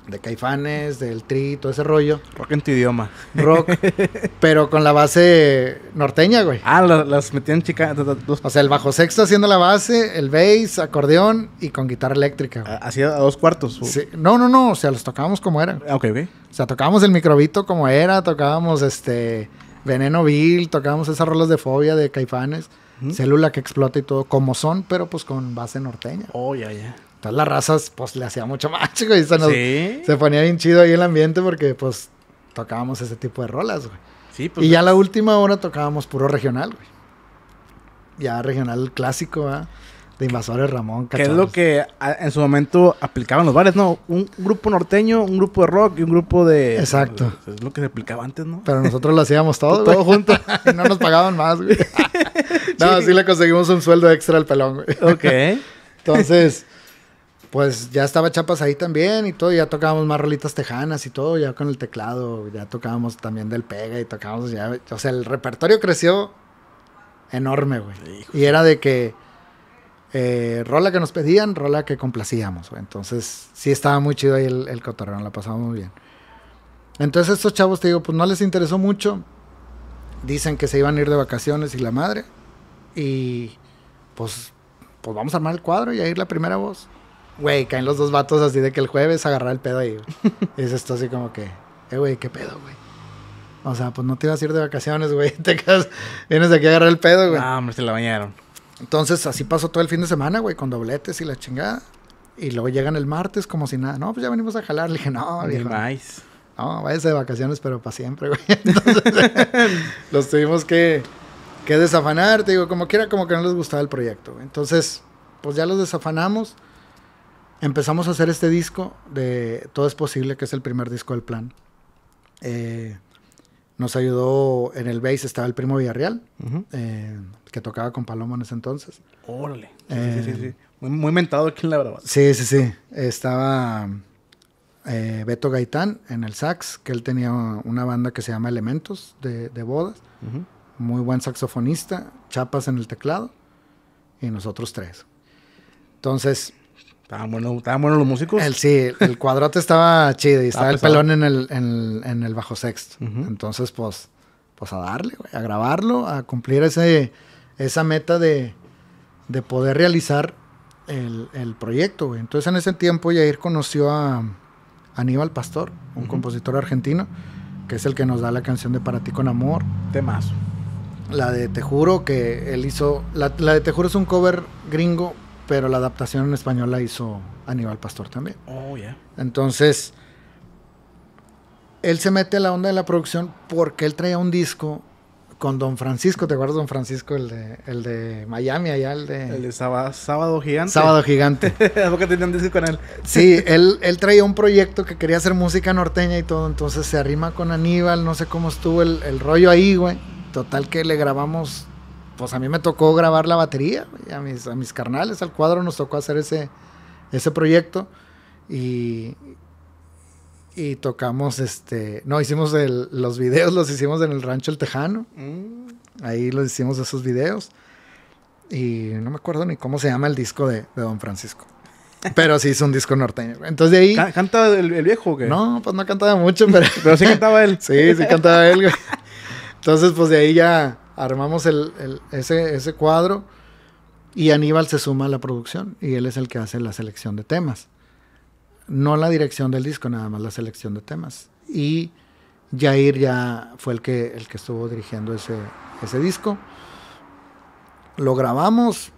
de Caifanes, del Tri, todo ese rollo. Rock en tu idioma. Rock, pero con la base norteña, güey. Ah, las, metían chicas. O sea, el bajo sexto haciendo la base, el bass, acordeón y con guitarra eléctrica. Ah, ¿Hacía a dos cuartos? No, no, no, o sea, los tocábamos como era. Ah, ok, ok. O sea, tocábamos el microbito como era, tocábamos este Veneno Bill, tocábamos esas rolas de fobia de Caifanes. Célula que explota y todo, como son, pero pues con base norteña. Oh, ya, ya todas las razas, pues le hacía mucho más, chico, y se, ponía bien chido ahí el ambiente porque, pues, tocábamos ese tipo de rolas, güey. Sí, pues. Y ya la última hora tocábamos puro regional, güey. Ya regional clásico, ¿verdad? De Invasores Ramón, Que es lo que en su momento aplicaban los bares, ¿no? Un, grupo norteño, un grupo de rock y un grupo de. Exacto. es lo que se aplicaba antes, ¿no? Pero nosotros lo hacíamos todo, todo junto. y no nos pagaban más, güey. no, así le conseguimos un sueldo extra al pelón, güey. Ok. Entonces pues ya estaba Chapas ahí también y todo, ya tocábamos más rolitas tejanas y todo, ya con el teclado, ya tocábamos también del pega y tocábamos ya, o sea, el repertorio creció enorme, güey. Y era de que eh, rola que nos pedían, rola que complacíamos, güey. Entonces, sí estaba muy chido ahí el, el cotorreo, la pasábamos muy bien. Entonces, estos chavos, te digo, pues no les interesó mucho. Dicen que se iban a ir de vacaciones y la madre. Y pues, pues vamos a armar el cuadro y a ir la primera voz güey, caen los dos vatos así de que el jueves agarrar el pedo y es esto así como que, eh, güey, qué pedo, güey. O sea, pues no te ibas a ir de vacaciones, güey. Te vienes de aquí a agarrar el pedo, güey. Ah, no, hombre, se la bañaron. Entonces, así pasó todo el fin de semana, güey, con dobletes y la chingada. Y luego llegan el martes como si nada. No, pues ya venimos a jalar. Le dije, no, viejo. No, váyase de vacaciones, pero para siempre, güey. Entonces, los tuvimos que, que desafanar. Te digo, como quiera, como que no les gustaba el proyecto. Entonces, pues ya los desafanamos empezamos a hacer este disco de Todo es Posible, que es el primer disco del plan. Eh, nos ayudó en el bass, estaba el primo Villarreal, eh, que tocaba con Paloma en ese entonces. Órale. Sí, sí, sí, eh, Muy, mentado aquí en la grabación. Sí, sí, sí. Estaba Beto Gaitán en el sax, que él tenía una banda que se llama Elementos de, Bodas. Muy buen saxofonista, Chapas en el teclado y nosotros tres. Entonces, Estaban buenos, los músicos. El, sí, el cuadrote estaba chido y estaba el pelón en el, en, el bajo sexto. Entonces, pues, pues a darle, a grabarlo, a cumplir ese, esa meta de, poder realizar el, proyecto, Entonces, en ese tiempo, Yair conoció a Aníbal Pastor, un compositor argentino, que es el que nos da la canción de Para ti con amor. más La de Te juro, que él hizo. La, la de Te juro es un cover gringo pero la adaptación en español la hizo Aníbal Pastor también. Oh, yeah. Entonces, él se mete a la onda de la producción porque él traía un disco con Don Francisco, ¿te acuerdas Don Francisco? El de, el de Miami, allá el de... El de Sábado Gigante. Sábado Gigante. porque un disco con él. sí, él, él traía un proyecto que quería hacer música norteña y todo, entonces se arrima con Aníbal, no sé cómo estuvo el, el rollo ahí, güey. Total que le grabamos pues a mí me tocó grabar la batería, a mis, a mis carnales, al cuadro nos tocó hacer ese, ese proyecto y, y tocamos, este, no, hicimos los videos, los hicimos en el rancho El Tejano, mm. ahí los hicimos esos videos y no me acuerdo ni cómo se llama el disco de, Don Francisco. Pero sí es un disco norteño. Entonces de ahí. ¿Canta el, viejo o No, pues no cantaba mucho, pero. pero sí cantaba él. sí, sí cantaba él, Entonces, pues de ahí ya armamos ese, cuadro y Aníbal se suma a la producción y él es el que hace la selección de temas. No la dirección del disco, nada más la selección de temas. Y Jair ya fue el que, el que estuvo dirigiendo ese, ese disco. Lo grabamos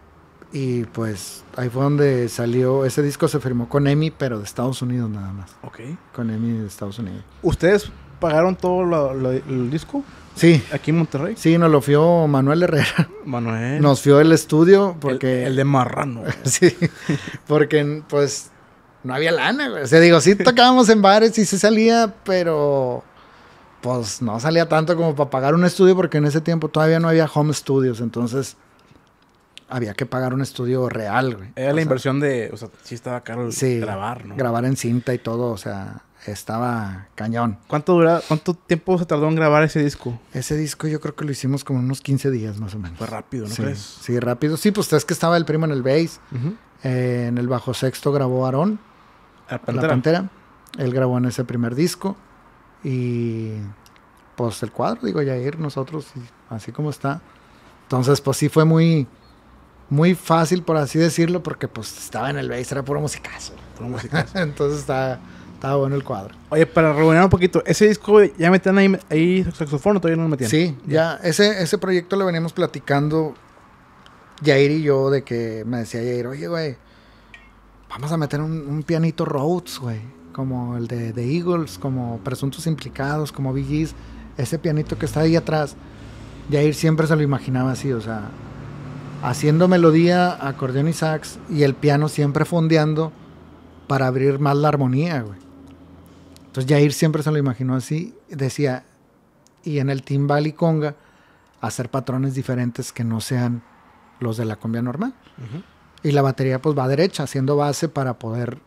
y pues ahí fue donde salió, ese disco se firmó con EMI, pero de Estados Unidos nada más. Ok. Con EMI de Estados Unidos. Ustedes pagaron todo el disco? Sí. ¿Aquí en Monterrey? Sí, nos lo fió Manuel Herrera. Manuel. Nos fió el estudio porque... El, de Marrano. sí, porque pues no había lana, güey. O sea, digo, sí tocábamos en bares y se salía, pero pues no salía tanto como para pagar un estudio porque en ese tiempo todavía no había home studios, entonces había que pagar un estudio real, güey. Era la inversión de, o sea, sí estaba caro grabar, ¿no? Grabar en cinta y todo, o sea, estaba cañón. ¿Cuánto, dura, ¿Cuánto tiempo se tardó en grabar ese disco? Ese disco yo creo que lo hicimos como unos 15 días más o menos. Fue rápido, ¿no sí, crees? Sí, rápido. Sí, pues es que estaba el primo en el bass. Eh, en el bajo sexto grabó Aarón. La Pantera. Él grabó en ese primer disco. Y pues el cuadro, digo, ya ir nosotros, así como está. Entonces, pues sí fue muy muy fácil, por así decirlo, porque pues estaba en el bass, era puro musicazo. Puro musicazo. Entonces estaba estaba bueno el cuadro. Oye, para rebobinar un poquito, ese disco ya metían ahí, ahí saxofón todavía no lo metían. Sí, ya, ese, ese proyecto lo veníamos platicando Jair y yo, de que me decía Jair, oye, güey, vamos a meter un, pianito Rhodes, güey, como el de, Eagles, como Presuntos Implicados, como VGs, ese pianito que está ahí atrás. Jair siempre se lo imaginaba así, o sea, haciendo melodía, acordeón y sax, y el piano siempre fondeando para abrir más la armonía, güey. Entonces Jair siempre se lo imaginó así, decía, y en el timbal y conga, hacer patrones diferentes que no sean los de la cumbia normal. Y la batería pues va derecha, haciendo base para poder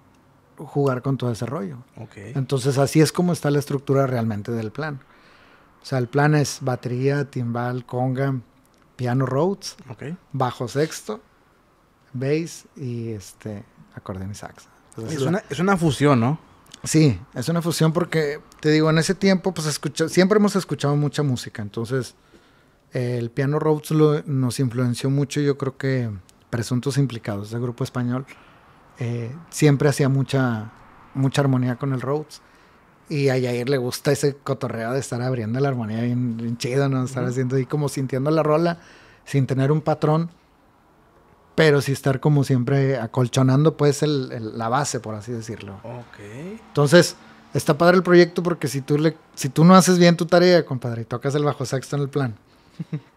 jugar con todo ese rollo. Entonces así es como está la estructura realmente del plan. O sea, el plan es batería, timbal, conga, piano Rhodes, bajo sexto, bass y este acordeón y sax. es, una, es una fusión, ¿no? Sí, es una fusión porque, te digo, en ese tiempo, pues siempre hemos escuchado mucha música, entonces el piano Rhodes nos influenció mucho, yo creo que Presuntos Implicados, ese grupo español, eh, siempre hacía mucha, mucha armonía con el Rhodes. Y a Yair le gusta ese cotorreo de estar abriendo la armonía bien, chido, ¿no? Estar haciendo ahí como sintiendo la rola sin tener un patrón pero sí estar como siempre acolchonando pues el, la base, por así decirlo. Ok. Entonces, está padre el proyecto porque si tú, le, si tú no haces bien tu tarea, compadre, y tocas el bajo sexto en el plan,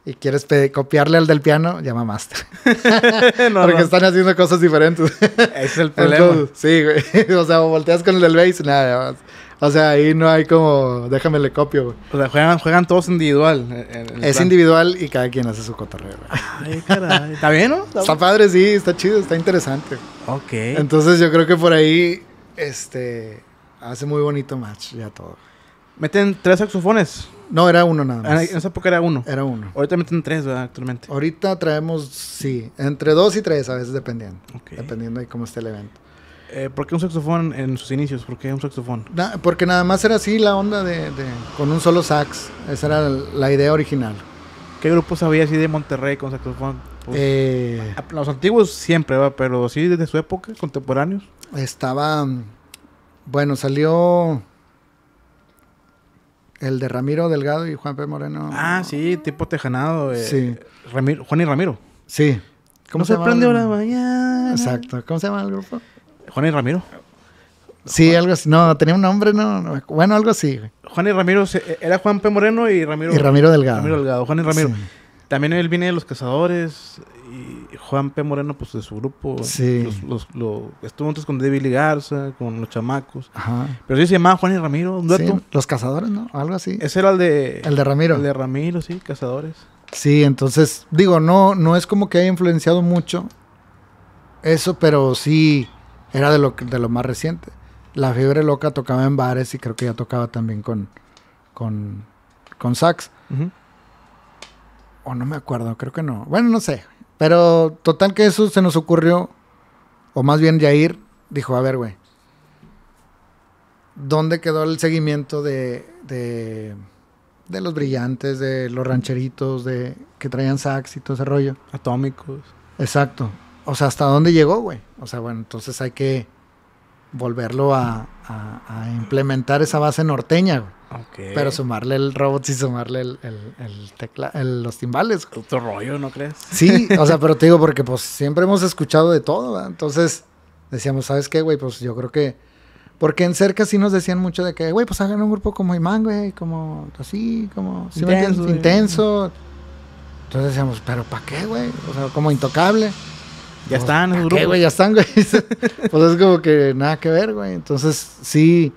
y quieres copiarle al del piano, llama master. Porque están haciendo cosas diferentes. es el problema. sí, güey. O sea, volteas con el del bass, nada más. O sea, ahí no hay como, déjame le copio, güey. O sea, juegan, todos individual. Eh, eh, es individual y cada quien hace su cotorreo, güey. Ay, caray. ¿Está bien, no? Está, padre, sí, está chido, está interesante. Ok. Entonces yo creo que por ahí, este, hace muy bonito match ya todo. ¿Meten tres saxofones? No, era uno nada ah, más. En esa época era uno. Era uno. Ahorita meten tres, ¿verdad? Actualmente. Ahorita traemos, sí, entre dos y tres, a veces dependiendo. Dependiendo de cómo esté el evento. Eh, ¿Por qué un saxofón en sus inicios? ¿Por qué un saxofón? porque nada más era así la onda de, con un solo sax. Esa era la idea original. ¿Qué grupos había así de Monterrey con saxofón? Pues, eh, los antiguos siempre, ¿va? pero sí desde su época, contemporáneos. Estaba. Mm, bueno, salió. El de Ramiro Delgado y Juan P. Moreno. Ah, sí, tipo tejanado. Eh, sí. Juan y Ramiro. Sí. ¿Cómo se, aprende ahora Exacto. ¿Cómo se llama el grupo? Juan y Ramiro. Sí, algo así. No, tenía un nombre, no, Bueno, algo así. Juan y Ramiro e, era Juan P. Moreno y Ramiro. Y Ramiro Delgado. Ramiro Delgado, Juan y Ramiro. También él viene de Los Cazadores y Juan P. Moreno, pues de su grupo. Sí. Los, estuvo antes con David Garza, con los chamacos. Ajá. Pero sí se llamaba Juan y Ramiro, Sí, los Cazadores, ¿no? Algo así. Ese era el de. El de Ramiro. El de Ramiro, sí, Cazadores. Sí, entonces, digo, no, no es como que haya influenciado mucho eso, pero sí era de lo, de lo más reciente. La Fiebre Loca tocaba en bares y creo que ya tocaba también con, con, sax. O no me acuerdo, creo que no. Bueno, no sé. Pero total que eso se nos ocurrió, o más bien Jair dijo, a ver, güey, ¿dónde quedó el seguimiento de, de, de, los brillantes, de los rancheritos, de que traían sax y todo ese rollo? Atómicos. Exacto. O sea, ¿hasta dónde llegó, güey? O sea, bueno, entonces hay que volverlo a, implementar esa base norteña, güey. Pero sumarle el robot y sumarle el, tecla, los timbales. Otro rollo, ¿no crees? Sí, o sea, pero te digo, porque pues siempre hemos escuchado de todo, Entonces decíamos, ¿sabes qué, güey? Pues yo creo que. Porque en cerca sí nos decían mucho de que, güey, pues hagan un grupo como Imán, güey, como así, como. intenso. intenso. Entonces decíamos, ¿pero para qué, güey? O sea, como intocable. Ya pues, están, ¿Qué, güey? Ya están, güey. pues es como que nada que ver, güey. Entonces, sí,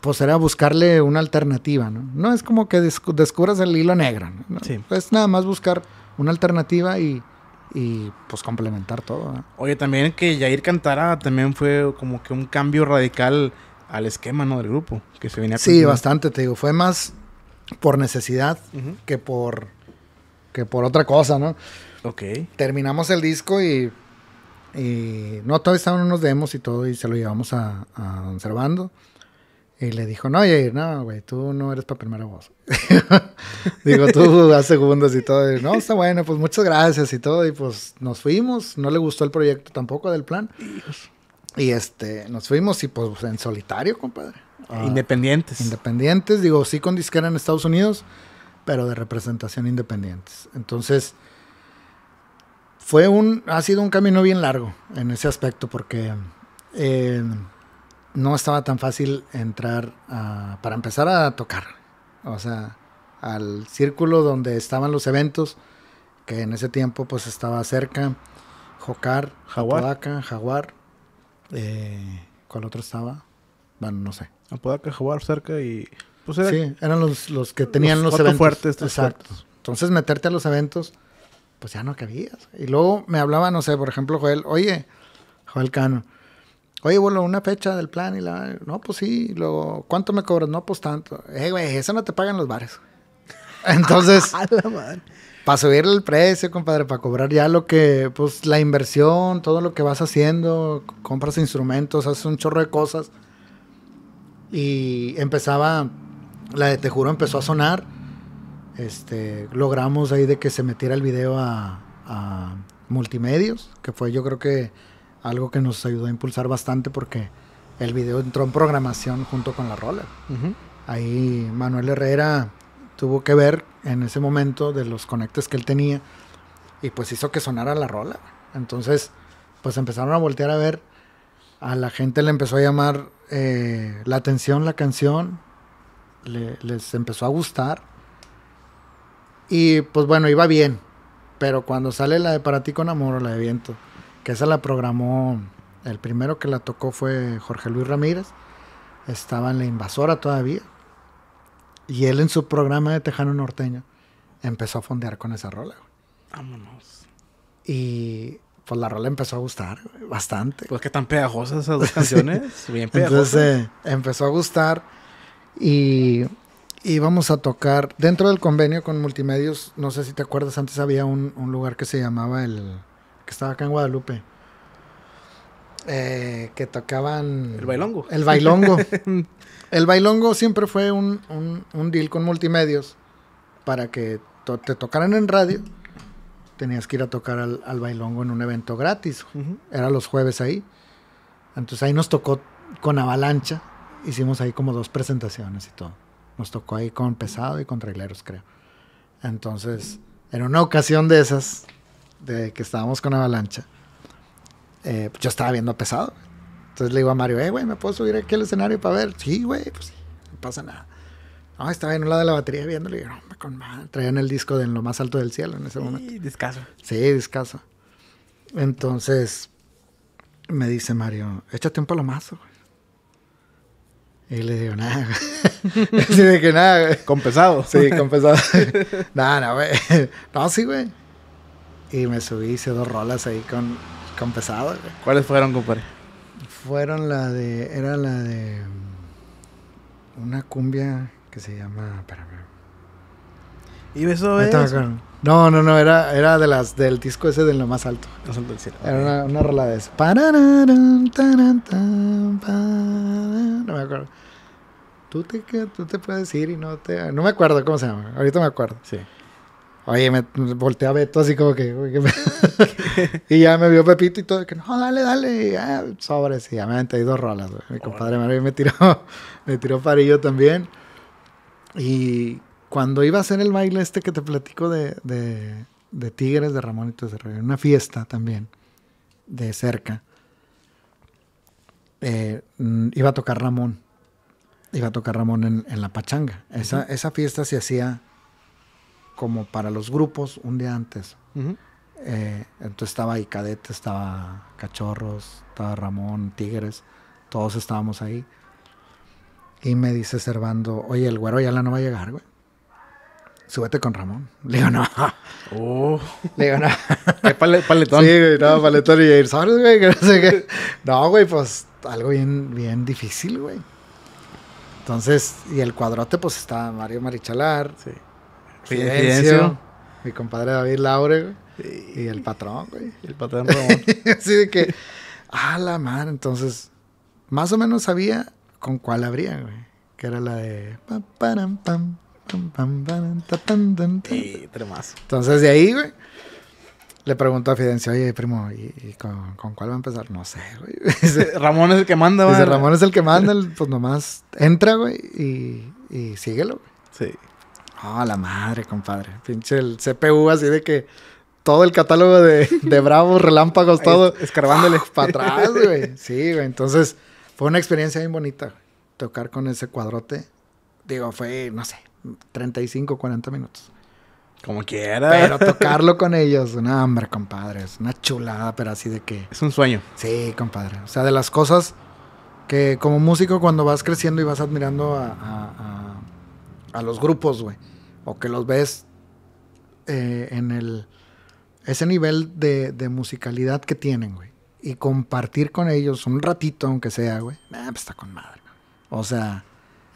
pues era buscarle una alternativa, ¿no? No es como que descubras el hilo negro, ¿no? Sí. pues nada más buscar una alternativa y, pues complementar todo. ¿no? Oye, también que Yair cantara también fue como que un cambio radical al esquema, ¿no? Del grupo, que se viene a Sí, bastante, te digo. Fue más por necesidad que por que por otra cosa, ¿no? Terminamos el disco y. no, todavía estaban unos demos y todo, y se lo llevamos a, a Don Servando. Y le dijo, no, Jair, no, güey, tú no eres para primera voz. Digo, tú a segundas y todo. no, está bueno, pues muchas gracias y todo. Y pues nos fuimos. No le gustó el proyecto tampoco del plan. Y este, nos fuimos y pues en solitario, compadre. Ah, independientes. Independientes, digo, sí con disquera en Estados Unidos, pero de representación independientes. Entonces, fue un, ha sido un camino bien largo en ese aspecto porque eh, no estaba tan fácil entrar para empezar a tocar. O sea, al círculo donde estaban los eventos, que en ese tiempo pues estaba cerca, Jocar, Jaguar, Jaguar, eh, ¿cuál otro estaba? Bueno, no sé. Apodaca, Jaguar, cerca y... Pues, sí, eran los, que tenían los, los eventos. fuertes. Exacto. Entonces meterte a los eventos pues ya no cabías. Y luego me hablaba, no sé, por ejemplo, Joel, oye, Joel Cano, oye, bueno, una fecha del plan y la, no, pues sí, luego, ¿cuánto me cobras? No, pues tanto. Eh, güey, eso no te pagan los bares. Entonces, para subir el precio, compadre, para cobrar ya lo que, pues la inversión, todo lo que vas haciendo, compras instrumentos, haces un chorro de cosas. Y empezaba, la de Te Juro empezó a sonar este, logramos ahí de que se metiera el video a, multimedios, que fue yo creo que algo que nos ayudó a impulsar bastante porque el video entró en programación junto con la rola Ahí Manuel Herrera tuvo que ver en ese momento de los conectes que él tenía y pues hizo que sonara la rola. Entonces, pues empezaron a voltear a ver, a la gente le empezó a llamar eh, la atención la canción, les empezó a gustar y pues bueno, iba bien. Pero cuando sale la de Para ti con amor o la de viento, que esa la programó, el primero que la tocó fue Jorge Luis Ramírez. Estaba en La Invasora todavía. Y él en su programa de Tejano Norteño empezó a fondear con esa rola. Vámonos. Y pues la rola empezó a gustar bastante. Pues que tan pegajosas esas dos canciones. Bien Entonces eh, empezó a gustar y y vamos a tocar dentro del convenio con Multimedios. No sé si te acuerdas, antes había un, lugar que se llamaba el. que estaba acá en Guadalupe. Eh, que tocaban. El bailongo. El bailongo. el bailongo siempre fue un, deal con Multimedios para que te tocaran en radio. Tenías que ir a tocar al, bailongo en un evento gratis. Era los jueves ahí. Entonces ahí nos tocó con Avalancha. Hicimos ahí como dos presentaciones y todo. Nos tocó ahí con Pesado y con Regleros, creo. Entonces, en una ocasión de esas, de que estábamos con Avalancha, eh, pues, yo estaba viendo Pesado. Entonces le digo a Mario, eh, güey, ¿me puedo subir aquí al escenario para ver? Sí, güey, pues no pasa nada. No, estaba en un lado de la batería viéndolo y dije no, con madre. Traían el disco de En lo más alto del cielo en ese momento. Sí, descaso. Sí, descaso. Entonces, me dice Mario, échate un palomazo, güey. Y le digo, nada, güey. que nada, Con pesado. Sí, con pesado. nada, no, güey. No, sí, güey. Y me subí, hice dos rolas ahí con, con pesado, ¿Cuáles fueron, compadre? Fueron la de. Era la de. Una cumbia que se llama. ver Y beso es. No, no, no, era, era de las del disco ese de lo más alto. Era una, una rola de eso. No me acuerdo. Tú te, te puedes ir y no te. No me acuerdo cómo se llama. Ahorita me acuerdo. Sí. Oye, me, volteaba volteé a Beto así como que. y ya me vio Pepito y todo. Que no, dale, dale. sobres. Y ya me han traído rolas. Mi compadre me tiró, me tiró parillo también. Y cuando iba a hacer el baile este que te platico de, Tigres, de Ramón y todo una fiesta también, de cerca, eh, mm, iba a tocar Ramón. Iba a tocar Ramón en, la pachanga. Esa, fiesta se hacía como para los grupos un día antes. Eh, entonces estaba ahí Cadete, estaba Cachorros, estaba Ramón, Tigres, todos estábamos ahí. Y me dice Servando, oye, el güero ya la no va a llegar, güey súbete con Ramón. Le digo, no. Oh. Le digo, no. ¿Qué paletón? Sí, güey, no, paletón. Y ir, ¿sabes, güey? Que no sé qué. No, güey, pues algo bien, bien difícil, güey. Entonces, y el cuadrote, pues está Mario Marichalar. Sí. Fidencio, Mi compadre David Laure, güey. Y el patrón, güey. Y el patrón Ramón. Así de que, a la madre. Entonces, más o menos sabía con cuál habría, güey. Que era la de... Pam, pam, pam. Entonces de ahí, güey. Le pregunto a Fidencio, oye, primo, ¿y, con, cuál va a empezar? No sé, güey. Ramón es el que manda, güey. Dice, Ramón es el que manda, pues nomás entra, güey, y, síguelo, güey. Sí. Oh, la madre, compadre. Pinche el CPU así de que todo el catálogo de, de bravos, relámpagos, todo. Escarbándole. para atrás, güey. Sí, güey. Entonces, fue una experiencia bien bonita, Tocar con ese cuadrote. Digo, fue, no sé, 35, 40 minutos. Como quiera. Pero tocarlo con ellos, una hambre, compadre. Es una chulada, pero así de que. Es un sueño. Sí, compadre. O sea, de las cosas que como músico, cuando vas creciendo y vas admirando a, a, los grupos, güey. O que los ves eh, en el. Ese nivel de, de musicalidad que tienen, güey. Y compartir con ellos un ratito, aunque sea, güey. pues está con madre. O sea,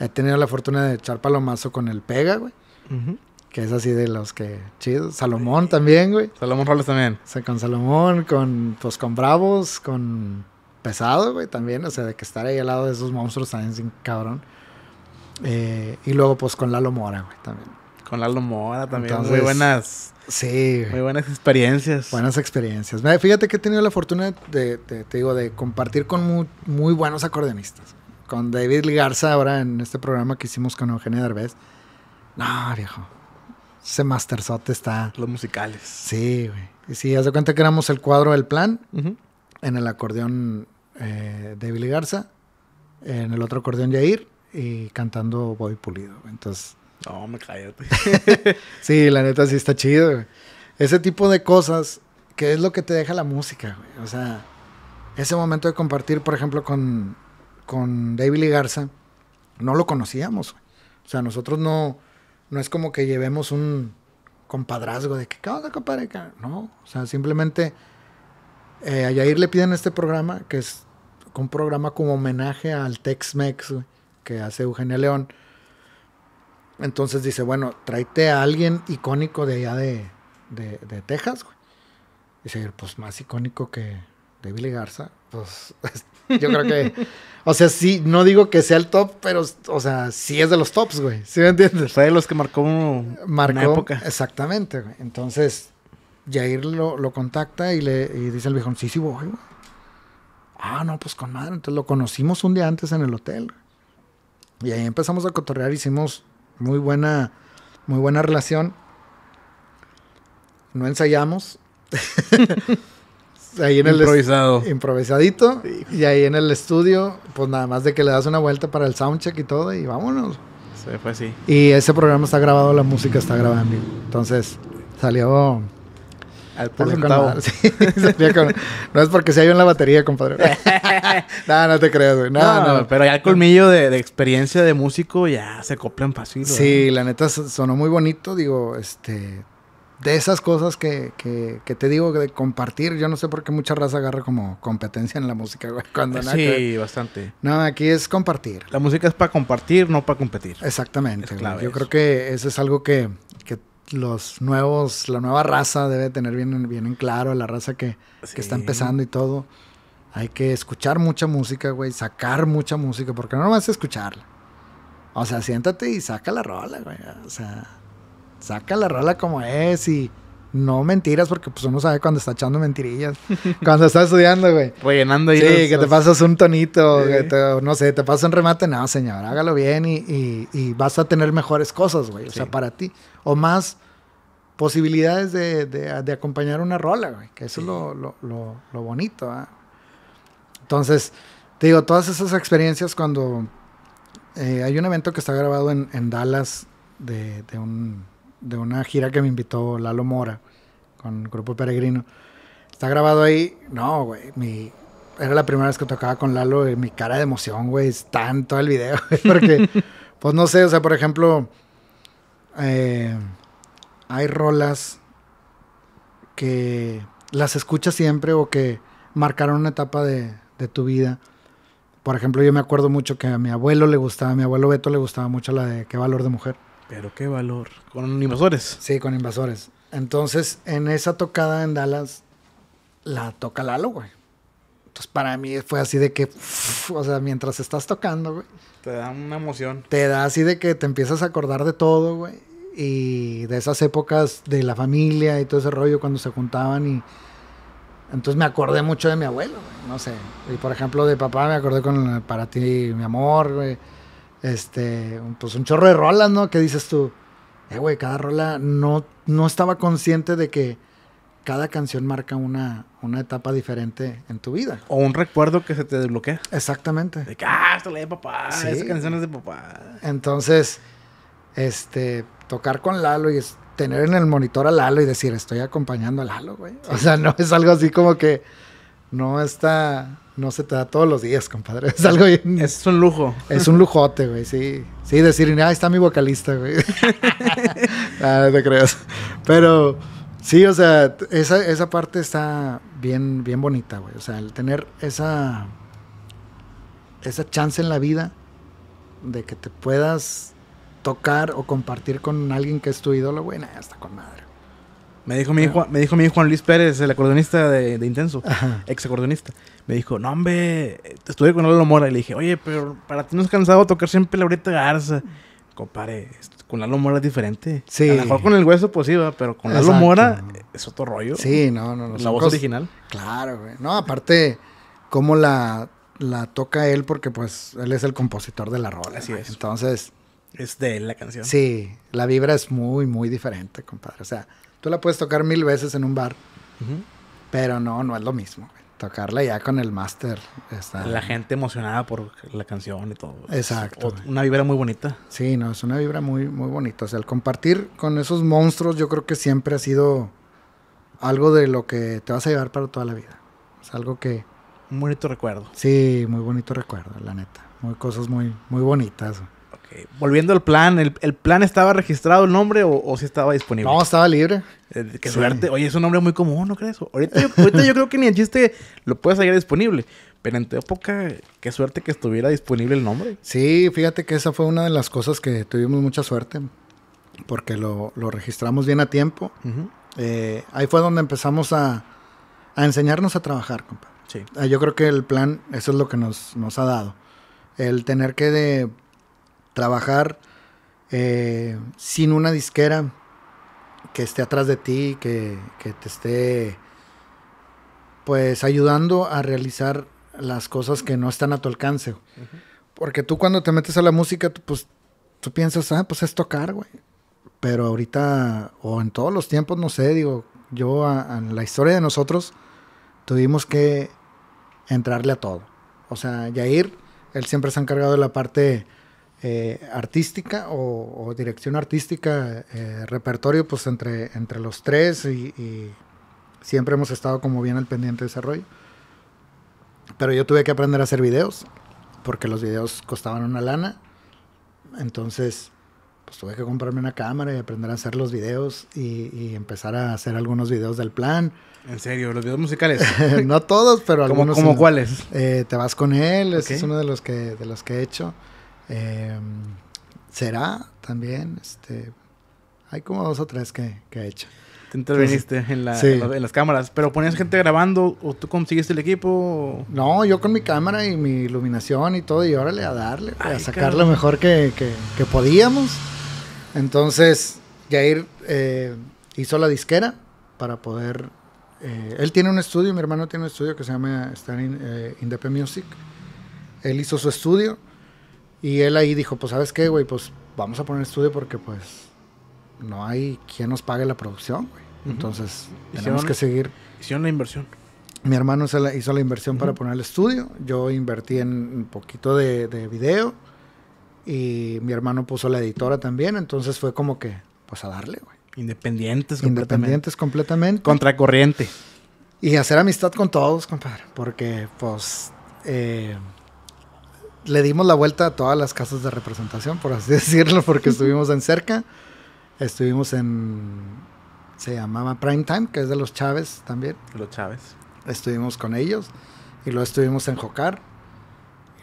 He tenido la fortuna de echar palomazo con el Pega, güey. Que es así de los que Chido. Salomón también, güey. Salomón Robles también. O sea, con Salomón, con, pues con Bravos, con Pesado, güey, también. O sea, de que estar ahí al lado de esos monstruos también sin cabrón. Eh, y luego, pues con Lalo Mora, güey, también. Con Lalo Mora también. muy buenas. Sí, Muy buenas experiencias. Buenas experiencias. Fíjate que he tenido la fortuna de, te digo, de compartir con muy buenos acordeonistas con David Garza ahora en este programa que hicimos con Eugenio Derbez. No, viejo. Ese masterzote está. Los musicales. Sí, güey. Y sí, haz de cuenta que éramos el cuadro del plan. En el acordeón eh, David Garza. En el otro acordeón Jair. Y cantando Boy Pulido. Entonces. No, me cállate. sí, la neta sí está chido, güey. Ese tipo de cosas que es lo que te deja la música, güey. O sea, ese momento de compartir, por ejemplo, con, con David Garza, no lo conocíamos. O sea, nosotros no, no es como que llevemos un compadrazgo de que, ¿qué onda, compadre? No, o sea, simplemente eh, a Yair le piden este programa, que es un programa como homenaje al Tex-Mex que hace Eugenia León. Entonces dice, bueno, tráete a alguien icónico de allá de, de, Texas. Dice, pues más icónico que, Billy Garza, pues yo creo que, o sea, sí, no digo que sea el top, pero, o sea, sí es de los tops, güey, ¿sí me entiendes? Fue de los que marcó, una época. Exactamente, güey. Entonces, Jair lo, lo contacta y le dice al viejón, sí, sí, voy, güey. Ah, no, pues con madre. Entonces lo conocimos un día antes en el hotel. Y ahí empezamos a cotorrear, hicimos muy buena, muy buena relación. No ensayamos. ahí en improvisado. improvisadito y ahí en el estudio, pues nada más de que le das una vuelta para el soundcheck y todo y vámonos. Se fue así. Y ese programa está grabado, la música está grabando. Entonces, salió al punto. no es porque se yo en la batería, compadre. no, no te creas, güey. No, no, Pero ya el colmillo de, experiencia de músico ya se coplan fácil. Sí, la neta sonó muy bonito. Digo, este, de esas cosas que, que, te digo de compartir. Yo no sé por qué mucha raza agarra como competencia en la música, güey. sí, bastante. No, aquí es compartir. La música es para compartir, no para competir. Exactamente. Yo creo que eso es algo que, que, los nuevos, la nueva raza debe tener bien, bien en claro, la raza que, está empezando y todo. Hay que escuchar mucha música, güey, sacar mucha música, porque no vas a escucharla. O sea, siéntate y saca la rola, güey. O sea saca la rola como es y no mentiras porque pues uno sabe cuando está echando mentirillas. cuando está estudiando, güey. y Sí, que te pasas un tonito, no sé, te pasas un remate. No, señor, hágalo bien y, y, vas a tener mejores cosas, güey. O sea, para ti. O más posibilidades de, acompañar una rola, güey. Que eso es lo, bonito, ¿ah? Entonces, te digo, todas esas experiencias cuando... Eh, hay un evento que está grabado en, Dallas de un de una gira que me invitó Lalo Mora con el Grupo Peregrino. Está grabado ahí. No, güey, era la primera vez que tocaba con Lalo y mi cara de emoción, güey, está en todo el video. porque, pues no sé, o sea, por ejemplo, eh, hay rolas que las escuchas siempre o que marcaron una etapa de, de, tu vida. Por ejemplo, yo me acuerdo mucho que a mi abuelo le gustaba, a mi abuelo Beto le gustaba mucho la de Qué valor de mujer. Pero qué valor. Con invasores. Sí, con invasores. Entonces, en esa tocada en Dallas, la toca Lalo, güey. Entonces, para mí fue así de que, o sea, mientras estás tocando, güey. Te da una emoción. Te da así de que te empiezas a acordar de todo, güey. Y de esas épocas de la familia y todo ese rollo cuando se juntaban y... Entonces me acordé mucho de mi abuelo, güey. No sé. Y por ejemplo, de papá me acordé con Para ti, mi amor, güey este, pues un chorro de rolas, ¿no? Que dices tú, eh, güey, cada rola no, no estaba consciente de que cada canción marca una, una etapa diferente en tu vida. O un recuerdo que se te desbloquea. Exactamente. De que, ah, esto papá, esa canción es de papá. Entonces, este, tocar con Lalo y tener en el monitor a Lalo y decir, estoy acompañando a Lalo, güey. O sea, no es algo así como que no está no se te da todos los días, compadre. Es algo bien. Es un lujo. Es un lujote, güey, sí. Sí, decir, ah, está mi vocalista, güey. ah, no te creas. Pero sí, o sea, esa, esa parte está bien, bien bonita, güey. O sea, el tener esa, esa chance en la vida de que te puedas tocar o compartir con alguien que es tu ídolo, güey, Hasta con madre. Me dijo, mi hijo, me dijo mi hijo Juan Luis Pérez, el acordeonista de, de Intenso, ex acordeonista dijo, no, hombre, estuve con Lalo Mora. Y le dije, oye, pero para ti no es cansado tocar siempre la Laurita Garza. Compare, con Lalo Mora es diferente. Sí. A lo mejor con el hueso, pues sí, pero con Lalo Mora es otro rollo. Sí, no, no, no. La voz original. Claro, güey. No, aparte, cómo la, la toca él, porque pues él es el compositor de la rola. Así es. Entonces. Es de él la canción. Sí, la vibra es muy, muy diferente, compadre. O sea, tú la puedes tocar mil veces en un bar, pero no, no es lo mismo tocarla ya con el máster. La gente emocionada por la canción y todo. Exacto. una vibra muy bonita. Sí, no, es una vibra muy, muy bonita. O sea, el compartir con esos monstruos yo creo que siempre ha sido algo de lo que te vas a llevar para toda la vida. Es algo que... Un bonito recuerdo. Sí, muy bonito recuerdo, la neta. Muy cosas muy, muy bonitas volviendo al plan, el, plan estaba registrado el nombre o, si estaba disponible? No, estaba libre. Eh, qué suerte. Oye, es un nombre muy común, ¿no crees? Ahorita yo, ahorita yo creo que ni el chiste lo puedes hallar disponible. Pero en tu época, qué suerte que estuviera disponible el nombre. Sí, fíjate que esa fue una de las cosas que tuvimos mucha suerte. Porque lo, registramos bien a tiempo. Eh, ahí fue donde empezamos a, enseñarnos a trabajar, compadre. Sí. Ah, yo creo que el plan, eso es lo que nos, nos ha dado. El tener que de trabajar eh, sin una disquera que esté atrás de ti, que, te esté pues ayudando a realizar las cosas que no están a tu alcance. Porque tú cuando te metes a la música, pues tú piensas, ah, pues es tocar, güey. Pero ahorita, o en todos los tiempos, no sé, digo, yo en la historia de nosotros tuvimos que entrarle a todo. O sea, Yair, él siempre se ha encargado de la parte eh, artística o, dirección artística, eh, repertorio, pues entre, entre los tres y, siempre hemos estado como bien al pendiente de desarrollo. Pero yo tuve que aprender a hacer videos, porque los videos costaban una lana. Entonces, pues tuve que comprarme una cámara y aprender a hacer los videos y, empezar a hacer algunos videos del plan. ¿En serio? ¿Los videos musicales? no todos, pero algunos. ¿Como cuáles? Eh, te vas con él, es uno de los que, de los que he hecho. Em, será también, este, hay como dos o tres que, que he hecho. Te interviniste en, en, las cámaras, pero ponías gente grabando o tú consiguiste el equipo. No, yo con mi cámara y mi iluminación y todo, y órale a darle, a sacar lo mejor que, que, podíamos. Entonces, Jair eh, hizo la disquera para poder... Eh, él tiene un estudio, mi hermano tiene un estudio que se llama Stan in, eh, Independent Music. Él hizo su estudio y él ahí dijo, pues sabes qué, güey, pues vamos a poner estudio porque pues no hay quien nos pague la producción, güey. Entonces tenemos que seguir. Hicieron la inversión. Mi hermano hizo la, inversión para poner el estudio. Yo invertí en un poquito de, de video. Y mi hermano puso la editora también. Entonces fue como que, pues a darle, güey. Independientes completamente. Independientes completamente. Contracorriente. Y hacer amistad con todos, compadre. Porque, pues, eh, le dimos la vuelta a todas las casas de representación, por así decirlo, porque estuvimos en cerca, estuvimos en, se llamaba Primetime, que es de los Chávez también. Los Chávez. Estuvimos con ellos y luego estuvimos en Jocar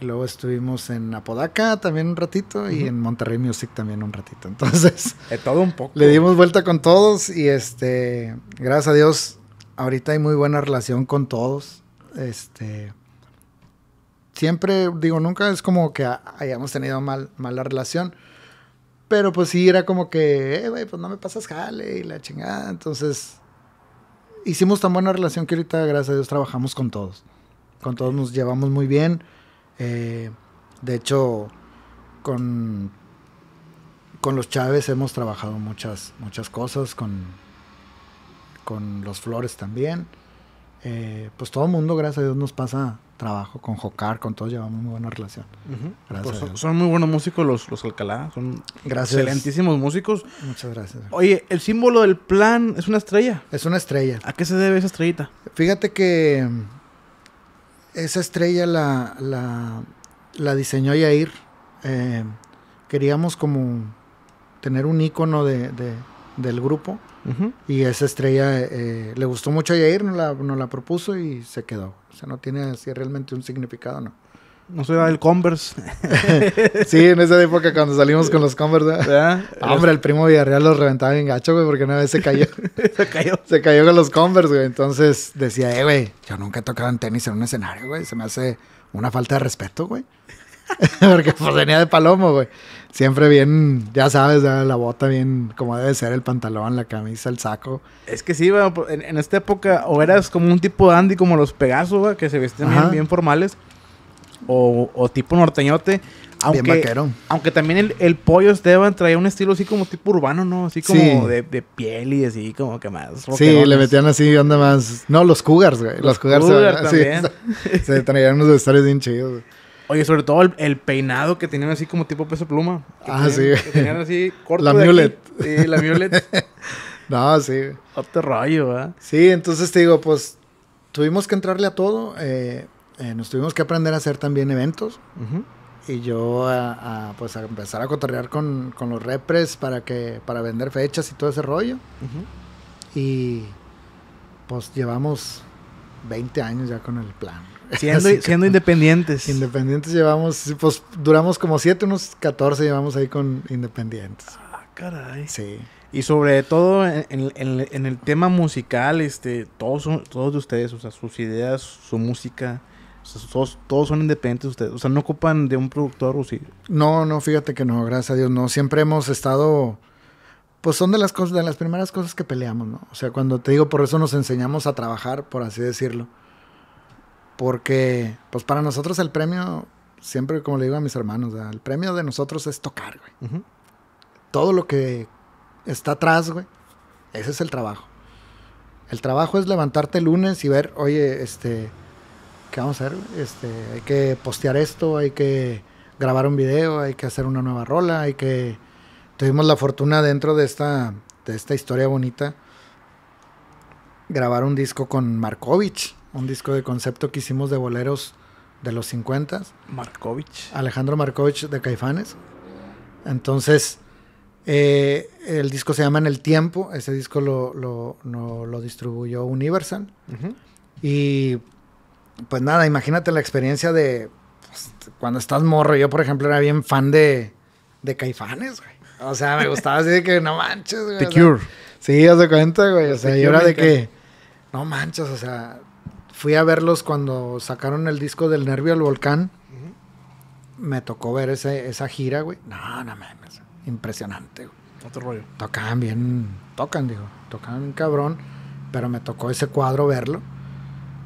y luego estuvimos en Apodaca también un ratito y en Monterrey Music también un ratito. Entonces, de todo un poco. Le dimos vuelta con todos y este, gracias a Dios, ahorita hay muy buena relación con todos. Este, siempre, digo, nunca es como que hayamos tenido mal, mala relación. Pero pues sí, era como que, eh, güey, pues no me pasas jale y la chingada. Entonces, hicimos tan buena relación que ahorita, gracias a Dios, trabajamos con todos. Con todos nos llevamos muy bien. Eh, de hecho, con, con los Chávez hemos trabajado muchas, muchas cosas, con, con los Flores también. Eh, pues todo mundo, gracias a Dios, nos pasa trabajo con Jocar, con todos llevamos muy buena relación. gracias son, muy buenos músicos los, los Alcalá, son excelentísimos músicos. Muchas gracias. Oye, el símbolo del plan es una estrella. Es una estrella. ¿A qué se debe esa estrellita? Fíjate que mm, esa estrella la, la, diseñó Yair. Eh, queríamos como tener un icono de, del grupo. Y esa estrella eh, le gustó mucho a Yair, nos la propuso y se quedó. O sea, no tiene así realmente un significado no. No soy el Converse. sí, en esa época cuando salimos con los Converse. ¿verdad? Ah, hombre, el primo Villarreal los reventaba bien gacho, güey, porque una vez se cayó. se cayó. Se cayó con los Converse, güey. Entonces decía, eh, güey, yo nunca he tocado en tenis en un escenario, güey. Se me hace una falta de respeto, güey. porque pues venía de palomo, güey siempre bien, ya sabes, la bota bien como debe ser, el pantalón, la camisa, el saco. Es que sí, en, en, esta época o eras como un tipo dandy, Andy como los Pegasos, que se vestían bien, formales, o, tipo norteñote. Aunque, Aunque también el, el, pollo Esteban traía un estilo así como tipo urbano, ¿no? Así como de, piel y así como que más. Sí, le metían así onda más. No, los cougars, güey. Los, cougars, se, se, traían unos vestuarios bien chidos, Oye, sobre todo el, peinado que tenían así como tipo peso pluma. Ah, sí. Que tenían así corto. La mulet. Sí, la mulet. no, sí. Otro rollo, ¿verdad? Sí, entonces te digo, pues tuvimos que entrarle a todo. Eh, eh, nos tuvimos que aprender a hacer también eventos. Y yo a, pues a empezar a cotorrear con, los repres para que para vender fechas y todo ese rollo. Y pues llevamos 20 años ya con el plan. Siendo, independientes. Independientes llevamos, pues duramos como siete unos 14 llevamos ahí con independientes. Ah, caray. Sí. Y sobre todo en, el tema musical, este, todos todos de ustedes, o sea, sus ideas, su música, todos, son independientes ustedes. O sea, no ocupan de un productor o sí. No, no, fíjate que no, gracias a Dios, no. Siempre hemos estado. Pues son de las cosas, de las primeras cosas que peleamos, ¿no? O sea, cuando te digo por eso nos enseñamos a trabajar, por así decirlo. Porque, pues para nosotros el premio, siempre como le digo a mis hermanos, el premio de nosotros es tocar, güey. Todo lo que está atrás, güey, ese es el trabajo. El trabajo es levantarte el lunes y ver, oye, este, ¿qué vamos a hacer? Este, hay que postear esto, hay que grabar un video, hay que hacer una nueva rola, hay que... Tuvimos la fortuna dentro de esta, de esta historia bonita, grabar un disco con Markovich un disco de concepto que hicimos de boleros de los 50. Markovich. Alejandro Markovich de Caifanes. Entonces, eh, el disco se llama En el Tiempo. Ese disco lo, lo, distribuyó Universal. Y pues nada, imagínate la experiencia de pues, cuando estás morro. Yo, por ejemplo, era bien fan de, de Caifanes, güey. O sea, me gustaba así de que no manches, güey. Cure. Sí, haz de cuenta, güey. O sea, yo era de que no manches, o sea, Fui a verlos cuando sacaron el disco del Nervio al Volcán. Me tocó ver ese, esa gira, güey. No, no mames. Impresionante, güey. Otro rollo. Tocaban bien, tocan, digo. Tocaban bien cabrón. Pero me tocó ese cuadro verlo.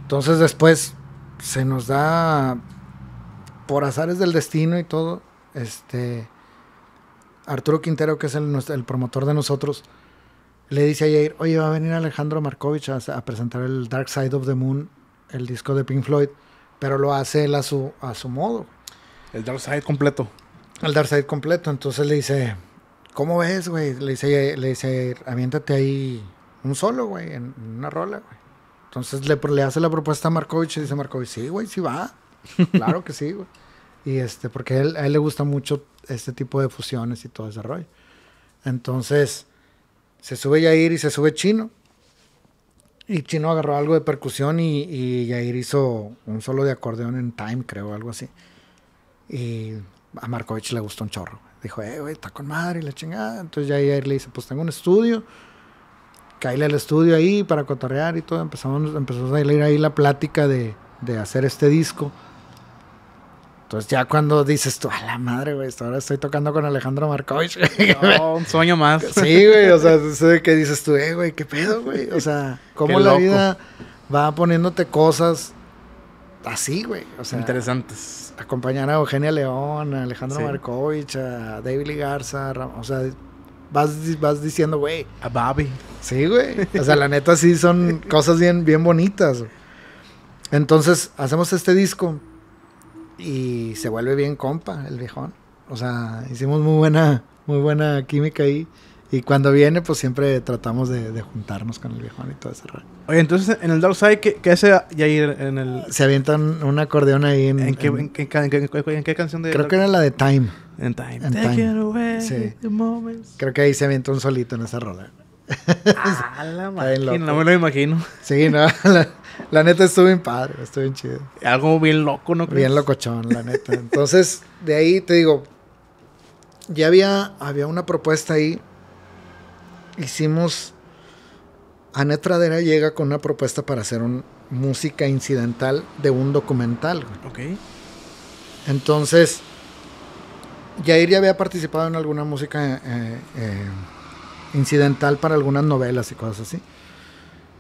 Entonces después se nos da, por azares del destino y todo, este, Arturo Quintero, que es el, promotor de nosotros, le dice a Jair, oye, va a venir Alejandro Markovich a, presentar el Dark Side of the Moon el disco de Pink Floyd, pero lo hace él a su, a su modo. El Dark Side completo. El Dark Side completo. Entonces le dice, ¿cómo ves, güey? Le dice, le dice, aviéntate ahí un solo, güey, en una rola, güey. Entonces le, le hace la propuesta a Markovich y dice Markovich, sí, güey, sí va. Claro que sí, güey. Y este, porque él, él le gusta mucho este tipo de fusiones y todo ese rollo. Entonces, se sube Yair y se sube Chino. Y Chino agarró algo de percusión y, y hizo un solo de acordeón en time, creo, algo así. Y a Markovich le gustó un chorro. Dijo, eh, güey, está con madre y la chingada. Entonces Jair le dice, pues tengo un estudio. Caíle al estudio ahí para cotorrear y todo. Empezamos, empezamos a leer ahí la plática de, de hacer este disco entonces ya cuando dices tú, a la madre, güey, ahora estoy tocando con Alejandro Markovich. No, un sueño más. Sí, güey, o sea, que dices tú, eh, güey, qué pedo, güey. O sea, cómo la vida va poniéndote cosas así, güey. O sea, interesantes. Acompañar a Eugenia León, a Alejandro Markovich, a David Garza, o sea, vas, vas diciendo, güey. A Bobby. Sí, güey. O sea, la neta sí son cosas bien, bien bonitas. Entonces, hacemos este disco y se vuelve bien compa el viejón. O sea, hicimos muy buena, muy buena química ahí. Y cuando viene, pues siempre tratamos de, juntarnos con el viejón y todo ese Oye, entonces en el Dark Side, ¿qué, qué hace Yair en el...? Se avientan un acordeón ahí en... ¿En qué, en, canción de...? Creo que era la de Time. En Time. En Time. sí. Creo que ahí se avienta un solito en esa rola. Ah, la máquina, no me lo imagino. Sí, no, La neta estuvo bien padre, estuvo bien chido. Algo bien loco, ¿no? Crees? Bien locochón, la neta. Entonces, de ahí te digo, ya había, había una propuesta ahí. Hicimos. Anet Tradera llega con una propuesta para hacer un, música incidental de un documental. Ok. Entonces, Jair ya había participado en alguna música eh, eh, incidental para algunas novelas y cosas así.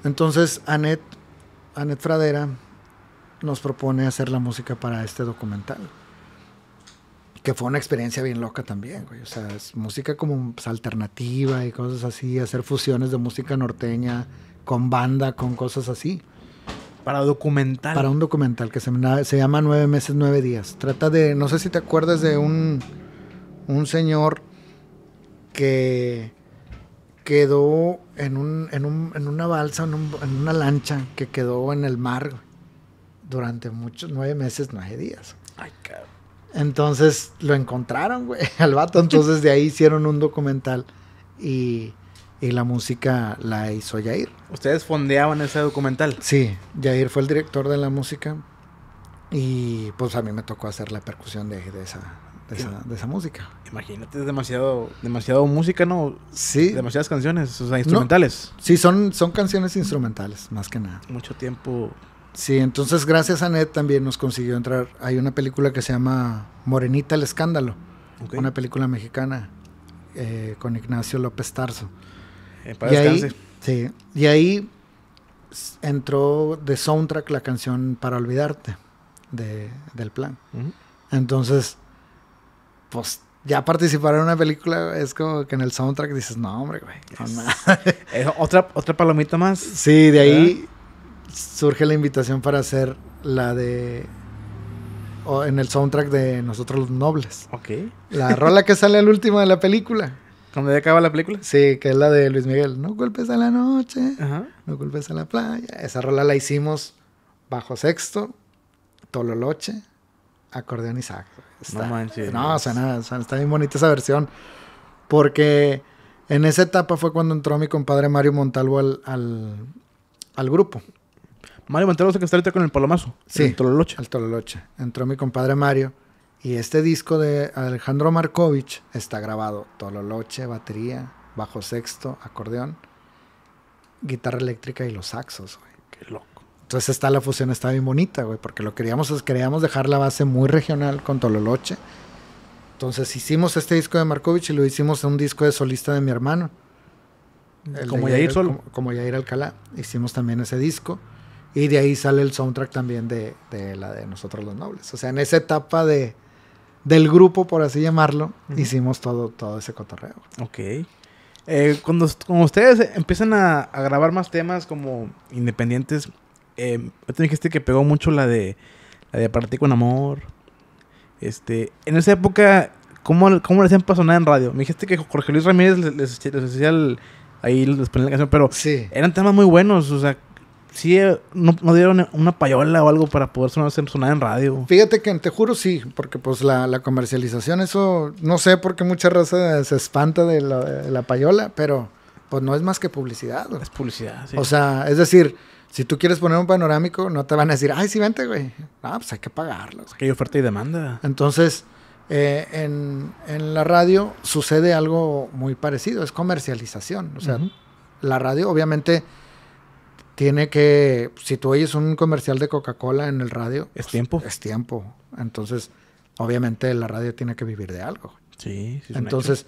Entonces, Anet Anet Fradera nos propone hacer la música para este documental. Que fue una experiencia bien loca también, güey. O sea, es música como pues, alternativa y cosas así, hacer fusiones de música norteña con banda, con cosas así. Para documental. Para un documental que se, se llama Nueve meses, nueve días. Trata de, no sé si te acuerdas de un, un señor que quedó en, un, en, un, en una balsa, en, una lancha que quedó en el mar durante muchos, nueve meses, nueve días. Ay, Entonces lo encontraron, güey, al vato. Entonces de ahí hicieron un documental y, la música la hizo Yair. ¿Ustedes fondeaban ese documental? Sí, Yair fue el director de la música y pues a mí me tocó hacer la percusión de esa, de, esa, música. Imagínate, es demasiado, demasiado música, ¿no? Sí. Demasiadas canciones, o sea, instrumentales. sí, son, son canciones instrumentales, más que nada. Mucho tiempo. Sí, entonces gracias a Ned también nos consiguió entrar. Hay una película que se llama Morenita el Escándalo, una película mexicana eh, con Ignacio López Tarso. y ahí, sí, y ahí entró de soundtrack la canción Para Olvidarte de, del plan. Entonces, pues ya participar en una película es como que en el soundtrack dices, no, hombre, güey. Eh, ¿Otra, otra palomita más. Sí, de ahí surge la invitación para hacer la de. O en el soundtrack de Nosotros los Nobles. Ok. La rola que sale al último de la película. ¿Cuando ya acaba la película? Sí, que es la de Luis Miguel. No golpes a la noche, no golpes a la playa. Esa rola la hicimos bajo sexto, Tololoche acordeón y no manches. No, o sea, está bien bonita esa versión. Porque en esa etapa fue cuando entró mi compadre Mario Montalvo al, grupo. Mario Montalvo se está ahorita con el Palomazo. Sí. El tololoche. El tololoche. Entró mi compadre Mario. Y este disco de Alejandro Markovich está grabado. Tololoche, batería, bajo sexto, acordeón, guitarra eléctrica y los saxos, Qué loco. Entonces está la fusión, está bien bonita, güey, porque lo queríamos queríamos dejar la base muy regional con Tololoche. Entonces hicimos este disco de Markovich y lo hicimos en un disco de solista de mi hermano. como Yair, solo. Como, Yair Alcalá. Hicimos también ese disco. Y de ahí sale el soundtrack también de, la de Nosotros los Nobles. O sea, en esa etapa de, del grupo, por así llamarlo, hicimos todo, todo ese cotorreo. Ok. Eh, cuando, ustedes empiezan a, grabar más temas como independientes, eh, te dijiste que pegó mucho la de, la de con Amor. Este, en esa época, ¿cómo, cómo le hacían sonar en radio? Me dijiste que Jorge Luis Ramírez les, les, ahí les ponían la canción, pero eran temas muy buenos, o sea, sí, eh, no, no, dieron una payola o algo para poder sonar, sonar, en radio. Fíjate que te juro sí, porque pues la, comercialización, eso, no sé por qué mucha raza se espanta de la, payola, pero pues no es más que publicidad. Es publicidad, O sea, es decir, si tú quieres poner un panorámico, no te van a decir, ay, sí, vente, güey. ¡Ah, pues hay que pagarlo. hay oferta y demanda. Entonces, eh, en, la radio sucede algo muy parecido, es comercialización. O sea, la radio obviamente tiene que, si tú oyes un comercial de Coca-Cola en el radio, es pues, tiempo. Es tiempo. Entonces, obviamente la radio tiene que vivir de algo. Sí, sí. Entonces,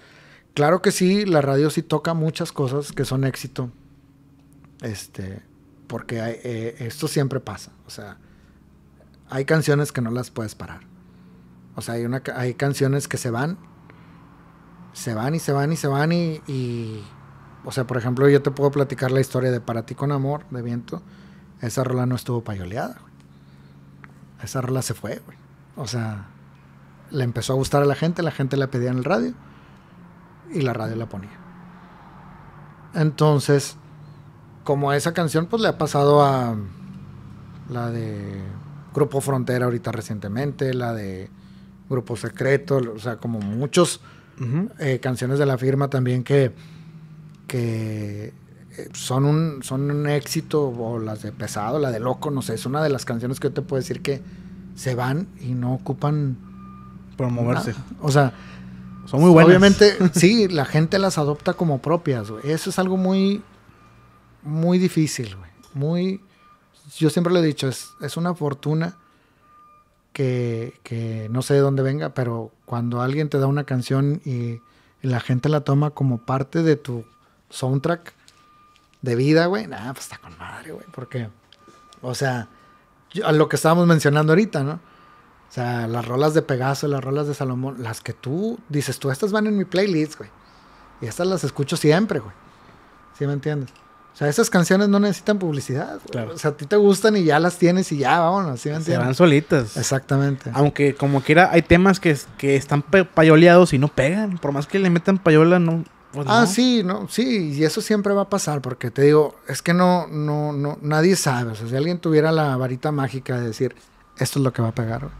claro que sí, la radio sí toca muchas cosas que son éxito. Este, porque eh, esto siempre pasa. O sea, hay canciones que no las puedes parar. O sea, hay, una, hay canciones que se van, se van y se van y se van y, O sea, por ejemplo, yo te puedo platicar la historia de Para ti con amor, de viento. Esa rola no estuvo payoleada, Esa rola se fue, güey. O sea, le empezó a gustar a la gente, la gente la pedía en el radio y la radio la ponía. Entonces, como esa canción, pues le ha pasado a la de Grupo Frontera ahorita recientemente, la de Grupo Secreto, o sea, como muchos eh, canciones de la firma también que, eh, son un, son un éxito, o las de Pesado, la de Loco, no sé, es una de las canciones que yo te puedo decir que se van y no ocupan promoverse. O sea, son muy buenas. Obviamente, sí, la gente las adopta como propias, Eso es algo muy muy difícil, güey. Muy, yo siempre lo he dicho, es, una fortuna que, no sé de dónde venga, pero cuando alguien te da una canción y, la gente la toma como parte de tu soundtrack de vida, güey, nada, pues está con madre, güey, porque, o sea, a lo que estábamos mencionando ahorita, ¿no? O sea, las rolas de Pegaso, las rolas de Salomón, las que tú dices, tú estas van en mi playlist, güey. Y estas las escucho siempre, güey. ¿Sí me entiendes? O sea, esas canciones no necesitan publicidad. Claro. O sea, a ti te gustan y ya las tienes y ya, vámonos, ¿sí me entiendes? Se van solitas. Exactamente. Aunque como quiera, hay temas que, que están payoleados y no pegan. Por más que le metan payola, no, pues ah, sí, no, sí, y eso siempre va a pasar, porque te digo, es que no, no, no, nadie sabe. O sea, si alguien tuviera la varita mágica de decir, esto es lo que va a pegar,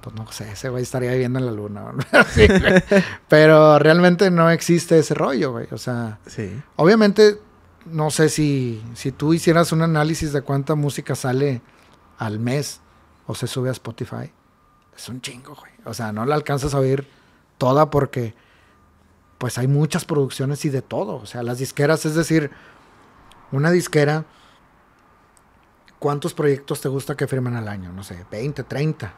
pues no sé, ese güey estaría viviendo en la luna. pero realmente no existe ese rollo, güey. O sea, sí. obviamente no sé si, si tú hicieras un análisis de cuánta música sale al mes o se sube a Spotify. Es un chingo, güey. O sea, no la alcanzas a oír toda porque pues hay muchas producciones y de todo. O sea, las disqueras, es decir, una disquera, ¿cuántos proyectos te gusta que firmen al año? No sé, 20, 30.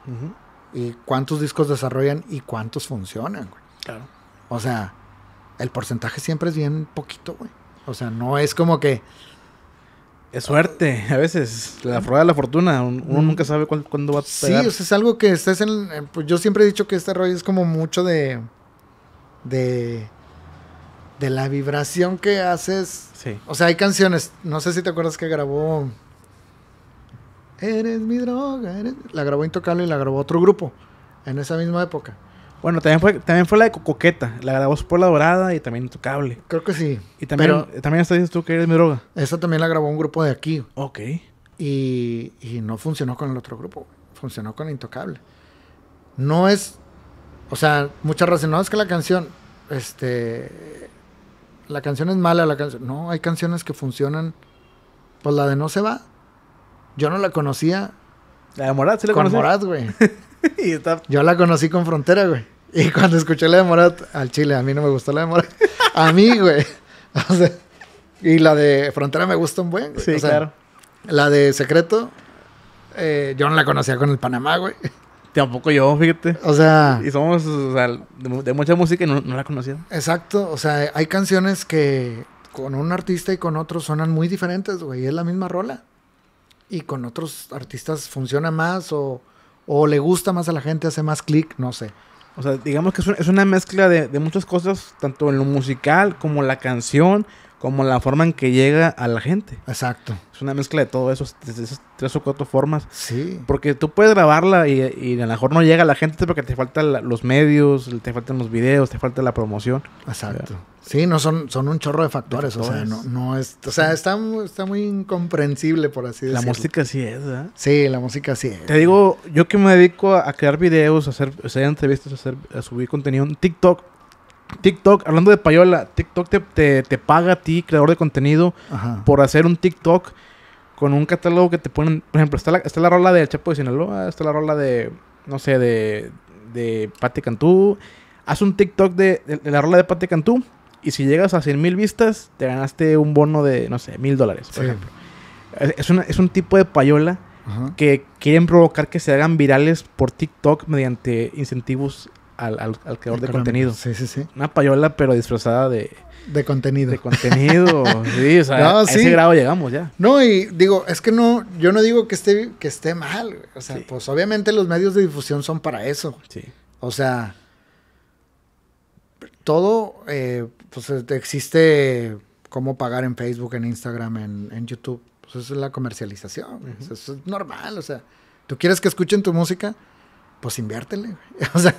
¿Y cuántos discos desarrollan y cuántos funcionan? Güey? Claro. O sea, el porcentaje siempre es bien poquito, güey. O sea, no es como que... Es suerte, a veces, la rueda de la fortuna, uno nunca sabe cuándo, va a pegar. Sí, o sea, es algo que estás en... Eh, pues, yo siempre he dicho que este rollo es como mucho de... De... De la vibración que haces. Sí. O sea, hay canciones, no sé si te acuerdas que grabó... Eres mi droga, La grabó Intocable y la grabó otro grupo en esa misma época. Bueno, también fue, también fue la de Coqueta. La grabó por la Dorada y también Intocable. Creo que sí. Y también, también hasta dices tú que eres mi droga. Esa también la grabó un grupo de aquí. Ok. Y, y no funcionó con el otro grupo. Funcionó con Intocable. No es. O sea, muchas razones. No es que la canción. Este. La canción es mala, la canción. No, hay canciones que funcionan. Pues la de No se va. Yo no la conocía. La de Morad sí la Con Moraz, güey. Yo la conocí con Frontera, güey. Y cuando escuché la de Morat, al chile, a mí no me gustó la de Morat. A mí, güey. y la de Frontera me gusta un buen, Sí, claro. La de Secreto, eh, yo no la conocía con el Panamá, güey. Tampoco yo, fíjate. O sea. Y somos, de, mucha música y no, la conocía. Exacto. O sea, hay canciones que con un artista y con otro suenan muy diferentes, güey. Es la misma rola. Y con otros artistas funciona más o, o le gusta más a la gente, hace más clic, no sé. O sea, digamos que es, una mezcla de, de muchas cosas, tanto en lo musical como la canción, como la forma en que llega a la gente. Exacto. Es una mezcla de todo eso, de esas tres o cuatro formas. Sí. Porque tú puedes grabarla y, a lo mejor no llega a la gente porque te faltan los medios, te faltan los videos, te falta la promoción. Exacto. Sí, no son, son un chorro de factores, o sea, no, es, o sea, está, está muy incomprensible por así decirlo. La música sí es, ¿verdad? Sí, la música sí es. Te digo, yo que me dedico a, crear videos, a hacer, entrevistas, hacer, a subir contenido en TikTok, TikTok, hablando de payola, TikTok te, paga a ti, creador de contenido, por hacer un TikTok con un catálogo que te ponen. Por ejemplo, está la, está la rola de Chapo de Sinaloa, está la rola de, no sé, de, de Cantú. Haz un TikTok de, la rola de Pate Cantú y si llegas a 100 mil vistas, te ganaste un bono de, no sé, mil dólares, por ejemplo. Es, una, es un tipo de payola que quieren provocar que se hagan virales por TikTok mediante incentivos al, creador de contenido. Sí, sí, sí. Una payola, pero disfrazada de. De contenido. De contenido. sí, o sea, ese grado llegamos ya. No, y digo, es que no, yo no digo que esté, que esté mal. O sea, pues obviamente los medios de difusión son para eso. Sí. O sea, todo, eh, pues eh, existe cómo pagar en Facebook, en Instagram, en, YouTube. Pues eso es la comercialización. eso es normal. O sea, tú quieres que escuchen tu música, pues inviértele. O sea,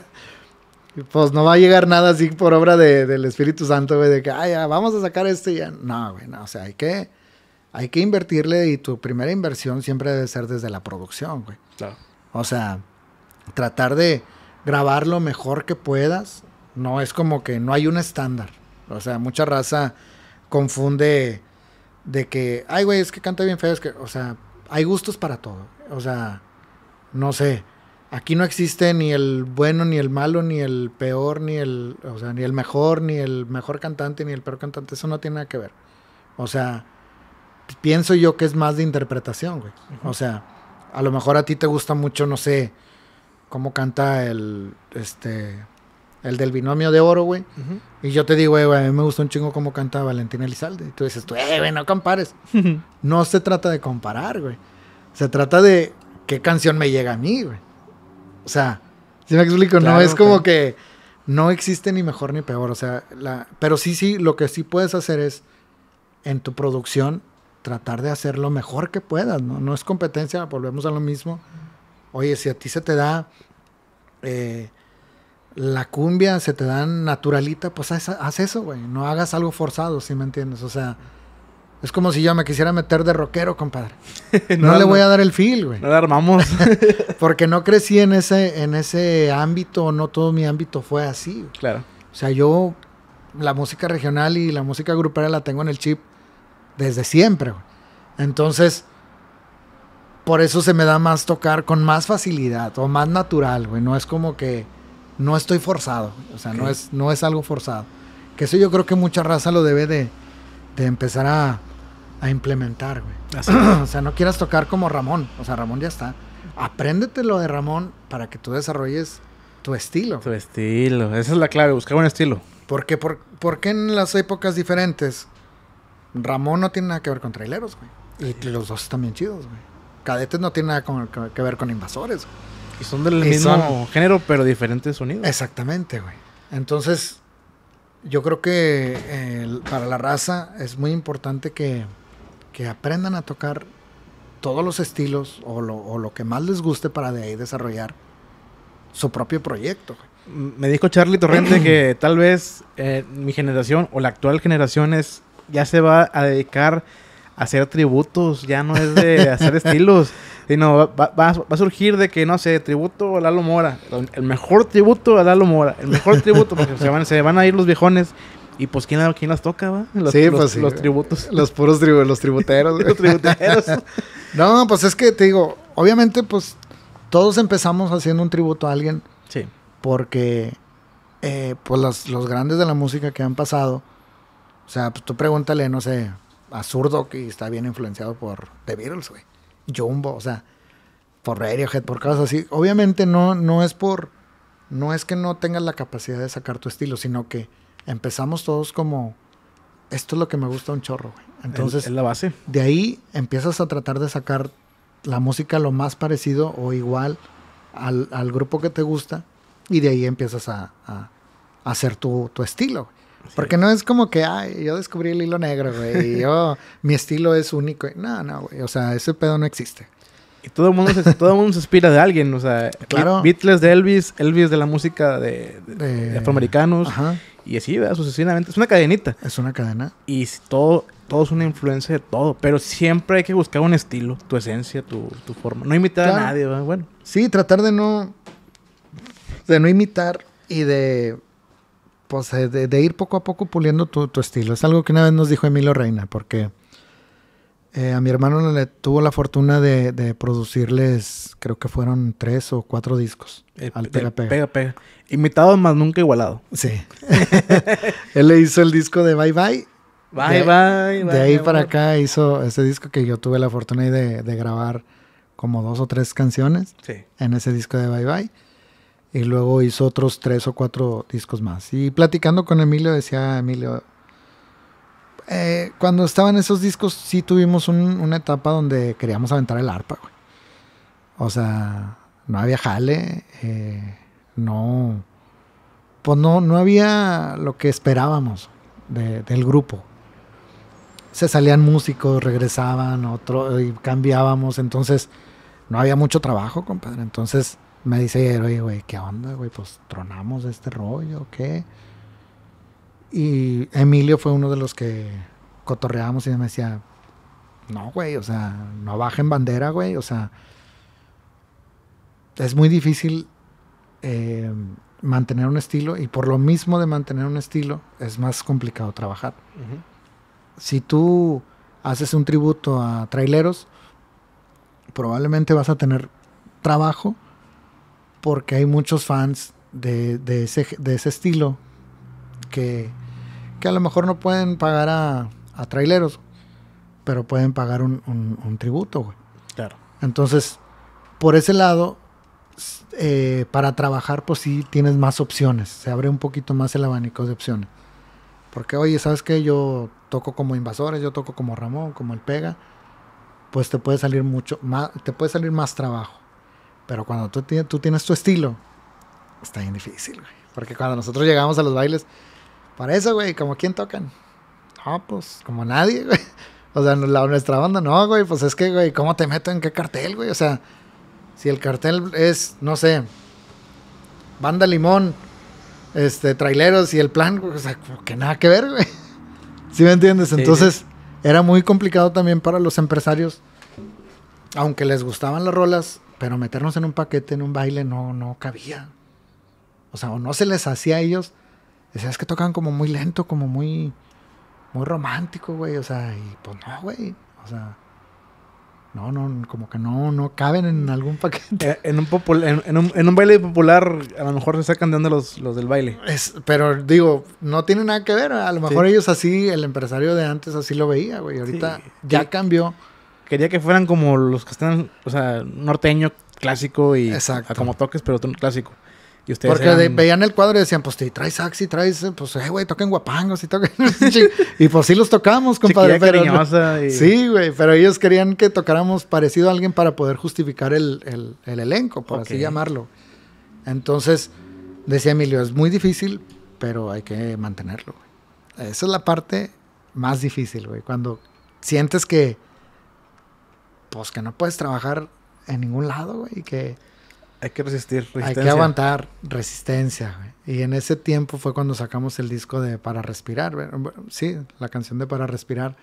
pues no va a llegar nada así por obra de, del Espíritu Santo, güey, de que, ay, ya, vamos a sacar este ya. No, güey, no, o sea, hay que, hay que invertirle y tu primera inversión siempre debe ser desde la producción, güey. Claro. O sea, tratar de grabar lo mejor que puedas, no es como que no hay un estándar. O sea, mucha raza confunde de que, ay, güey, es que canta bien feo, es que, o sea, hay gustos para todo. O sea, no sé, Aquí no existe ni el bueno, ni el malo, ni el peor, ni el, o sea, ni el mejor, ni el mejor cantante, ni el peor cantante. Eso no tiene nada que ver. O sea, pienso yo que es más de interpretación, güey. O sea, a lo mejor a ti te gusta mucho, no sé, cómo canta el, este, el del binomio de oro, güey. Y yo te digo, eh, güey, a mí me gusta un chingo cómo canta Valentina Elizalde. Y tú dices, tú, eh, güey, no compares. no se trata de comparar, güey. Se trata de qué canción me llega a mí, güey. O sea, si me explico, no es como que no existe ni mejor ni peor. O sea, pero sí, sí, lo que sí puedes hacer es en tu producción tratar de hacer lo mejor que puedas, ¿no? No es competencia, volvemos a lo mismo. Oye, si a ti se te da eh, la cumbia, se te dan naturalita, pues haz, eso, güey. No hagas algo forzado, si me entiendes? O sea, es como si yo me quisiera meter de rockero, compadre. No, le voy a dar el feel, güey. No le armamos. Porque no crecí en ese, en ese ámbito, no todo mi ámbito fue así. Claro. O sea, yo la música regional y la música grupera la tengo en el chip desde siempre, güey. Entonces, por eso se me da más tocar con más facilidad o más natural, güey. No es como que no estoy forzado. O sea, no, es, no es algo forzado. Que eso yo creo que mucha raza lo debe de empezar a a implementar, güey. o sea, no quieras tocar como Ramón. O sea, Ramón ya está. Apréndete lo de Ramón para que tú desarrolles tu estilo. Tu estilo. Esa es la clave, buscar un estilo. Porque, por, qué en las épocas diferentes, Ramón no tiene nada que ver con traileros, güey. Y los dos están bien chidos, güey. Cadetes no tiene nada que ver con invasores. Güey. Y son del mismo género, pero diferentes sonidos. Exactamente, güey. Entonces, yo creo que eh, para la raza es muy importante que que aprendan a tocar todos los estilos o lo, que más les guste para de ahí desarrollar su propio proyecto. Me dijo Charlie Torrente que tal vez eh, mi generación o la actual generación es, ya se va a dedicar a hacer tributos, ya no es de hacer estilos, sino va, a surgir de que, no sé, tributo a Lalo Mora, el mejor tributo a Lalo Mora, el mejor tributo, porque se van, se van a ir los viejones y pues, ¿quién, quién las toca, va? Los, sí, pues Los tributos. Los puros tribu los tributeros. no, pues es que te digo, obviamente, pues todos empezamos haciendo un tributo a alguien. Sí. Porque, eh, pues los grandes de la música que han pasado, o sea, pues tú pregúntale, no sé, a Zurdo, que está bien influenciado por The Beatles, güey. Jumbo, o sea, por Radiohead, por cosas así. Obviamente no, no es por, no es que no tengas la capacidad de sacar tu estilo, sino que empezamos todos como, esto es lo que me gusta un chorro, güey. Entonces, es la base. De ahí empiezas a tratar de sacar la música lo más parecido o igual al, grupo que te gusta y de ahí empiezas a, hacer tu, estilo. Porque no es como que, ay, yo descubrí el hilo negro, güey, y yo, mi estilo es único. No, no, güey, o sea, ese pedo no existe. Y todo el mundo se, todo mundo se inspira de alguien, o sea, claro. Beatles de Elvis, Elvis de la música de afroamericanos. Ajá. Y así, ¿verdad? Sucesivamente. Es una cadenita. Es una cadena. Y todo, todo es una influencia de todo. Pero siempre hay que buscar un estilo, tu esencia, tu, forma. No imitar a nadie, Bueno. Sí, tratar de no. De no imitar y de. Pues de, ir poco a poco puliendo tu, tu, estilo. Es algo que una vez nos dijo Emilio Reina, porque eh, a mi hermano le tuvo la fortuna de, producirles, creo que fueron tres o cuatro discos. Eh, al pega pega. Imitado más nunca igualado. Sí. Él le hizo el disco de Bye Bye. Bye bye, De ahí para acá hizo ese disco que yo tuve la fortuna de, de grabar como dos o tres canciones en ese disco de Bye Bye. Y luego hizo otros tres o cuatro discos más. Y platicando con Emilio, decía Emilio, eh, cuando estaban esos discos, sí tuvimos una etapa donde queríamos aventar el arpa, güey. O sea, no había jale, eh, no. Pues no, no había lo que esperábamos del grupo. Se salían músicos, regresaban, otro, y cambiábamos, entonces no había mucho trabajo, compadre. Entonces me dice, oye, güey, ¿qué onda, güey? Pues tronamos este rollo, ¿qué? Y Emilio fue uno de los que cotorreábamos y me decía, no, güey, o sea, no bajen bandera, güey, o sea, es muy difícil eh, mantener un estilo y por lo mismo de mantener un estilo es más complicado trabajar. Si tú haces un tributo a traileros, probablemente vas a tener trabajo porque hay muchos fans de, de, ese, de ese estilo que que a lo mejor no pueden pagar a, a traileros, pero pueden pagar un, tributo, güey. Claro. Entonces, por ese lado, eh, para trabajar, pues sí tienes más opciones. Se abre un poquito más el abanico de opciones. Porque, oye, ¿sabes qué? Yo toco como invasores, yo toco como Ramón, como el Pega. Pues te puede salir mucho más, te puede salir más trabajo. Pero cuando tú, tú tienes tu estilo, está bien difícil, Porque cuando nosotros llegamos a los bailes, para eso, güey, ¿como quién tocan? No, pues, como nadie, güey. O sea, nuestra banda, no, güey, pues es que, güey, ¿cómo te meto en qué cartel, güey? O sea, si el cartel es, no sé, banda limón, este, traileros y el plan, güey, o sea, que nada que ver, güey. ¿Sí me entiendes? Entonces, era muy complicado también para los empresarios, aunque les gustaban las rolas, pero meternos en un paquete, en un baile, no, no cabía. O sea, o no se les hacía a ellos, Decías que tocan como muy lento, como muy, muy romántico, güey. O sea, y pues no, güey. O sea, no, no, como que no, no caben en algún paquete. Eh, en un, en, un, baile popular, a lo mejor se sacan de onda los, los del baile. Es, pero digo, no tiene nada que ver. A lo mejor ellos así, el empresario de antes así lo veía, güey. Ahorita ya cambió. Quería que fueran como los que están, o sea, norteño clásico y Exacto. como toques, pero clásico. Porque veían el cuadro y decían, pues te traes Axi, traes, eh, pues, eh, güey, toquen guapangos y toquen. y pues sí los tocamos, compadre. Pero, Sí, güey, pero ellos querían que tocáramos parecido a alguien para poder justificar el, elenco, por así llamarlo. Entonces, decía Emilio, es muy difícil, pero hay que mantenerlo, Esa es la parte más difícil, güey. Cuando sientes que, pues que no puedes trabajar en ningún lado, güey, y que hay que resistir, resistencia. Hay que aguantar, resistencia. Y en ese tiempo fue cuando sacamos el disco de Para Respirar. Sí, la canción de Para Respirar.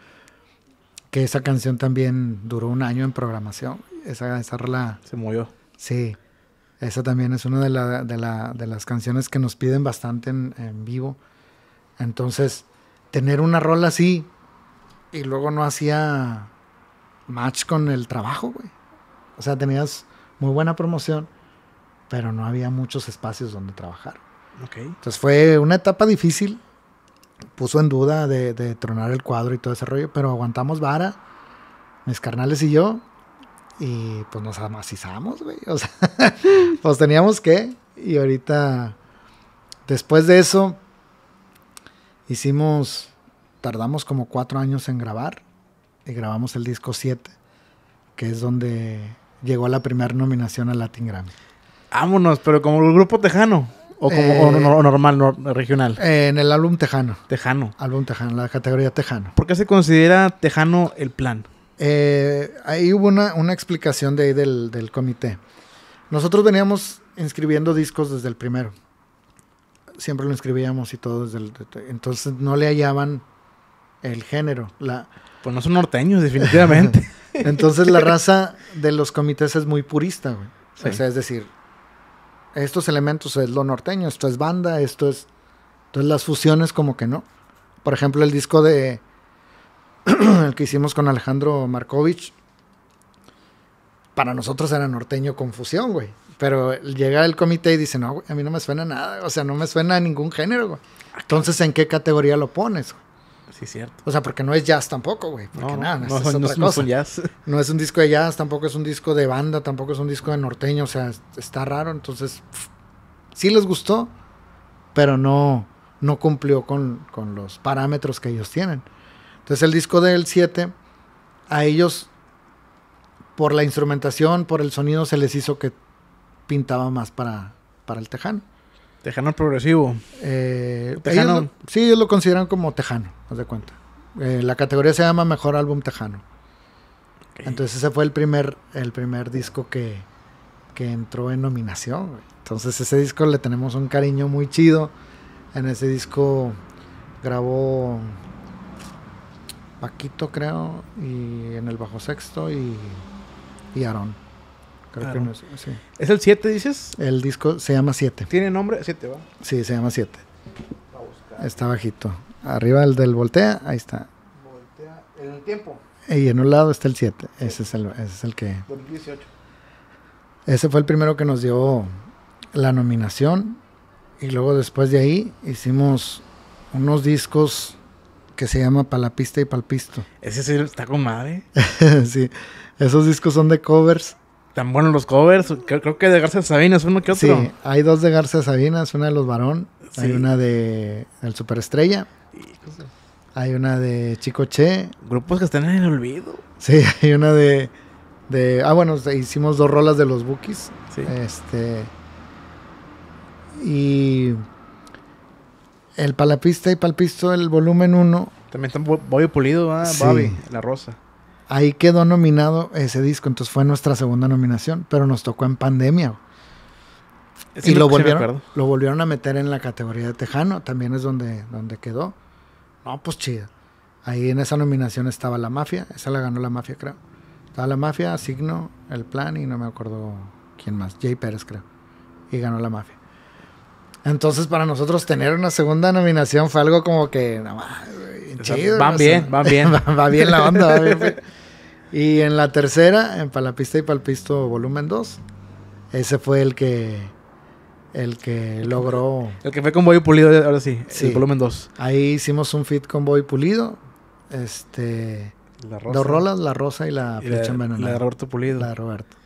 Que esa canción también duró un año en programación. Esa, esa la... Se movió. Sí. Esa también es una de, la, de, las canciones que nos piden bastante en, en vivo. Entonces, tener una rola así y luego no hacía match con el trabajo, güey. O sea, tenías muy buena promoción pero no había muchos espacios donde trabajar. Entonces fue una etapa difícil, puso en duda de, tronar el cuadro y todo ese rollo, pero aguantamos vara, mis carnales y yo, y pues nos amacizamos, güey. O sea, pues teníamos que, y ahorita, después de eso, hicimos, tardamos como cuatro años en grabar, y grabamos el disco 7, que es donde llegó la primera nominación a Latin Grammy. Vámonos, pero como el grupo tejano. O como eh, normal, regional. Eh, en el álbum tejano. Tejano. Álbum tejano, la categoría tejano. ¿Por qué se considera tejano el plan? Eh, ahí hubo una, explicación de ahí del, comité. Nosotros veníamos inscribiendo discos desde el primero. Siempre lo inscribíamos y todo desde Entonces no le hallaban el género. Pues no son norteños, definitivamente. entonces la raza de los comités es muy purista, O sea, es decir, estos elementos es lo norteño, esto es banda, esto es... Entonces las fusiones como que no. Por ejemplo, el disco de... el que hicimos con Alejandro Markovich. Para nosotros era norteño con fusión, güey. Pero llega el comité y dice, no, güey, a mí no me suena nada. O sea, no me suena a ningún género, güey. Ah, entonces, ¿en qué categoría lo pones? Sí, cierto. O sea, porque no es jazz tampoco, güey. Porque no, nada, no, es, un jazz. No es un disco de jazz, tampoco es un disco de banda, tampoco es un disco de norteño. O sea, está raro. Entonces, sí les gustó, pero no, no cumplió con, los parámetros que ellos tienen. Entonces, el disco del 7, a ellos, por la instrumentación, por el sonido, se les hizo que pintaba más para, para el tejano. Tejano progresivo. Eh, tejano. sí, ellos lo consideran como tejano, haz de cuenta. Eh, la categoría se llama Mejor Álbum Tejano. Entonces ese fue el primer, el primer disco que, entró en nominación. Entonces ese disco le tenemos un cariño muy chido. En ese disco grabó Paquito, creo, y en el bajo sexto y, y Aarón es. el 7, dices? El disco se llama 7. ¿Tiene nombre? 7, ¿va? Sí, se llama 7. Está bajito. Arriba el del voltea, ahí está. Voltea, en el tiempo. Y en un lado está el 7. Ese, es el, ese es el que. 2018. Ese fue el primero que nos dio la nominación. Y luego después de ahí hicimos unos discos que se llama Palapista y Palpisto. Ese sí está con madre. sí, esos discos son de covers tan buenos los covers. Creo, que de Sabina Sabinas, uno que otro. Sí, hay dos de Garcia Sabinas, una de Los Varón, hay una de El Superestrella. Hay una de Chico Che. Grupos que están en el olvido. Sí, hay una de. de ah, bueno, hicimos dos rolas de los Bookies. Este. Y. El Palapista y Palpisto, el volumen 1. También está Bobby Pulido, Bobby, la rosa. Ahí quedó nominado ese disco, entonces fue nuestra segunda nominación, pero nos tocó en pandemia. y lo volvieron, lo volvieron a meter en la categoría de Tejano, también es donde, donde quedó. No, pues chido. Ahí en esa nominación estaba La Mafia, esa la ganó La Mafia, creo. Estaba La Mafia, Signo, El Plan y no me acuerdo quién más, Jay Pérez, creo. Y ganó La Mafia. Entonces, para nosotros tener una segunda nominación fue algo como que, chido. Van bien, van bien. va, bien la onda, va bien. Y en la tercera, en Palapista y Palpisto volumen 2, ese fue el que el que logró... El que fue con Boy Pulido, ahora sí, volumen 2. Ahí hicimos un fit con Boy Pulido, este... La Dos rolas, La Rosa y La Flecha la, de Roberto Pulido. La Roberto.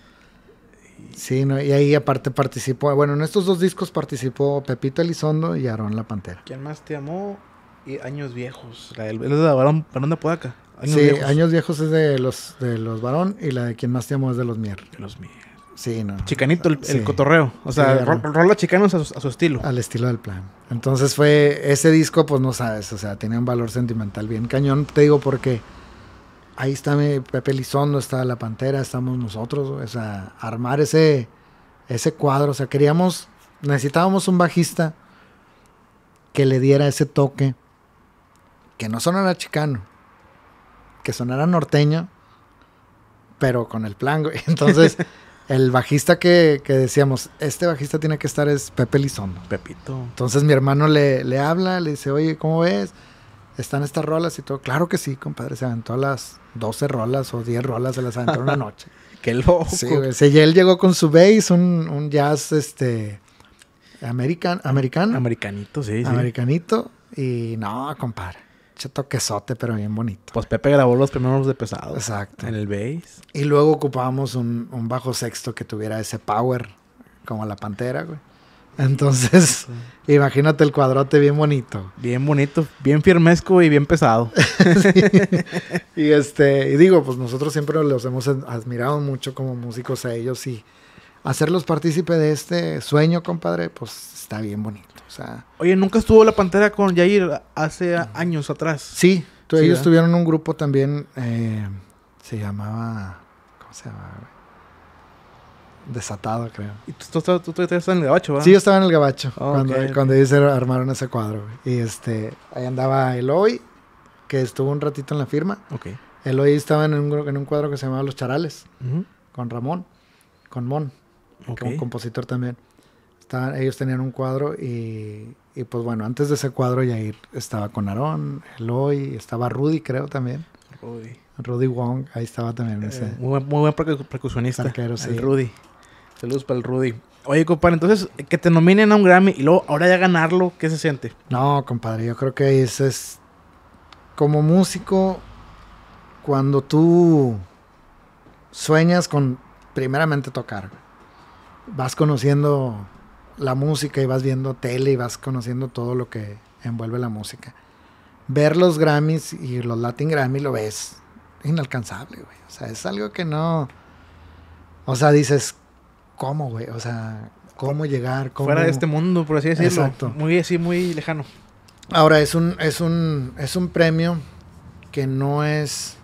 Sí, no, y ahí aparte participó, bueno, en estos dos discos participó Pepito Elizondo y Aarón La Pantera. ¿Quién más te amó? Y años viejos. La el de de Años sí, Años Viejos es de los, de los Varón y la de Quien Más Te Amo es de los Mier. De los Mier. Sí, no. Chicanito el, cotorreo. O sea, rollo chicano a su, estilo. Al estilo del plan. Entonces fue. Ese disco, pues no sabes. O sea, tenía un valor sentimental bien cañón. Te digo porque. Ahí está mi Pepe Lizondo, está La Pantera, estamos nosotros. O sea, armar ese, ese cuadro. O sea, queríamos. Necesitábamos un bajista que le diera ese toque. Que no sonara chicano que sonara norteño, pero con el plan, Entonces, el bajista que, decíamos, este bajista tiene que estar es Pepe Lizondo. Pepito. Entonces mi hermano le, habla, le dice, oye, ¿cómo ves? ¿Están estas rolas y todo? Claro que sí, compadre. Se aventó las 12 rolas o 10 rolas, se las aventó en una noche. Qué loco. Sí, él llegó con su bass, un, jazz, este, American, americano. Americanito, sí, Americanito. Y no, compadre toquesote, toquezote, pero bien bonito. Pues Pepe grabó los primeros de pesado. Exacto. En el bass. Y luego ocupábamos un, bajo sexto que tuviera ese power, como la pantera, güey. Entonces, imagínate el cuadrote bien bonito. Bien bonito, bien firmesco y bien pesado. y este, y digo, pues nosotros siempre los hemos admirado mucho como músicos a ellos y hacerlos partícipe de este sueño, compadre, pues está bien bonito. sea, Oye, nunca estuvo La Pantera con Jair hace años atrás. Sí, ellos estuvieron tuvieron un grupo también, eh, se llamaba, ¿cómo se llamaba? Desatado, creo. Y tú, tú, en el gabacho, Sí, yo estaba en el gabacho cuando, ellos armaron ese cuadro. Y este, ahí andaba Eloy, que estuvo un ratito en la firma. Ok. Eloy estaba en un, en un cuadro que se llamaba Los Charales, con Ramón, con Mon, un compositor también ellos tenían un cuadro y, y, pues bueno, antes de ese cuadro ya estaba con Aarón, Eloy, estaba Rudy creo también. Rudy. Rudy Wong, ahí estaba también. Eh, ese. Muy, buen, muy, buen, percusionista. sí. El Rudy. Saludos para el Rudy. Oye, compadre, entonces que te nominen a un Grammy y luego ahora ya ganarlo, ¿qué se siente? No, compadre, yo creo que eso es como músico, cuando tú sueñas con primeramente tocar, vas conociendo la música y vas viendo tele y vas conociendo todo lo que envuelve la música. Ver los Grammys y los Latin Grammy lo ves inalcanzable, güey. O sea, es algo que no. O sea, dices, ¿cómo, güey? O sea, ¿cómo llegar? Cómo... Fuera de este mundo, por así decirlo. Exacto. Muy así, muy lejano. Ahora, es un, es un, es un premio que no es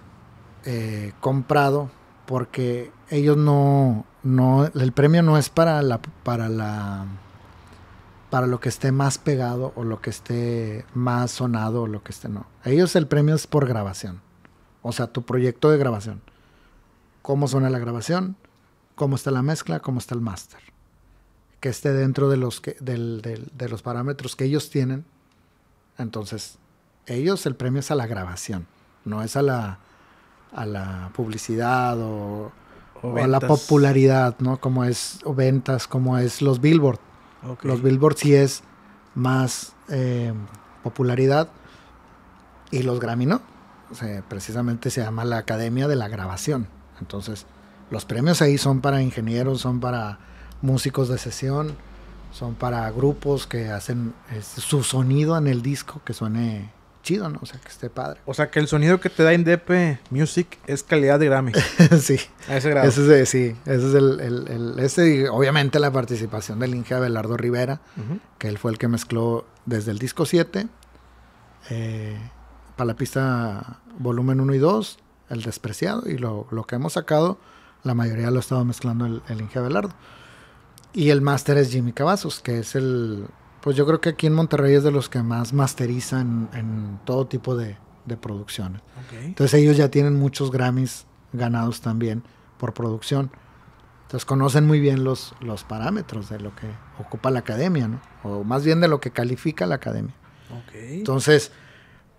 eh, comprado porque ellos no, no, el premio no es para la, para la para lo que esté más pegado o lo que esté más sonado o lo que esté no. Ellos el premio es por grabación. O sea, tu proyecto de grabación. Cómo suena la grabación, cómo está la mezcla, cómo está el máster. Que esté dentro de los, de los parámetros que ellos tienen. Entonces, ellos el premio es a la grabación, no es a la, a la publicidad o, a la popularidad, ¿no? Como es ventas, como es los billboards. Los Billboard sí es más eh, popularidad y los Grammy no. precisamente se llama la Academia de la Grabación. Entonces, los premios ahí son para ingenieros, son para músicos de sesión, son para grupos que hacen eh, su sonido en el disco que suene chido, ¿no? O sea, que esté padre. O sea, que el sonido que te da Indepe Music es calidad de Grammy. sí. A ese grado. Ese sí, ese es el, el, obviamente la participación del Inge Abelardo Rivera, que él fue el que mezcló desde el disco 7, eh, para la pista volumen 1 y 2, el despreciado, y lo, lo, que hemos sacado, la mayoría lo ha estado mezclando el, el Inge Abelardo. Y el máster es Jimmy Cavazos, que es el pues yo creo que aquí en Monterrey es de los que más masterizan en todo tipo de, producciones. Entonces ellos ya tienen muchos Grammys ganados también por producción. Entonces conocen muy bien los, los parámetros de lo que ocupa la academia, ¿no? O más bien de lo que califica la academia. Entonces,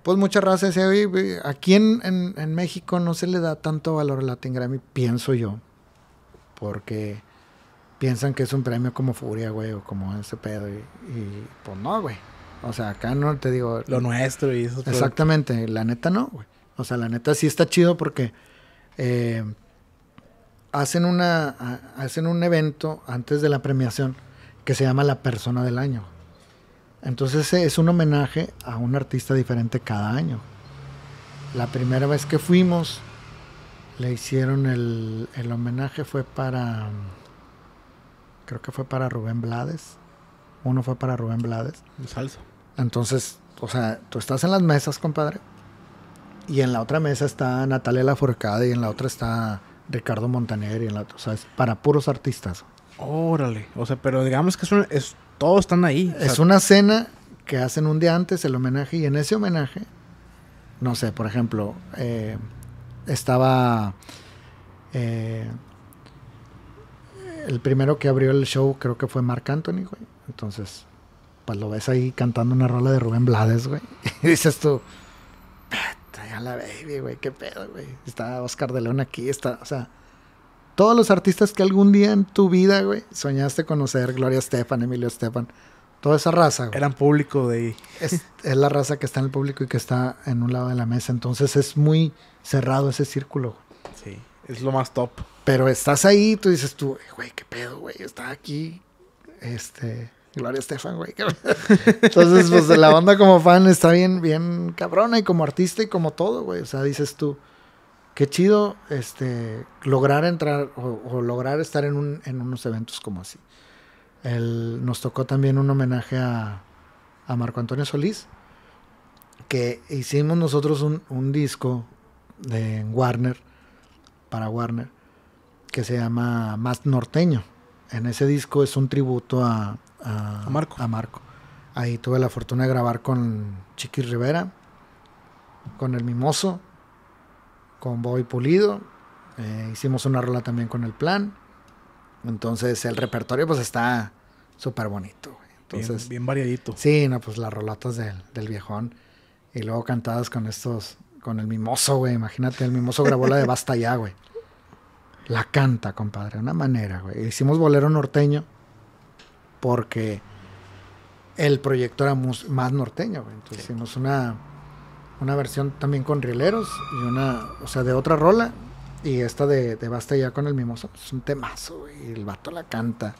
pues muchas razas aquí en, en, en, México no se le da tanto valor al Latin Grammy, pienso yo, porque piensan que es un premio como Furia, güey, o como ese pedo. Y, pues no, güey. O sea, acá no te digo. Lo nuestro y eso. Exactamente, la neta no, güey. O sea, la neta sí está chido porque eh, hacen, una, hacen un evento antes de la premiación que se llama La Persona del Año. Entonces eh, es un homenaje a un artista diferente cada año. La primera vez que fuimos, le hicieron el, el homenaje fue para creo que fue para Rubén Blades. Uno fue para Rubén Blades. Salsa. Entonces, o sea, tú estás en las mesas, compadre. Y en la otra mesa está Natalia Lafourcade y en la otra está Ricardo Montaner y en la otra, o sea, es para puros artistas. Órale, o sea, pero digamos que es, un, todos están ahí. es una cena que hacen un día antes el homenaje y en ese homenaje, no sé, por ejemplo, eh, estaba eh, el primero que abrió el show creo que fue Mark Anthony, güey. Entonces, pues lo ves ahí cantando una rola de Rubén Blades, güey. Y dices tú, a la baby, güey, qué pedo, güey. Está Oscar de León aquí, está, o sea, todos los artistas que algún día en tu vida, güey, soñaste conocer, Gloria Estefan, Emilio Estefan, toda esa raza, güey. Eran público de ahí. Es, la raza que está en el público y que está en un lado de la mesa. Entonces es muy cerrado ese círculo, güey. Sí, es lo más top. Pero estás ahí, tú dices tú, güey, qué pedo, güey, está aquí, este, Gloria Estefan, güey. Entonces, pues la banda como fan está bien, bien cabrona y como artista y como todo, güey. O sea, dices tú, qué chido, este, lograr entrar o, lograr estar en, unos eventos como así. El, nos tocó también un homenaje a, Marco Antonio Solís, que hicimos nosotros un, un disco de Warner, para Warner, que se llama Más Norteño. En ese disco es un tributo a, Marco. Ahí tuve la fortuna de grabar con Chiqui Rivera, con El Mimoso, con Boy Pulido. Eh, hicimos una rola también con El Plan. Entonces el repertorio pues está súper bonito. bien, variadito. Sí, no, pues las rolatas del, del viejón. Y luego cantadas con estos, con el mimoso, güey. Imagínate, el mimoso grabó la de Basta ya, güey la canta, compadre, de una manera, güey. Hicimos bolero norteño porque el proyecto era más norteño, güey. Entonces hicimos una, una versión también con rileros y una, o sea, de otra rola. Y esta de, de Basta ya con el mimoso, es un temazo, güey. El vato la canta,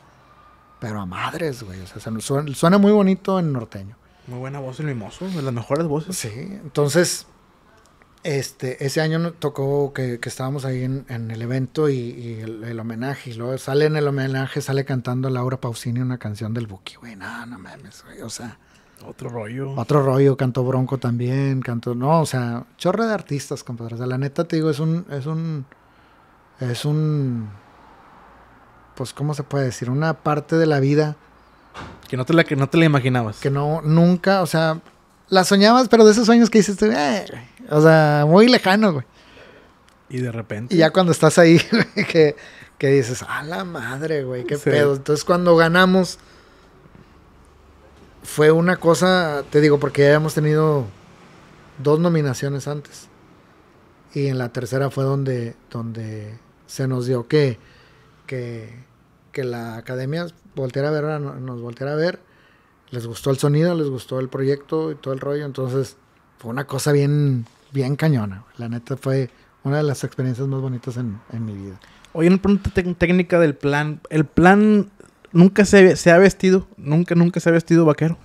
pero a madres, güey. O sea, suena, suena muy bonito en norteño. Muy buena voz el mimoso, de las mejores voces. Sí, entonces este, ese año tocó que, estábamos ahí en, el evento y, el, homenaje. Y luego sale en el homenaje, sale cantando Laura Pausini una canción del Buki, güey. No, no mames, güey. O sea. Otro rollo. Otro rollo, cantó Bronco también, cantó. No, o sea, chorre de artistas, compadre. O sea, la neta te digo, es un. Es un. Es un. Pues, ¿cómo se puede decir? Una parte de la vida. Que no te la, que no te la imaginabas. Que no, nunca, o sea, la soñabas, pero de esos sueños que dices eh, o sea, muy lejano, güey. Y de repente. Y ya cuando estás ahí, que, dices, a ah, la madre, güey, qué pedo. Entonces cuando ganamos, fue una cosa, te digo, porque ya habíamos tenido dos nominaciones antes. Y en la tercera fue donde, donde se nos dio que, que, la academia volteara a ver, nos volteara a ver les gustó el sonido, les gustó el proyecto y todo el rollo. Entonces, fue una cosa bien, bien cañona. La neta fue una de las experiencias más bonitas en, mi vida. Oye, una pregunta técnica del plan. ¿El plan nunca se, se, ha vestido? ¿Nunca, nunca se ha vestido vaquero?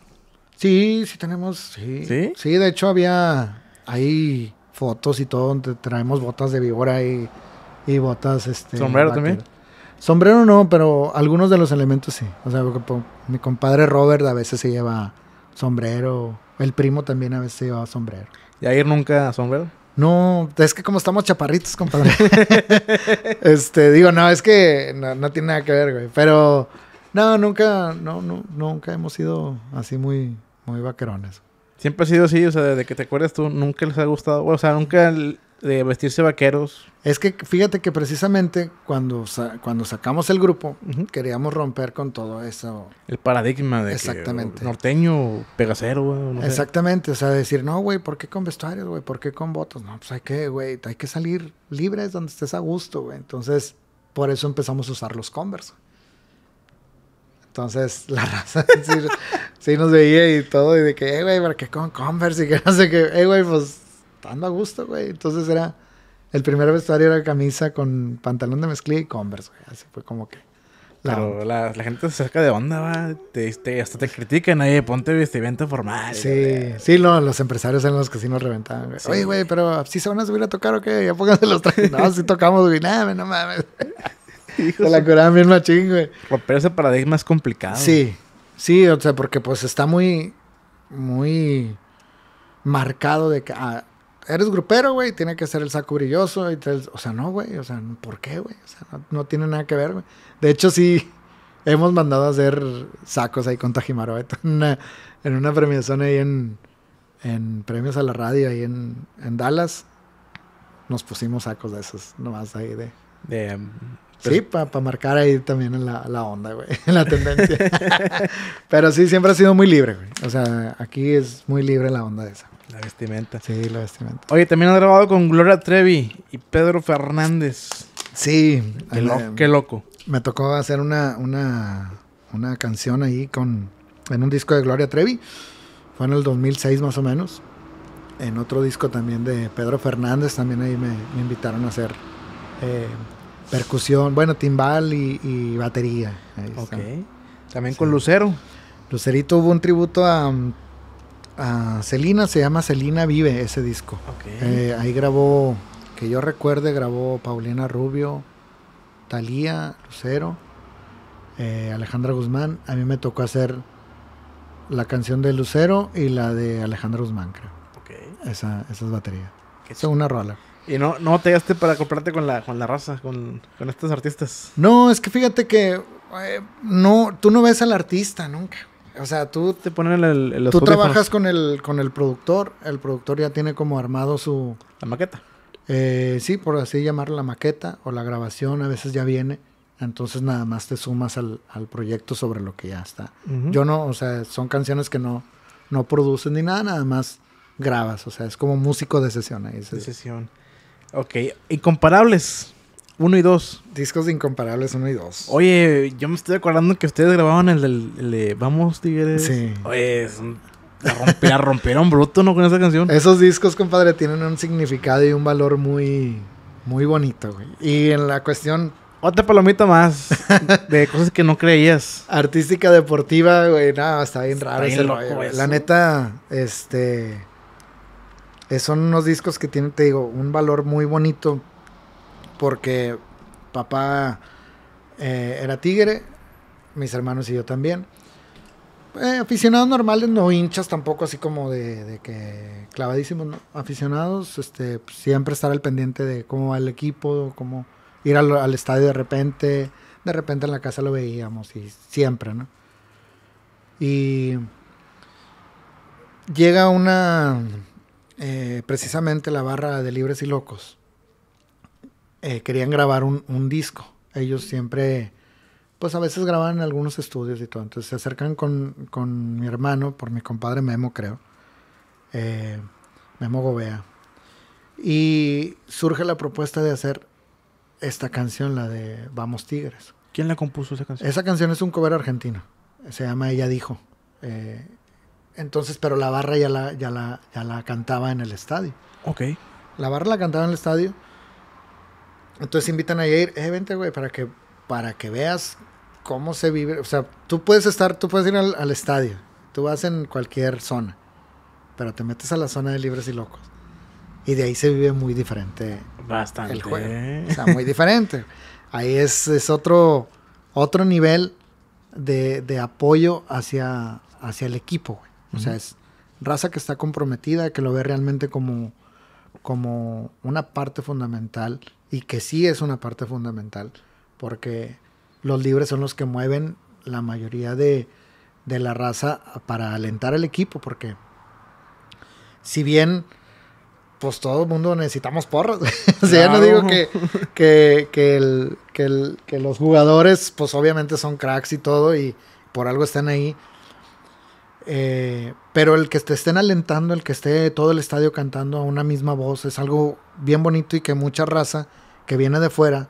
Sí, sí tenemos, sí. ¿Sí? de hecho había ahí fotos y todo donde traemos botas de víbora y, botas, este... Sombrero también. Sombrero no, pero algunos de los elementos sí. O sea, mi compadre Robert a veces se lleva sombrero. El primo también a veces se lleva sombrero. ¿Y a ir nunca a sombrero? No, es que como estamos chaparritos, compadre. este, digo, no, es que no, tiene nada que ver, güey. Pero, no, nunca, no, nunca hemos sido así muy, muy vaquerones. Siempre ha sido así, o sea, desde que te acuerdas tú, nunca les ha gustado, o sea, nunca de vestirse vaqueros. Es que fíjate que precisamente cuando, cuando sacamos el grupo, queríamos romper con todo eso. El paradigma de Que, norteño, pegacero, güey. Exactamente, o sea, decir, no, güey, ¿por qué con vestuarios, güey? ¿Por qué con votos? No, pues hay que, güey, hay que salir libres donde estés a gusto, güey. Entonces, por eso empezamos a usar los Converse. Entonces, la raza sí, nos veía y todo, y de que, eh, güey, ¿para qué con Converse? Y que no sé qué, eh, güey, pues, ando a gusto, güey. Entonces era, el primer vestuario era camisa con pantalón de mezclilla y Converse, güey. Así fue como que. La Pero la, gente se acerca de onda, va. Te, hasta te critican, ahí, ponte vestimenta formal. Sí, sí, los empresarios eran los que sí nos reventaban. Güey. Oye, güey, pero ¿si se van a subir a tocar o qué? Ya pónganse los trajes. no, si tocamos, güey, nada, no mames. se la curaban bien machín, güey. ese paradigma es complicado. Sí, sí, o sea, porque pues está muy, muy marcado de que ah, eres grupero, güey, tiene que ser el saco brilloso. o sea, no, güey, o sea, ¿por qué, güey? O sea, no, tiene nada que ver, güey. De hecho, sí, hemos mandado a hacer sacos ahí con Tajimaro, en una, premiación ahí en, premios a la radio, ahí en, Dallas. Nos pusimos sacos de esos, nomás ahí de... Sí, para marcar ahí también la, la onda, güey, la tendencia. Pero sí, siempre ha sido muy libre, güey. O sea, aquí es muy libre la onda de esa. La vestimenta. Sí, la vestimenta. Oye, también has grabado con Gloria Trevi y Pedro Fernández. Sí. Qué, eh, loco. Me tocó hacer una, una, canción ahí con, en un disco de Gloria Trevi. Fue en el 2006 más o menos. En otro disco también de Pedro Fernández, también ahí me, invitaron a hacer eh, Percusión, bueno, timbal y, batería. También con Lucero. Lucerito hubo un tributo a, a Celina, se llama Celina Vive ese disco. Eh, ahí grabó, que yo recuerde, grabó Paulina Rubio, Talía, Lucero, eh, Alejandra Guzmán. A mí me tocó hacer la canción de Lucero y la de Alejandra Guzmán, creo. Okay. Esa, esa es batería. es una rola. Y no, no batallaste para comprarte con la, con la raza, con, estos artistas. No, es que fíjate que eh, no, tú no ves al artista nunca. O sea, tú te ponen el, Tú trabajas con el, con el productor. El productor ya tiene como armado su. La maqueta. Eh, sí, por así llamar la maqueta o la grabación, a veces ya viene. Entonces nada más te sumas al, proyecto sobre lo que ya está. Yo no, o sea, son canciones que no, no producen ni nada, nada más grabas. O sea, es como músico de sesión. Ahí de sesión. Ok, incomparables. Uno y dos. Discos de Incomparables uno y dos. Oye, yo me estoy acordando que ustedes grababan el, del- de Vamos Tigres. Sí. Oye, es un- la, rompieron bruto, ¿no? Con esa canción. Esos discos, compadre, tienen un significado y un valor muy, muy bonito, güey. Y en la cuestión Otra palomita más de cosas que no creías. artística deportiva, güey, nada, está bien raro ese La neta, este, eh, son unos discos que tienen, te digo, un valor muy bonito porque papá eh, era tigre, mis hermanos y yo también. Eh, aficionados normales, no hinchas tampoco, así como de, que clavadísimos, ¿no? aficionados, este, pues, siempre estar al pendiente de cómo va el equipo, cómo ir al, al, estadio de repente, de repente en la casa lo veíamos y siempre, ¿no? Y llega una eh, precisamente la barra de Libres y Locos, eh, querían grabar un, disco. Ellos siempre, pues a veces graban en algunos estudios y todo. Entonces se acercan con, mi hermano, por mi compadre Memo, creo. Eh, Memo Gobea. Y surge la propuesta de hacer esta canción, la de Vamos Tigres. ¿Quién la compuso esa canción? Esa canción es un cover argentino. Se llama Ella Dijo. Eh, entonces, pero la barra ya la, ya ya la cantaba en el estadio. Ok. La barra la cantaba en el estadio. Entonces invitan a ir, eh, vente, güey, para que, para que veas cómo se vive. O sea, tú puedes estar, tú puedes ir al, estadio. Tú vas en cualquier zona. Pero te metes a la zona de libres y locos. Y de ahí se vive muy diferente. Bastante. El juego. O sea, muy diferente. Ahí es, otro, otro nivel de, apoyo hacia, hacia el equipo, güey. O sea, es raza que está comprometida, que lo ve realmente como, como una parte fundamental y que sí es una parte fundamental, porque los libres son los que mueven la mayoría de, la raza para alentar al equipo, porque si bien pues todo el mundo necesitamos porras. o sea, ya no digo que, que, que, que, los jugadores, pues obviamente son cracks y todo, y por algo están ahí, eh, pero el que te estén alentando, el que esté todo el estadio cantando a una misma voz, es algo bien bonito y que mucha raza que viene de fuera,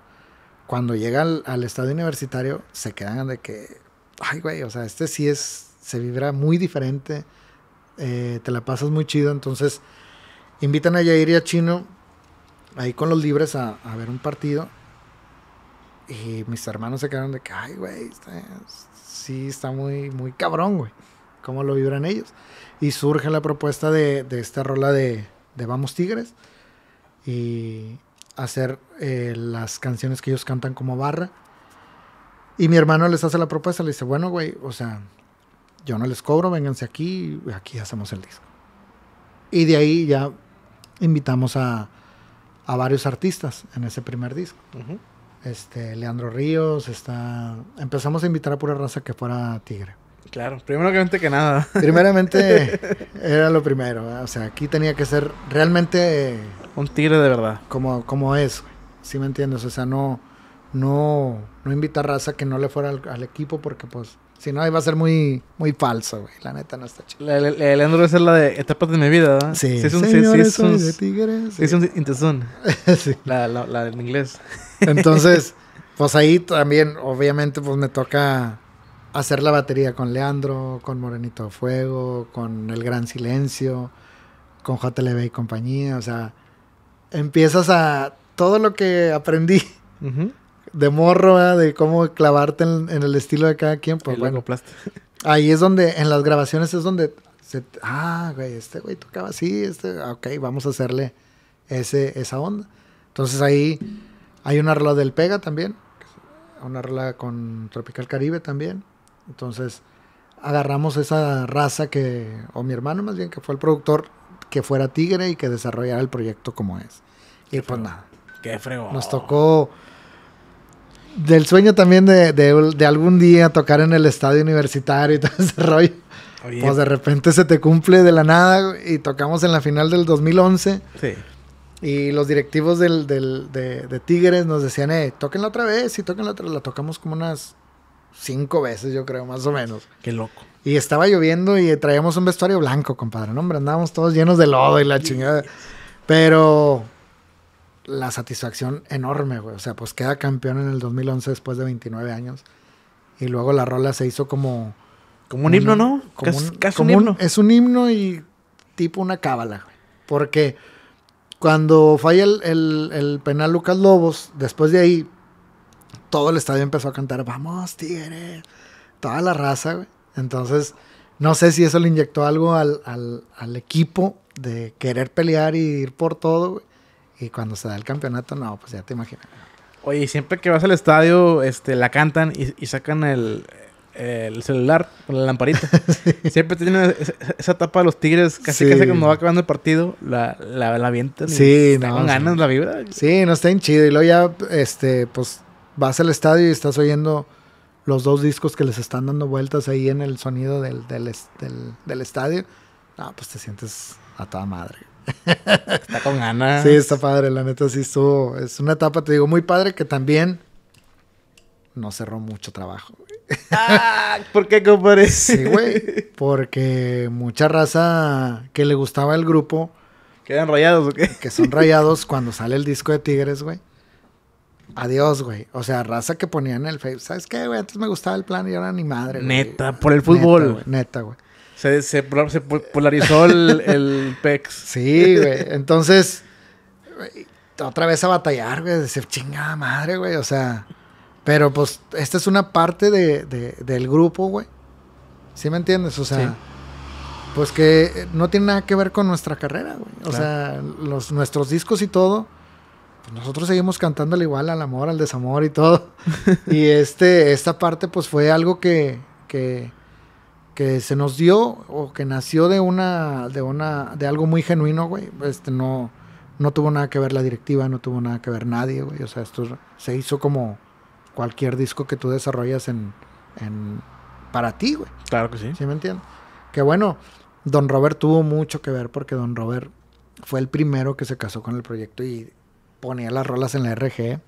cuando llega al, estadio universitario, se quedan de que, ay, güey, o sea, este sí es, se vibra muy diferente, eh, te la pasas muy chido. Entonces, invitan a ya y a Chino ahí con los libres a, ver un partido. Y mis hermanos se quedaron de que, ay, güey, sí está muy, muy cabrón, güey cómo lo vibran ellos. Y surge la propuesta de, esta rola de, Vamos Tigres y hacer eh, las canciones que ellos cantan como barra. Y mi hermano les hace la propuesta, le dice, bueno, güey, o sea, yo no les cobro, vénganse aquí, aquí hacemos el disco. Y de ahí ya invitamos a, a varios artistas en ese primer disco. Este, Leandro Ríos, está... Empezamos a invitar a pura raza que fuera tigre. Claro, primeramente que nada. Primeramente era lo primero, o sea, aquí tenía que ser realmente... Un tigre de verdad. Como, como es, ¿sí me entiendes? O sea, no, no, no invitar raza que no le fuera al, equipo porque pues... Si no, iba a ser muy, muy falso, güey. La neta no está chido. El Leandro es la de etapas de mi vida, ¿verdad? Sí. Sí, es un, sí, es un, tigre. Es un intesón. La, la, la en inglés. Entonces, pues ahí también, obviamente, pues me toca hacer la batería con Leandro, con Morenito Fuego, con El Gran Silencio, con JLB y compañía. O sea, empiezas a todo lo que aprendí de morro, de cómo clavarte en, el estilo de cada quien. Pues, bueno, ahí es donde, en las grabaciones es donde, se, ah, güey, este güey tocaba así, este, ah, ok, vamos a hacerle ese, esa onda. Entonces ahí hay una rola del Pega también, una rola con Tropical Caribe también. Entonces agarramos esa raza que, o mi hermano más bien, que fue el productor, que fuera tigre y que desarrollara el proyecto como es. Y pues nada. Qué fregón. Nos tocó del sueño también de, algún día tocar en el estadio universitario y todo ese rollo. Pues de repente se te cumple de la nada y tocamos en la final del 2011. Sí. Y los directivos de, Tigres nos decían, eh, toquenla otra vez y toquenla otra vez, La tocamos como unas cinco veces, yo creo, más o menos. Qué loco. Y estaba lloviendo y traíamos un vestuario blanco, compadre. No, hombre, andábamos todos llenos de lodo y la chingada. Pero la satisfacción enorme, güey. O sea, pues queda campeón en el 2011 después de 29 años. Y luego la rola se hizo como... Como un, himno, ¿no? Como un, es un himno y tipo una cábala, güey. Porque cuando falla el penal Lucas Lobos, después de ahí todo el estadio empezó a cantar, vamos, tigres... toda la raza, güey. Entonces, no sé si eso le inyectó algo al, al, equipo de querer pelear y ir por todo, güey. Y cuando se da el campeonato, no, pues ya te imaginas. Oye, siempre que vas al estadio, este, la cantan y, sacan el, el celular la lamparita. Siempre tiene... esa, tapa etapa de los Tigres, casi que casi cuando va acabando el partido, la, la, la avientan. sí, no, con ganas la vibra. Sí, no está en chido. Y luego ya, este, pues vas al estadio y estás oyendo los dos discos que les están dando vueltas ahí en el sonido del, del, estadio. No, pues te sientes a toda madre. Está con ganas. Sí, está padre, la neta sí estuvo. Es una etapa, te digo, muy padre que también no cerró mucho trabajo. Ah, ¿Por qué compares? Sí, güey. Porque mucha raza que le gustaba el grupo. Quedan rayados, ¿o qué? Que son rayados cuando sale el disco de Tigres, güey. Adiós, güey. O sea, raza que ponían en el Facebook. ¿Sabes qué, güey? Antes me gustaba el plan y ahora ni madre, güey. Neta, por el fútbol. Neta, güey. Se, polarizó el, PEX. Sí, güey. Entonces, otra vez a batallar, güey. Decir, chingada madre, güey. O sea, pero pues esta es una parte de, del grupo, güey. ¿Sí me entiendes? O sea, pues que no tiene nada que ver con nuestra carrera, güey. O sea, los, nuestros discos y todo pues, nosotros seguimos cantando al igual al amor, al desamor y todo. y este, esta parte pues fue algo que, que, se nos dio o que nació de una, de una, de algo muy genuino, güey. Este, no, no tuvo nada que ver la directiva, no tuvo nada que ver nadie, güey. O sea, esto se hizo como cualquier disco que tú desarrollas en, en para ti, güey. Claro que sí. ¿Sí me entiendes? Que bueno, Don Robert tuvo mucho que ver porque Don Robert fue el primero que se casó con el proyecto y ponía las rolas en la RG,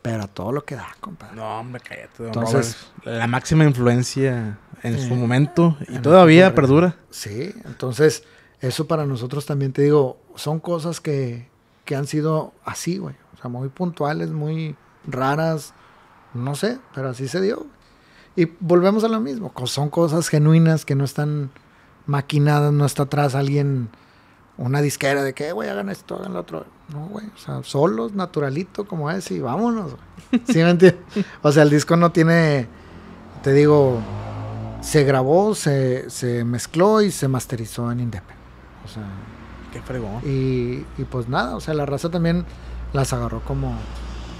pero a todo lo que da, compadre. No, hombre, cállate. entonces, la máxima influencia en su momento y todavía perdura. Sí, entonces, eso para nosotros también te digo, son cosas que, que han sido así, güey. O sea, muy puntuales, muy raras, no sé, pero así se dio. Y volvemos a lo mismo, son cosas genuinas que no están maquinadas, no está atrás alguien una disquera de que, eh, güey, hagan esto, hagan lo otro. No, güey, o sea, solos, naturalito, como es, y vámonos. ¿Sí me entiendes? O sea, el disco no tiene, te digo, se grabó, se, se mezcló y se masterizó en Independent. O sea. Qué fregón. Y, pues nada, o sea, la raza también las agarró como,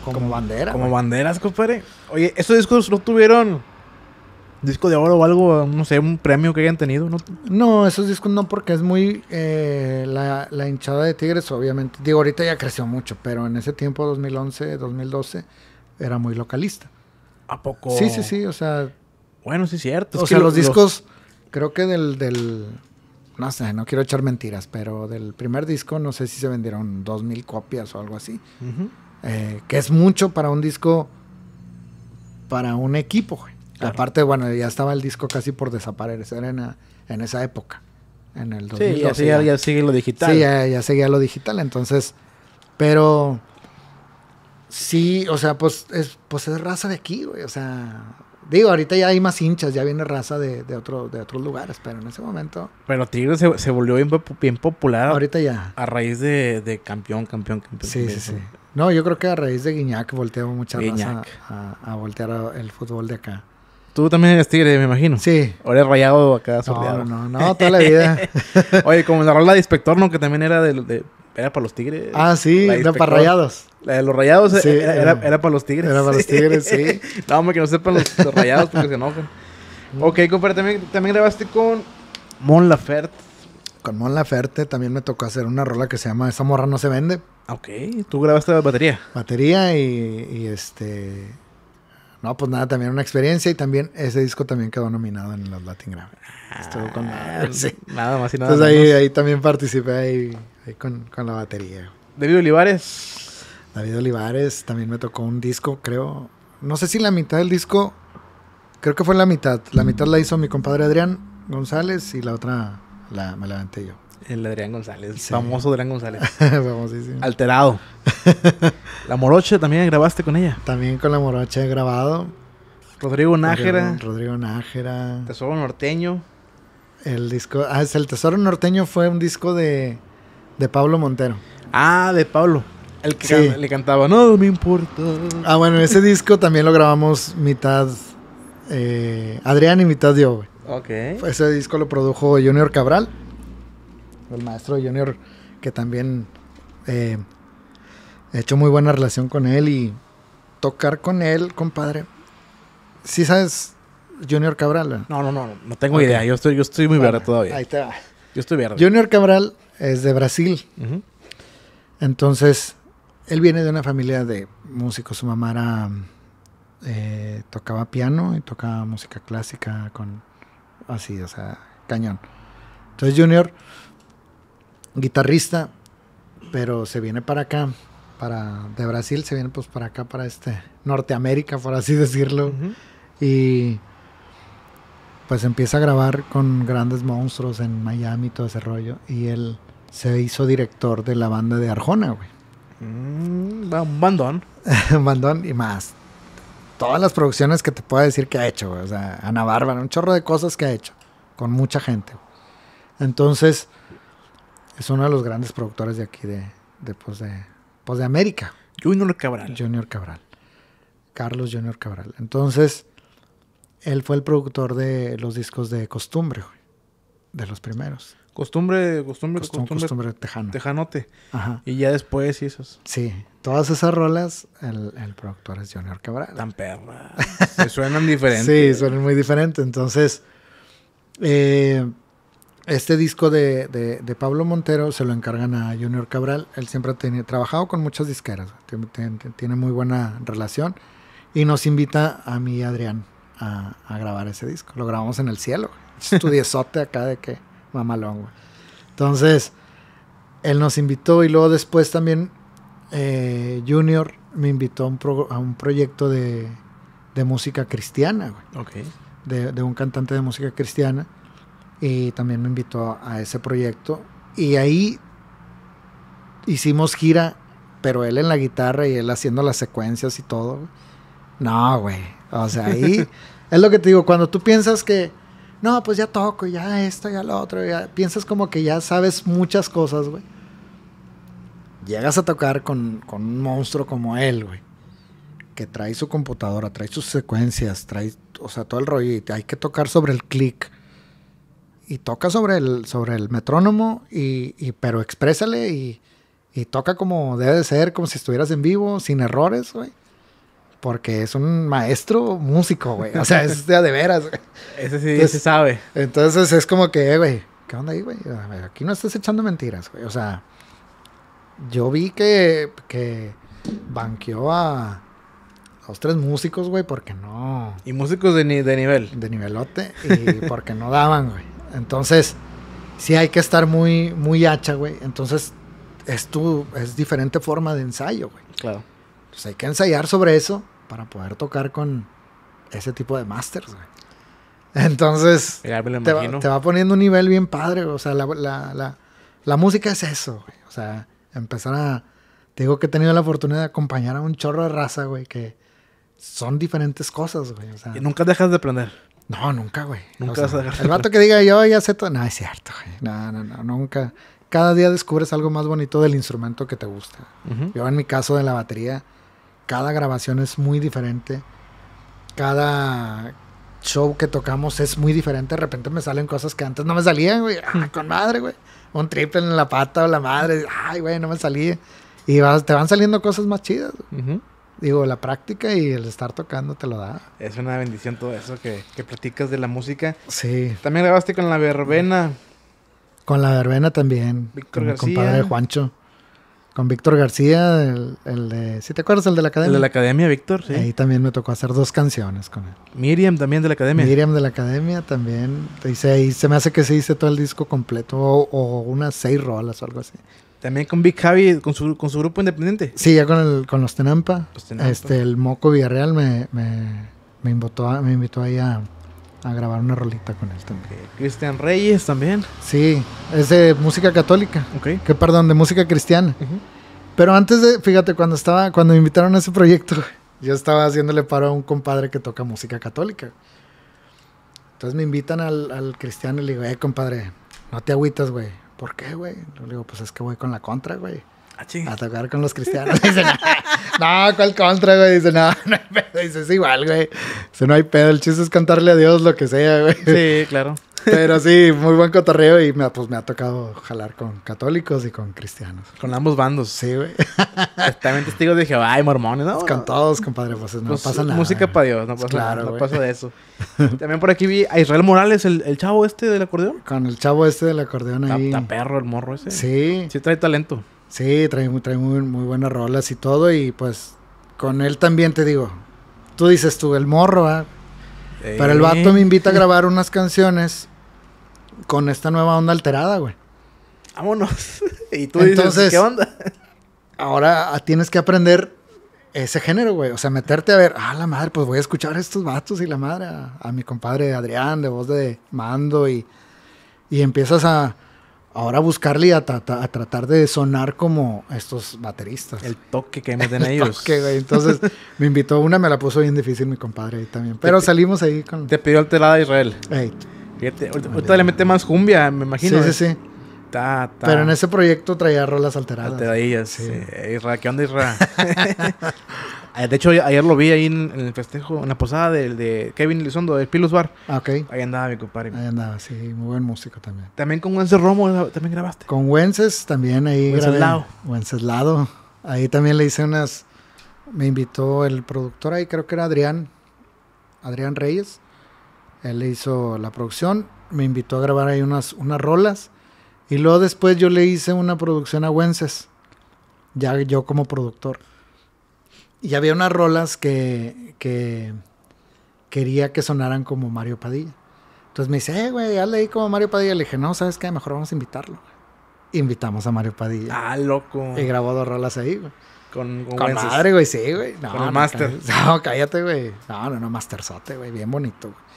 como, como bandera. Como banderas, compadre. Oye, esos discos no tuvieron disco de oro o algo, no sé, un premio que hayan tenido, ¿no? No, esos discos no, porque es muy eh, la, hinchada de Tigres, obviamente. Digo, ahorita ya creció mucho, pero en ese tiempo, 2011, 2012, era muy localista. ¿A poco? Sí, sí, sí, o sea... Bueno, sí es cierto. o sea, los, discos, creo que del, del... No sé, no quiero echar mentiras, pero del primer disco no sé si se vendieron Dos mil copias o algo así. Eh, que es mucho para un disco, para un equipo, güey. Aparte, bueno, ya estaba el disco casi por desaparecer en, esa época, en el 2012. Sí, ya, seguía, sigue lo digital. Sí, ya, seguía lo digital, entonces, pero sí, o sea, pues es, pues es raza de aquí, güey, o sea, Digo, ahorita ya hay más hinchas, ya viene raza de, otro, de otros lugares, pero en ese momento. Pero Tigre se, volvió bien, popular. Ahorita ya. A raíz de, campeón, campeón, campeón. Sí, sí, sí. No, yo creo que a raíz de Guiñac volteó mucha raza a, voltear el fútbol de acá. Tú también eres tigre, me imagino. Sí. O eres rayado acá, sordeado. No, no, no, toda la vida. Oye, como la rola de inspector, ¿no? Que también era de, de era para los tigres. Ah, sí, era para rayados. La de los rayados sí, era, era, para los tigres. Era para los tigres, sí. no, hombre, que no sepan los, rayados porque se enojan. Mm. Ok, compadre, también, grabaste con Mon Laferte. Con Mon Laferte también me tocó hacer una rola que se llama Esa morra no se vende. Ok, tú grabaste batería. Batería y este no, pues nada, también una experiencia y también ese disco también quedó nominado en los Latin Grammy. Estuvo con ah, sí. Nada más y nada Entonces ahí, ahí también participé ahí, con, la batería. David Olivares. David Olivares también me tocó un disco, creo. No sé si la mitad del disco, creo que fue la mitad. La mitad la hizo mi compadre Adrián González y la otra la, me la yo. El Adrián González, famoso Adrián González. Famosísimo. Alterado. la Morocha también grabaste con ella. También con la Morocha he grabado. Rodrigo Nájera. Rodrigo Nájera. Tesoro Norteño. El disco. Ah, es el Tesoro Norteño fue un disco de, Pablo Montero. Ah, de Pablo. El que le cantaba, no me importa. Ah, bueno, ese disco también lo grabamos mitad eh, Adrián y mitad yo, Ok. Ese disco lo produjo Junior Cabral el maestro Junior, que también eh, he hecho muy buena relación con él y tocar con él, compadre. Si sabes Junior Cabral? No, no, no, no tengo idea. Yo estoy, yo estoy muy verde todavía. Ahí te va. Yo estoy verde. Junior Cabral es de Brasil. Entonces, él viene de una familia de músicos. Su mamá era, eh, tocaba piano y tocaba música clásica con así, o sea, cañón. Entonces Junior guitarrista, pero se viene para acá, para de Brasil, se viene pues para acá, para este Norteamérica, por así decirlo. Y pues empieza a grabar con grandes monstruos en Miami, y todo ese rollo. Y él se hizo director de la banda de Arjona, güey. Mm, un bandón. un bandón y más. Todas las producciones que te puedo decir que ha hecho, güey. O sea, Ana Bárbara, un chorro de cosas que ha hecho. Con mucha gente. Entonces es uno de los grandes productores de aquí, de, de, pues, de, pues, de América. Junior Cabral. Junior Cabral. Carlos Junior Cabral. Entonces, él fue el productor de los discos de Costumbre, de los primeros. Costumbre, costumbre, costumbre, costumbre, tejano. Tejanote. Ajá. Y ya después y esos. Sí, todas esas rolas, el, productor es Junior Cabral. Tan perra. Se suenan diferentes. sí, suenan muy diferentes. Entonces, eh, este disco de, Pablo Montero se lo encargan a Junior Cabral. Él siempre ha trabajado con muchas disqueras, tiene, muy buena relación. Y nos invita a mí y Adrián a, grabar ese disco. Lo grabamos en el cielo. Estudiesote acá de que mamalón, Entonces, él nos invitó y luego después también eh, Junior me invitó a un, proyecto de, de música cristiana, de un cantante de música cristiana y eh, también me invitó a ese proyecto. Y ahí hicimos gira, pero él en la guitarra y él haciendo las secuencias y todo. No, güey. O sea, ahí es lo que te digo, cuando tú piensas que, no, pues ya toco, ya esto, ya lo otro, ya, piensas como que ya sabes muchas cosas, güey. Llegas a tocar con, un monstruo como él, güey. Que trae su computadora, trae sus secuencias, trae, o sea, todo el rollo. Y hay que tocar sobre el click y toca sobre el, sobre el metrónomo, y, pero exprésale y, toca como debe de ser, como si estuvieras en vivo, sin errores, güey. Porque es un maestro músico, güey. O sea, es de, veras, güey. Ese sí se sabe. Entonces es como que, eh, güey, ¿qué onda ahí, güey? Aquí no estás echando mentiras, güey. O sea, yo vi que, que banqueó a los tres músicos, güey, porque no. Y músicos de nivel. De nivelote, y porque no daban, güey. Entonces, sí hay que estar muy, muy hacha, güey. Entonces, es tu, es diferente forma de ensayo, güey. Claro. Entonces hay que ensayar sobre eso para poder tocar con ese tipo de masters, güey. Entonces, te, va, poniendo un nivel bien padre, o sea, la, música es eso, güey. O sea, empezar a... Te digo que he tenido la fortuna de acompañar a un chorro de raza, güey, que son diferentes cosas, güey. y nunca dejas de aprender. No, nunca, güey. Nunca El vato que diga yo ya sé todo. No, es cierto, güey. No, no, no, nunca. Cada día descubres algo más bonito del instrumento que te gusta. Yo en mi caso de la batería, cada grabación es muy diferente. Cada show que tocamos es muy diferente. De repente me salen cosas que antes no me salían, güey. Ah, con madre, güey. Un triple en la pata o la madre. Ay, güey, no me salía. Y vas, te van saliendo cosas más chidas. Digo, la práctica y el estar tocando te lo da. Es una bendición todo eso que, que platicas de la música. Sí. También grabaste con la verbena. Con la verbena también. Víctor con Mi compadre Juancho. Con Víctor García, el, el de. ¿Si ¿sí te acuerdas? El de la academia. El de la academia, Víctor, sí. Ahí también me tocó hacer dos canciones con él. Miriam también de la academia. Miriam de la academia también. Te ahí. Se me hace que se hice todo el disco completo o, o unas seis rolas o algo así. También con Big Javi, con su, con su grupo independiente. Sí, ya con, el, con los Tenampa. Este, el Moco Villarreal me, me, me, invitó, ahí a, grabar una rolita con él también. Cristian Reyes también. Sí, es de música católica. Okay. Que perdón, de música cristiana. Pero antes de, fíjate, cuando estaba, cuando me invitaron a ese proyecto, yo estaba haciéndole paro a un compadre que toca música católica. Entonces me invitan al, al cristiano y le digo, eh, compadre, no te agüitas, güey ¿por qué, güey? Le digo, pues es que voy con la contra, güey. Ah, a tocar con los cristianos. Dice, no, no, ¿cuál contra, güey? Dice, no, no hay pedo. Dice, es igual, güey. Dice, no hay pedo. El chiste es cantarle a Dios lo que sea, güey. Sí, claro. Pero sí, muy buen cotorreo y me, pues me ha tocado jalar con católicos y con cristianos. Con ambos bandos. Sí, güey. También testigos de Jehová y mormones, ¿no? Con todos, compadre, pues no pues, pasa nada. Música para Dios, no pasa claro, nada, no pasa de eso. También por aquí vi a Israel Morales, el, chavo este del acordeón. Con el chavo este del acordeón ahí. Está perro el morro ese. Sí. Sí trae talento. Sí, trae, trae muy, muy buenas rolas y todo y pues con él también te digo, tú dices tú, el morro, ¿eh? ¿ah? Pero el vato me eh. invita a grabar unas canciones con esta nueva onda alterada, güey. Vámonos. y tú Entonces, ¿qué onda? ahora tienes que aprender ese género, güey. O sea, meterte a ver, ah, la madre, pues voy a escuchar a estos vatos y la madre, a, mi compadre Adrián, de voz de mando, y, empiezas a ahora buscarle y a, tratar de sonar como estos bateristas. El toque que meten el ellos. Toque, güey. Entonces, me invitó una, me la puso bien difícil mi compadre ahí también. Pero salimos ahí con. Te pidió alterada Israel ahorita le mete más cumbia, me imagino. Sí, eh. sí, sí. Pero en ese proyecto traía rolas alteradas. Alteradillas, sí. Isra, ¿qué onda, Isra? Eh, de hecho, ayer lo vi ahí en, el festejo, en la posada del de Kevin Lizondo, del Pilus Bar. Ah, Ahí andaba mi compadre. Ahí andaba, sí, muy buen músico también. También con Wences Romo, también grabaste. Con Wences también ahí Lado grabé. Lado. Ahí también le hice unas... Me invitó el productor ahí, creo que era Adrián. Adrián Reyes. Él le hizo la producción, me invitó a grabar ahí unas, unas rolas. Y luego después yo le hice una producción a Wences, ya yo como productor. Y había unas rolas que, quería que sonaran como Mario Padilla. Entonces me dice, eh, güey, ya leí como Mario Padilla. Le dije, no, ¿sabes qué? Mejor vamos a invitarlo. Invitamos a Mario Padilla. Ah, loco. Y grabó dos rolas ahí, güey. Con, con, madre, güey, sí, güey. No, con no, Master. No, cállate, güey. No, no, no, Masterzote, güey. Bien bonito, güey.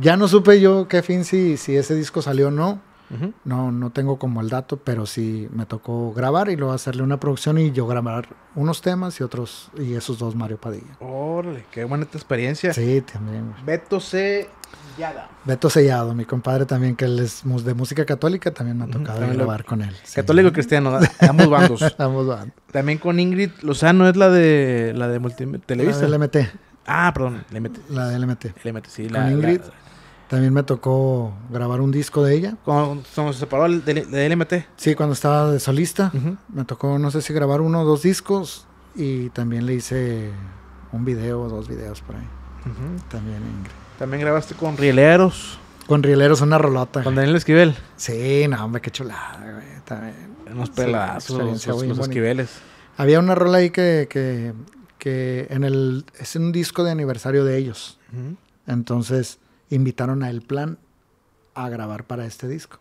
Ya no supe yo, qué si, si ese disco salió o no. No, no tengo como el dato, pero sí me tocó grabar y luego hacerle una producción y yo grabar unos temas y otros, y esos dos Mario Padilla. Órale, qué buena experiencia. Sí, también. Beto Sellada. Beto Sellado, mi compadre también, que él es de música católica, también me ha tocado grabar con él. Católico y cristiano, ambos bandos. bandos. También con Ingrid Lozano es la de la de multi televisa. LMT. Ah, perdón, LMT. La de LMT. LMT, sí. Con Ingrid. también me tocó grabar un disco de ella. Cuando, se separó de, de, LMT. Sí, cuando estaba de solista. Me tocó, no sé si grabar uno o dos discos. Y también le hice un video o dos videos por ahí. También Ingrid. También grabaste con Rieleros. Con Rieleros, una rolota. Con Daniel Esquivel. Sí, no, hombre, qué chulada, güey. También. Unos pelazos, los, Esquiveles. Había una rola ahí que, que que en es un disco de aniversario de ellos. Entonces invitaron a El Plan a grabar para este disco.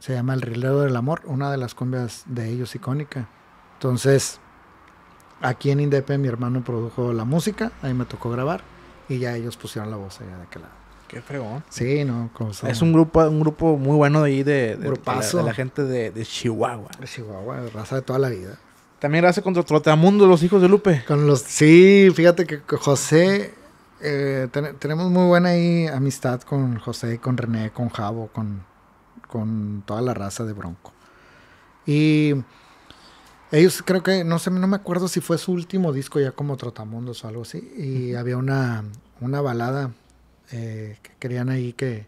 Se llama El Rilero del Amor, una de las cumbias de ellos icónica. Entonces, aquí en Indepe mi hermano produjo la música, ahí me tocó grabar y ya ellos pusieron la voz allá de aquel lado. Qué fregón. Sí, no, Es un grupo, un grupo muy bueno de ahí de la, gente de, Chihuahua. De Chihuahua, raza de toda la vida. También lo hace contra Trotamundo, los hijos de Lupe. sí, fíjate que José, eh, tenemos muy buena ahí amistad con José, con René, con Javo, con, con toda la raza de Bronco. Y ellos creo que, no sé, no me acuerdo si fue su último disco ya como Trotamundos o algo así. Y había una, una balada eh, que querían ahí que,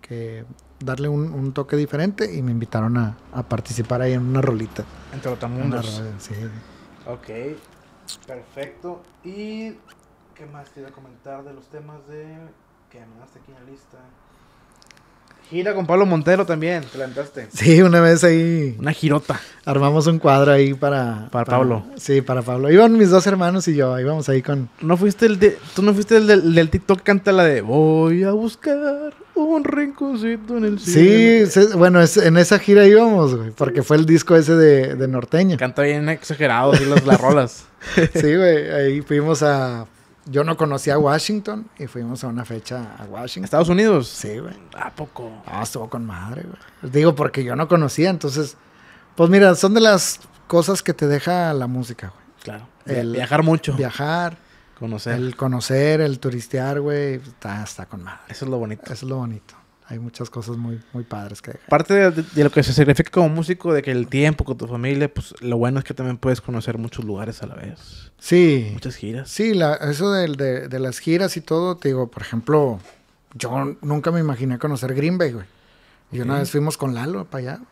que darle un, toque diferente y me invitaron a, participar ahí en una rolita. Entre Otamundos. Sí. Ok, perfecto. ¿Y qué más a comentar de los temas de que daste aquí en la lista? Gira con Pablo Montero también, te levantaste. Sí, una vez ahí. Una girota. Armamos un cuadro ahí para. Para, Pablo. Sí, para Pablo. Iban mis dos hermanos y yo, íbamos ahí con. ¿No fuiste el de, ¿Tú no fuiste el del, del TikTok canta la de Voy a buscar un rinconcito en el Sí, bueno, es, en esa gira íbamos, güey, porque fue el disco ese de, Norteña. norteño. Canta bien exagerado, sí, las, las rolas. sí, güey, ahí fuimos a. Yo no conocía a Washington y fuimos a una fecha a Washington. ¿Estados Unidos? Sí, güey. ¿A poco? Ah, estuvo con madre, güey. Digo, porque yo no conocía, entonces. Pues mira, son de las cosas que te deja la música, güey. Claro. El, viajar mucho. Viajar Conocer. El conocer, el turistear, güey, está, con madre. Eso es lo bonito. Eso es lo bonito. Hay muchas cosas muy, muy padres que dejar. Parte de, lo que se significa como músico, de que el tiempo con tu familia, pues lo bueno es que también puedes conocer muchos lugares a la vez. Sí. Muchas giras. Sí, la, eso de, las giras y todo, te digo, por ejemplo, yo nunca me imaginé conocer Green Bay, güey. Y una vez fuimos con Lalo para allá,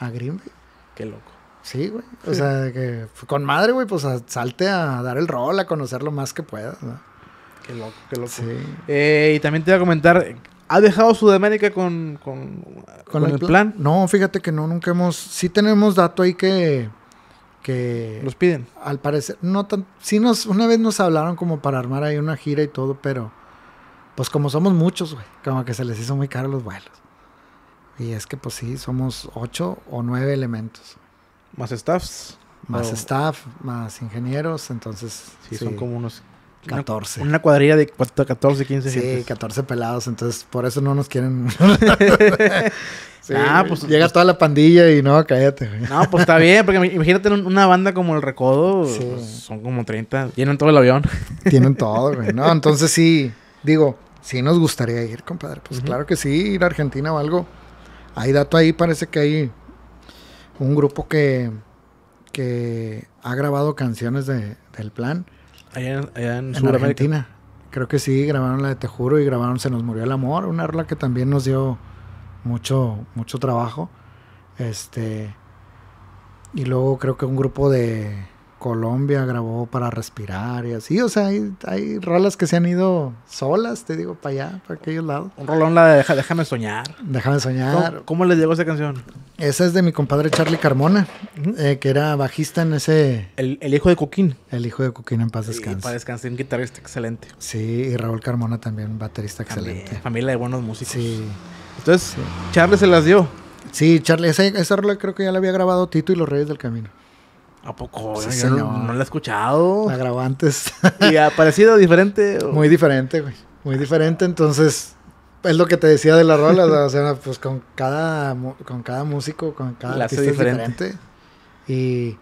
a Green Bay. Qué loco. Sí, güey. O sea, que con madre, güey, pues salte a dar el rol, a conocer lo más que puedas. Qué loco, qué loco. Sí. Eh, y también te iba a comentar, ¿ha dejado Sudamérica con, el, plan? No, fíjate que no, nunca hemos. Sí tenemos dato ahí que. que ¿Los piden? Al parecer, no tan. Sí, nos, una vez nos hablaron como para armar ahí una gira y todo, pero. Pues como somos muchos, güey. Como que se les hizo muy caro los vuelos. Y es que, pues sí, somos ocho o nueve elementos. Más staffs. Más staff, más ingenieros, entonces. Sí, son como unos. 14. Una, cuadrilla de 14, 15 Sí, 14 pelados, entonces por eso no nos quieren. ah, pues llega pues toda la pandilla y no, cállate. No, pues está bien, porque imagínate una banda como El Recodo, pues, son como 30, tienen todo el avión. tienen todo, güey. No, entonces sí, digo, sí nos gustaría ir, compadre. Pues claro que sí, ir a Argentina o algo. Hay dato ahí, parece que hay un grupo que, que ha grabado canciones de, del plan. Allá, en, Argentina. Creo que sí, grabaron la de Te Juro y grabaron Se nos murió el amor, una rola que también nos dio mucho, mucho trabajo. Este. Y luego creo que un grupo de Colombia grabó para respirar y así. O sea, hay, rolas que se han ido solas, te digo, para allá, para aquellos lados. Un rolón la de Déjame soñar. Déjame soñar. ¿Cómo, les llegó esa canción? Esa es de mi compadre Charlie Carmona, eh, que era bajista en ese. El, hijo de Coquín. El hijo de Coquín en paz descanse. En descanse, un guitarrista excelente. Sí, y Raúl Carmona también, baterista excelente. familia de buenos músicos. Sí. Entonces, Charlie se las dio. Sí, Charlie, esa, esa rola creo que ya la había grabado Tito y los Reyes del Camino. ¿A poco? no, la he escuchado. La grabó antes. ¿Y ha parecido diferente? Muy diferente, güey. Muy diferente. Entonces, es lo que te decía de la rola. o sea, pues con cada, con cada músico, con cada la artista es diferente. Y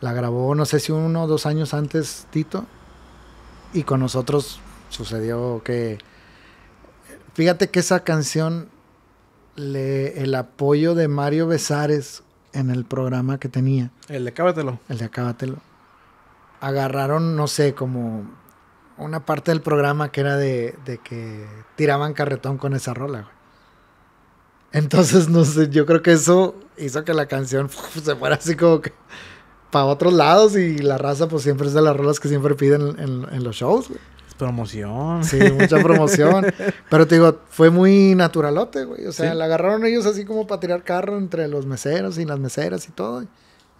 la grabó, no sé si uno o dos años antes Tito. Y con nosotros sucedió que. Fíjate que esa canción, le, el apoyo de Mario Besares en el programa que tenía. El de Acábatelo. El de Acábatelo. Agarraron, no sé, como una parte del programa que era de, que tiraban carretón con esa rola, güey. Entonces, no sé, yo creo que eso hizo que la canción se fuera así como que para otros lados y la raza pues siempre es de las rolas que siempre piden en, en los shows, güey. Promoción. Sí, mucha promoción. Pero te digo, fue muy naturalote, güey. O sea, la agarraron ellos así como para tirar carro entre los meseros y las meseras y todo.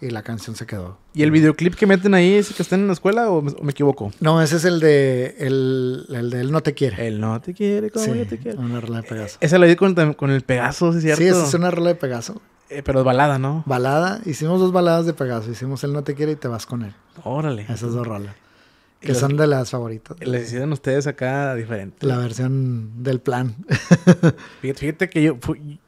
Y la canción se quedó. ¿Y el videoclip que meten ahí es que estén en la escuela o me, equivoco? No, ese es el de el, de Él no te quiere. el no te quiere, cómo no te quiere Una rola de Pegaso. Esa la di con, el Pegaso, ¿sí es cierto? Sí, esa es una rola de Pegaso. Eh, pero es balada, ¿no? Balada. Hicimos dos baladas de Pegaso. Hicimos el no te quiere y te vas con él. Órale. Esas dos rolas. Que son de las favoritas. Les deciden ustedes acá diferente. La versión del plan. fíjate, que yo,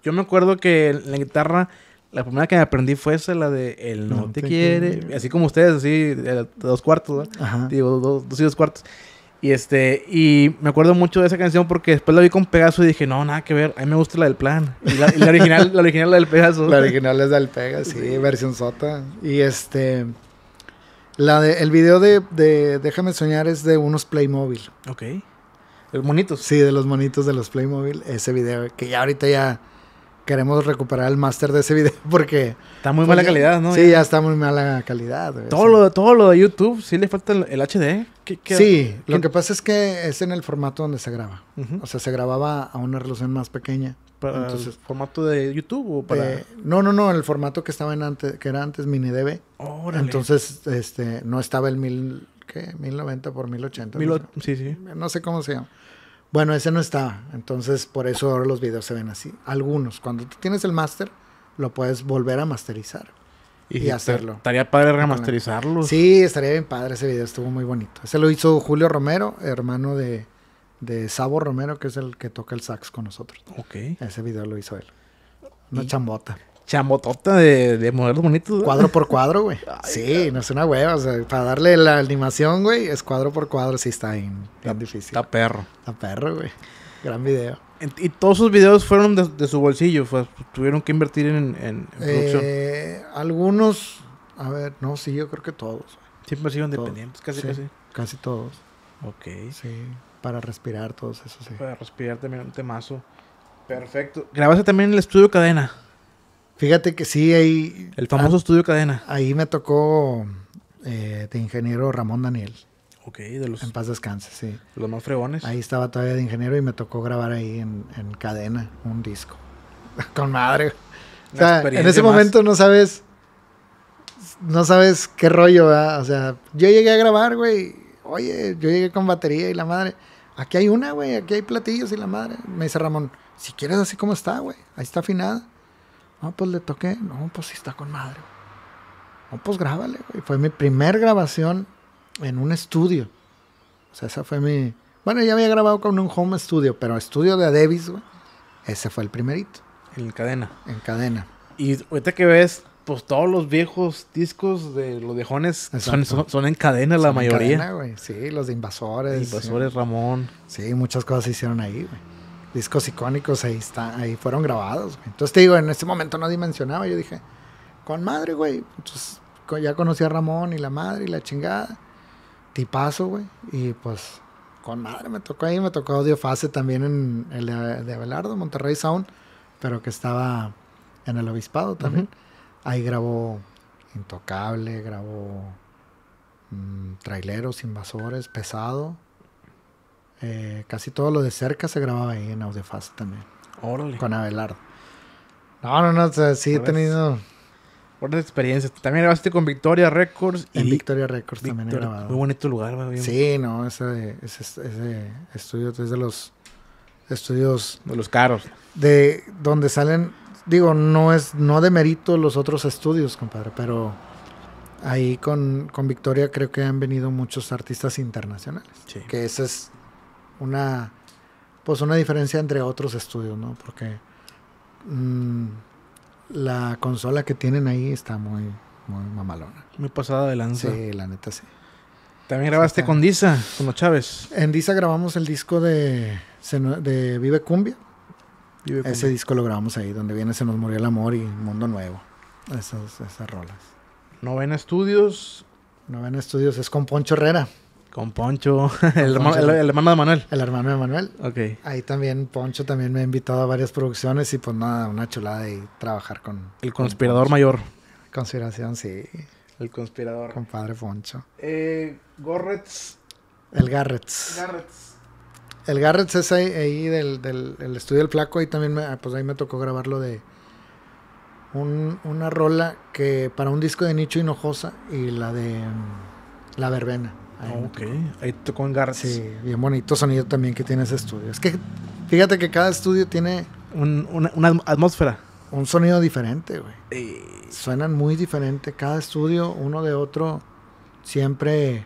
yo me acuerdo que la guitarra, la primera que aprendí fue esa, la de El no, te, quiere. Así como ustedes, así, de dos cuartos, ¿no? Ajá. Digo, dos, dos y dos cuartos. Y este, y me acuerdo mucho de esa canción porque después la vi con Pegaso y dije, no, nada que ver, a mí me gusta la del plan. Y la, original, la la del Pegaso. La original es la del Pegaso, sí, versión sota. Y este, la de, el video de, de Déjame soñar es de unos Playmobil. Ok. ¿Los monitos? Sí, de los monitos de los Playmobil. Ese video que ya ahorita ya queremos recuperar el máster de ese video porque... Está muy mala pues calidad, ¿no? Sí, ya. está muy mala calidad. todo, lo lo, todo lo de YouTube, sí le falta el, HD. ¿eh? sí, lo que pasa es que es en el formato donde se graba. O sea, se grababa a una relación más pequeña. Entonces, formato de YouTube o para. Eh, no, no, no, el formato que estaba en antes, que era antes MiniDB. Entonces, este, no estaba el mil, ¿qué? 1090 por 1080. Mil, ochenta. sí, sí. No sé cómo se llama. Bueno, ese no estaba. Entonces, por eso ahora los videos se ven así. Algunos. Cuando tú tienes el máster, lo puedes volver a masterizar. Y, y hacerlo. Estaría padre remasterizarlo. Sí, estaría bien padre. Ese video estuvo muy bonito. Ese lo hizo Julio Romero, hermano de de Sabo Romero, que es el que toca el sax con nosotros. Ok. Ese video lo hizo él. Una chambota. Chambotota de, de modelos bonitos. Cuadro por cuadro, güey. sí, no es una hueva. O sea, para darle la animación, güey, es cuadro por cuadro. Sí, está bien, difícil. Está perro. Está perro, güey. Gran video. ¿Y todos sus videos fueron de, su bolsillo? ¿Tuvieron que invertir en, eh, producción? algunos, a ver, no, sí, yo creo que todos. Siempre han sido independientes, casi, casi. Casi todos. Ok. Sí para respirar todos esos. Sí. Para respirar también un temazo. Perfecto. ¿Grabaste también en el estudio cadena? Fíjate que sí, ahí. El famoso estudio cadena. Ahí me tocó eh, de ingeniero Ramón Daniel. Ok, de los. En paz descanse, sí. Los más fregones. Ahí estaba todavía de ingeniero y me tocó grabar ahí en, cadena un disco. Con madre. en ese momento no sabes. No sabes qué rollo, O sea, yo llegué a grabar, güey, oye, yo llegué con batería y la madre, aquí hay una, güey, aquí hay platillos y la madre. Me dice Ramón, si quieres así como está, güey, ahí está afinada. No, pues le toqué, no, pues sí está con madre. No, pues grábale, güey. Fue mi primer grabación en un estudio. O sea, esa fue mi... Bueno, ya había grabado con un home studio, pero estudio de Davis, güey. Ese fue el primerito. En cadena. En cadena. Y ahorita que ves pues todos los viejos discos de los viejones son, en cadena la mayoría. sí, los de Invasores. Invasores, eh. Ramón. Sí, muchas cosas se hicieron ahí, güey. Discos icónicos ahí fueron grabados, Entonces te digo, en ese momento no dimensionaba, yo dije, con madre, güey. Entonces ya conocí a Ramón y la madre y la chingada. Tipazo, güey. Y pues con madre me tocó ahí, me tocó audio fase también en el de, Abelardo, Monterrey Sound, pero que estaba en el obispado también. Ahí grabó Intocable, grabó mm, Traileros, Invasores, Pesado. Eh, casi todo lo de cerca se grababa ahí en Audiofast también. Órale. Con Abelardo. No, no, no, sí he pues, tenido. Por experiencias. También grabaste con Victoria Records. Y en Victoria Records también he grabado. Muy bonito lugar, Sí, no, ese, ese estudio es de los estudios. De los caros. De donde salen digo, no es, no demerito los otros estudios, compadre, pero ahí con, Victoria creo que han venido muchos artistas internacionales. Que esa es una, pues una diferencia entre otros estudios, ¿no? Porque mm, la consola que tienen ahí está muy, muy mamalona. Muy pasada de lanza. Sí, la neta sí. También grabaste con Disa, con los Chávez. En Disa grabamos el disco de, de Vive Cumbia ese disco lo grabamos ahí, donde viene Se nos murió el amor y Mundo Nuevo. Esas, esas rolas. Novena Estudios. Novena Estudios es con Poncho Herrera. Con Poncho, el, hermano, de Manuel. El hermano de Manuel. Ok. Ahí también, Poncho también me ha invitado a varias producciones y pues nada, una chulada de trabajar con... El conspirador mayor. Conspiración, sí. El conspirador. Con padre Poncho. Eh, Gorretz. El Garretz. Garretz. El Garrett es ahí, del, del el estudio del flaco, ahí también me, ah, pues ahí me tocó grabarlo de una rola que para un disco de Nicho Hinojosa y la de mm, La Verbena. Ahí ok, ahí tocó en Garrett. Sí, bien bonito sonido también que tiene ese estudio. Es que fíjate que cada estudio tiene... una, atmósfera. Un sonido diferente, güey. Eh. Suenan muy diferente. Cada estudio, uno de otro, siempre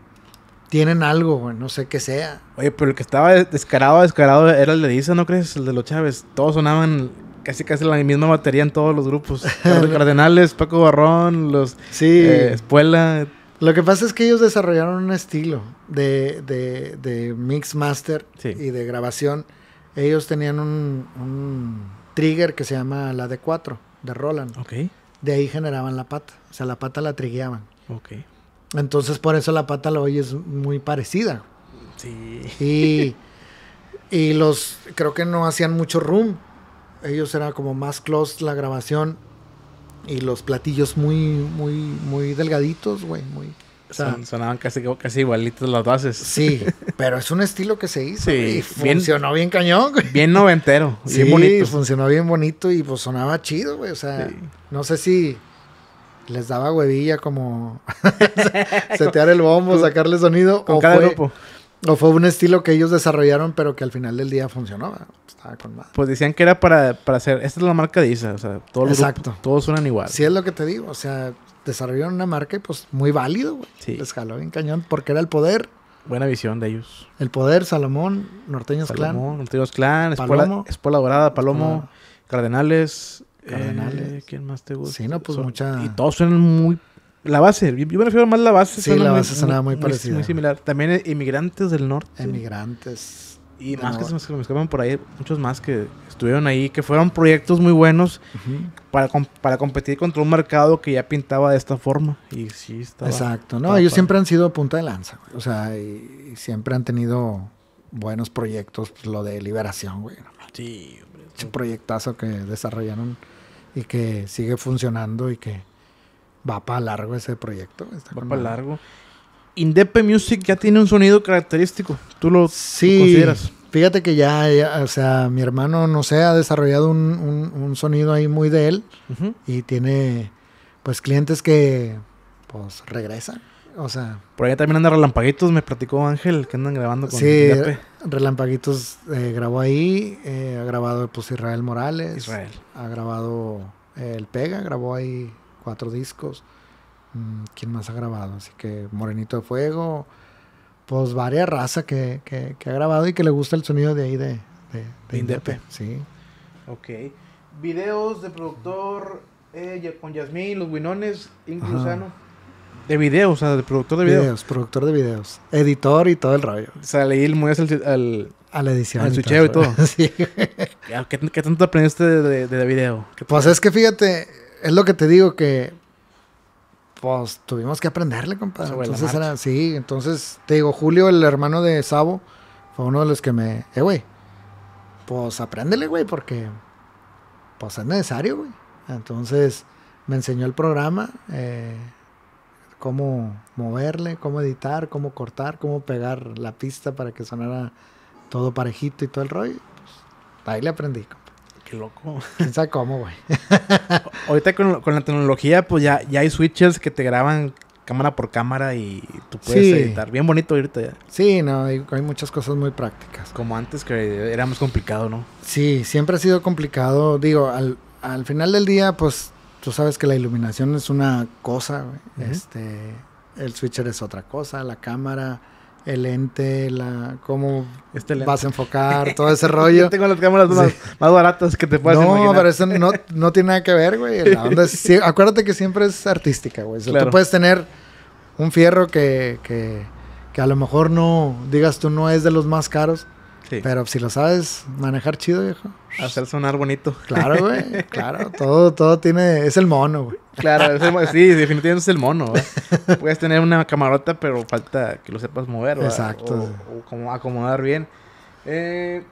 tienen algo, güey, no sé qué sea. Oye, pero el que estaba descarado, descarado era el de Isa, ¿no crees? El de los Chávez. Todos sonaban casi casi la misma batería en todos los grupos. Los Cardenales, Paco Barrón, los sí. Eh, Espuela. Lo que pasa es que ellos desarrollaron un estilo de, de, de mix master y de grabación. Ellos tenían un, trigger que se llama la D4 de Roland. Okay. De ahí generaban la pata. O sea, la pata la trigueaban. Okay. Entonces por eso la pata la oye es muy parecida. Sí. Y, los, creo que no hacían mucho room. Ellos eran como más close la grabación y los platillos muy, muy, muy delgaditos, güey, muy... sonaban casi, casi igualitos las bases. Sí, pero es un estilo que se hizo. Sí, y funcionó bien, cañón, güey. Bien noventero, sí, bonito. funcionó bien bonito y pues sonaba chido, güey. O sea, no sé si les daba huevilla como setear el bombo, sacarle sonido. o fue, un estilo que ellos desarrollaron, pero que al final del día funcionó. Pues decían que era para, hacer. Esta es la marca de Isa. O sea, todos, Exacto. todos suenan igual. Sí, es lo que te digo. O sea, desarrollaron una marca y pues muy válido, güey. Les jaló bien cañón porque era el poder. Buena visión de ellos. El poder, Salomón, Norteños Salomón, Clan. Norteños Clan, Espuela, Dorada, Palomo, Cardenales, Cardenales. Eh, ¿Quién más te gusta? Sí, no, pues Y todos suenan muy. La base, yo me refiero más a la base. Sí, la base suena muy, parecida. Muy, similar. También e, inmigrantes del norte. Inmigrantes Y más que se me, por ahí, muchos más que estuvieron ahí, que fueron proyectos muy buenos para, para competir contra un mercado que ya pintaba de esta forma. Y sí, estaba. Exacto, no, ellos siempre han sido punta de lanza, O sea, y, siempre han tenido buenos proyectos, pues, lo de liberación, güey. Sí, un proyectazo que desarrollaron y que sigue funcionando y que va para largo ese proyecto. va para largo. Indepe Music ya tiene un sonido característico. ¿Tú lo, sí, consideras? Fíjate que ya, o sea, mi hermano, no sé, ha desarrollado un, sonido ahí muy de él y tiene, pues, clientes que, pues, regresan. O sea. Por allá también andan relampaguitos, me platicó Ángel, que andan grabando con sí, Indepe. Relampaguitos eh, grabó ahí, eh, ha grabado pues Israel Morales, ha grabado eh, El Pega, grabó ahí cuatro discos. Mm, ¿Quién más ha grabado? Así que Morenito de Fuego, pues varias raza que, que, ha grabado y que le gusta el sonido de ahí de, de, Indepe. Sí. Ok. Videos de productor con Yasmín, Los Winones, incluso. De videos, o sea, de productor de videos. Productor de videos. Editor y todo el rollo. O sea, leí muy al, al, a la edición. Al y todo. sí. ¿Qué, tanto aprendiste de, de, video? Pues es que fíjate, es lo que te digo que. Pues tuvimos que aprenderle, compadre. entonces era, sí, entonces te digo, Julio, el hermano de Sabo, fue uno de los que me. Eh, güey. Pues apréndele, güey, porque. Pues es necesario, güey. Entonces me enseñó el programa. Eh cómo moverle, cómo editar, cómo cortar, cómo pegar la pista para que sonara todo parejito y todo el rollo. Pues, ahí le aprendí, Qué loco. ¿Quién cómo, güey? Ahorita con, la tecnología, pues ya, ya hay switches que te graban cámara por cámara y tú puedes editar. Bien bonito irte ya. Sí, no, hay, muchas cosas muy prácticas. Como antes que era más complicado, ¿no? Sí, siempre ha sido complicado. Digo, al, al final del día, pues tú sabes que la iluminación es una cosa, este, el switcher es otra cosa, la cámara, el lente, la cómo este vas a enfocar, todo ese rollo. Yo tengo las cámaras más, baratas que te puedas no, No, pero eso no, tiene nada que ver, güey. acuérdate que siempre es artística, güey. O Tú puedes tener un fierro que, que, que, a lo mejor no, digas tú, no es de los más caros. Pero si lo sabes manejar chido, viejo. Hacer sonar bonito. Claro, güey. Claro, todo, todo tiene. Es el mono, güey. Claro, sí, definitivamente es el mono. Puedes tener una camarota, pero falta que lo sepas mover. Exacto. O, como acomodar bien. Eh,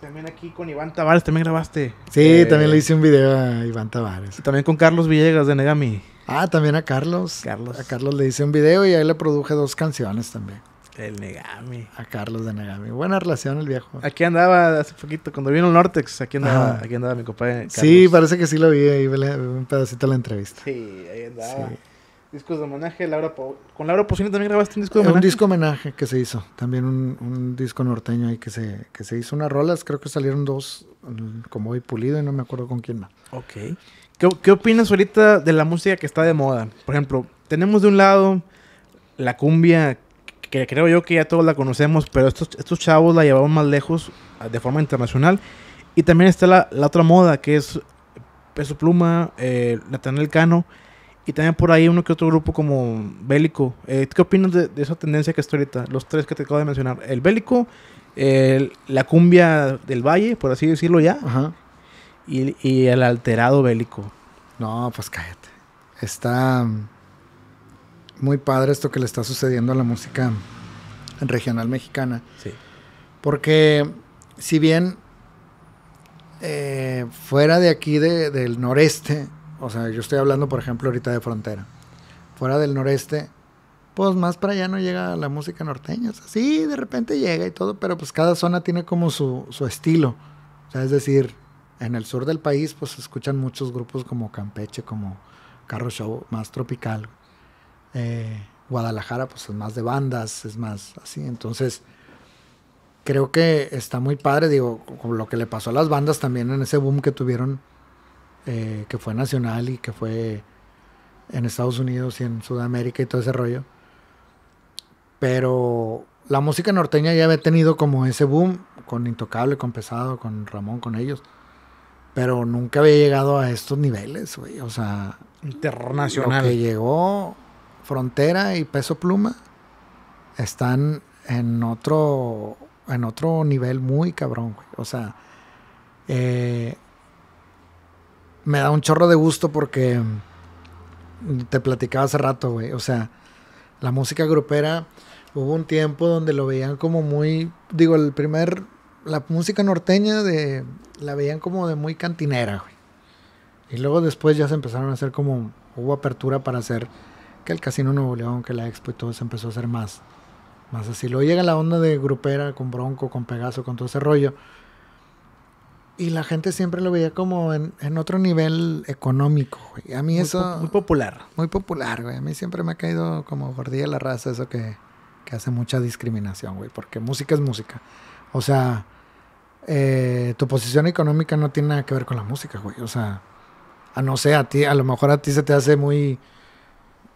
también aquí con Iván Tavares, también grabaste. Sí, eh, también le hice un video a Iván Tavares. También con Carlos Villegas de Negami. Ah, también a Carlos. Carlos. A Carlos le hice un video y ahí le produje dos canciones también. El Negami. A Carlos de Negami. Buena relación el viejo. Aquí andaba hace poquito, cuando vino el Nortex, aquí andaba, aquí andaba mi compadre. Carlos. Sí, parece que sí lo vi ahí, un pedacito la entrevista. Sí, ahí andaba. Discos de homenaje, Laura con Laura Pausini también grabaste un disco de eh, homenaje. Un disco homenaje que se hizo, también un, disco norteño ahí que se, que se hizo unas rolas, creo que salieron dos, mm, como hoy pulido y no me acuerdo con quién más. Ok. ¿Qué opinas ahorita de la música que está de moda? Por ejemplo, tenemos de un lado la cumbia que creo yo que ya todos la conocemos, pero estos, estos chavos la llevaban más lejos ah, de forma internacional. Y también está la, otra moda, que es Peso Pluma, eh, Natanel Cano, y también por ahí uno que otro grupo como Bélico. Eh, ¿Qué opinas de, esa tendencia que está ahorita? Los tres que te acabo de mencionar. El Bélico, la cumbia del Valle, por así decirlo ya, Y, y el alterado Bélico. No, pues cállate. Está muy padre esto que le está sucediendo a la música regional mexicana. Sí. Porque si bien eh, fuera de aquí del noreste, o sea, yo estoy hablando por ejemplo ahorita de frontera, fuera del noreste, pues más para allá no llega la música norteña. sí, de repente llega y todo, pero pues cada zona tiene como su, su estilo. O sea, es decir, en el sur del país pues se escuchan muchos grupos como Campeche, como Carro Show, más tropical. Eh, Guadalajara pues es más de bandas, es más así. Entonces, creo que está muy padre, digo, con lo que le pasó a las bandas también en ese boom que tuvieron, eh, que fue nacional y que fue en Estados Unidos y en Sudamérica y todo ese rollo. Pero la música norteña ya había tenido como ese boom con Intocable, con Pesado, con Ramón, con ellos. Pero nunca había llegado a estos niveles, güey. O sea, internacional. Lo que llegó Frontera y Peso Pluma están en otro, en otro nivel muy cabrón, güey. O sea, eh, me da un chorro de gusto porque te platicaba hace rato, güey. O sea, la música grupera hubo un tiempo donde lo veían como muy, digo, el primer, la música norteña de, la veían como de muy cantinera, güey. Y luego después ya se empezaron a hacer como, hubo apertura para hacer que el Casino Nuevo León, que la Expo y todo se empezó a hacer más, más así. Luego llega la onda de grupera con Bronco, con Pegaso, con todo ese rollo. Y la gente siempre lo veía como en, otro nivel económico, güey. A mí muy eso... muy popular. Muy popular, güey. A mí siempre me ha caído como gordilla la raza eso que, hace mucha discriminación, güey. Porque música es música. O sea, eh, tu posición económica no tiene nada que ver con la música, güey. O sea, a no sé, a ti, a lo mejor a ti se te hace muy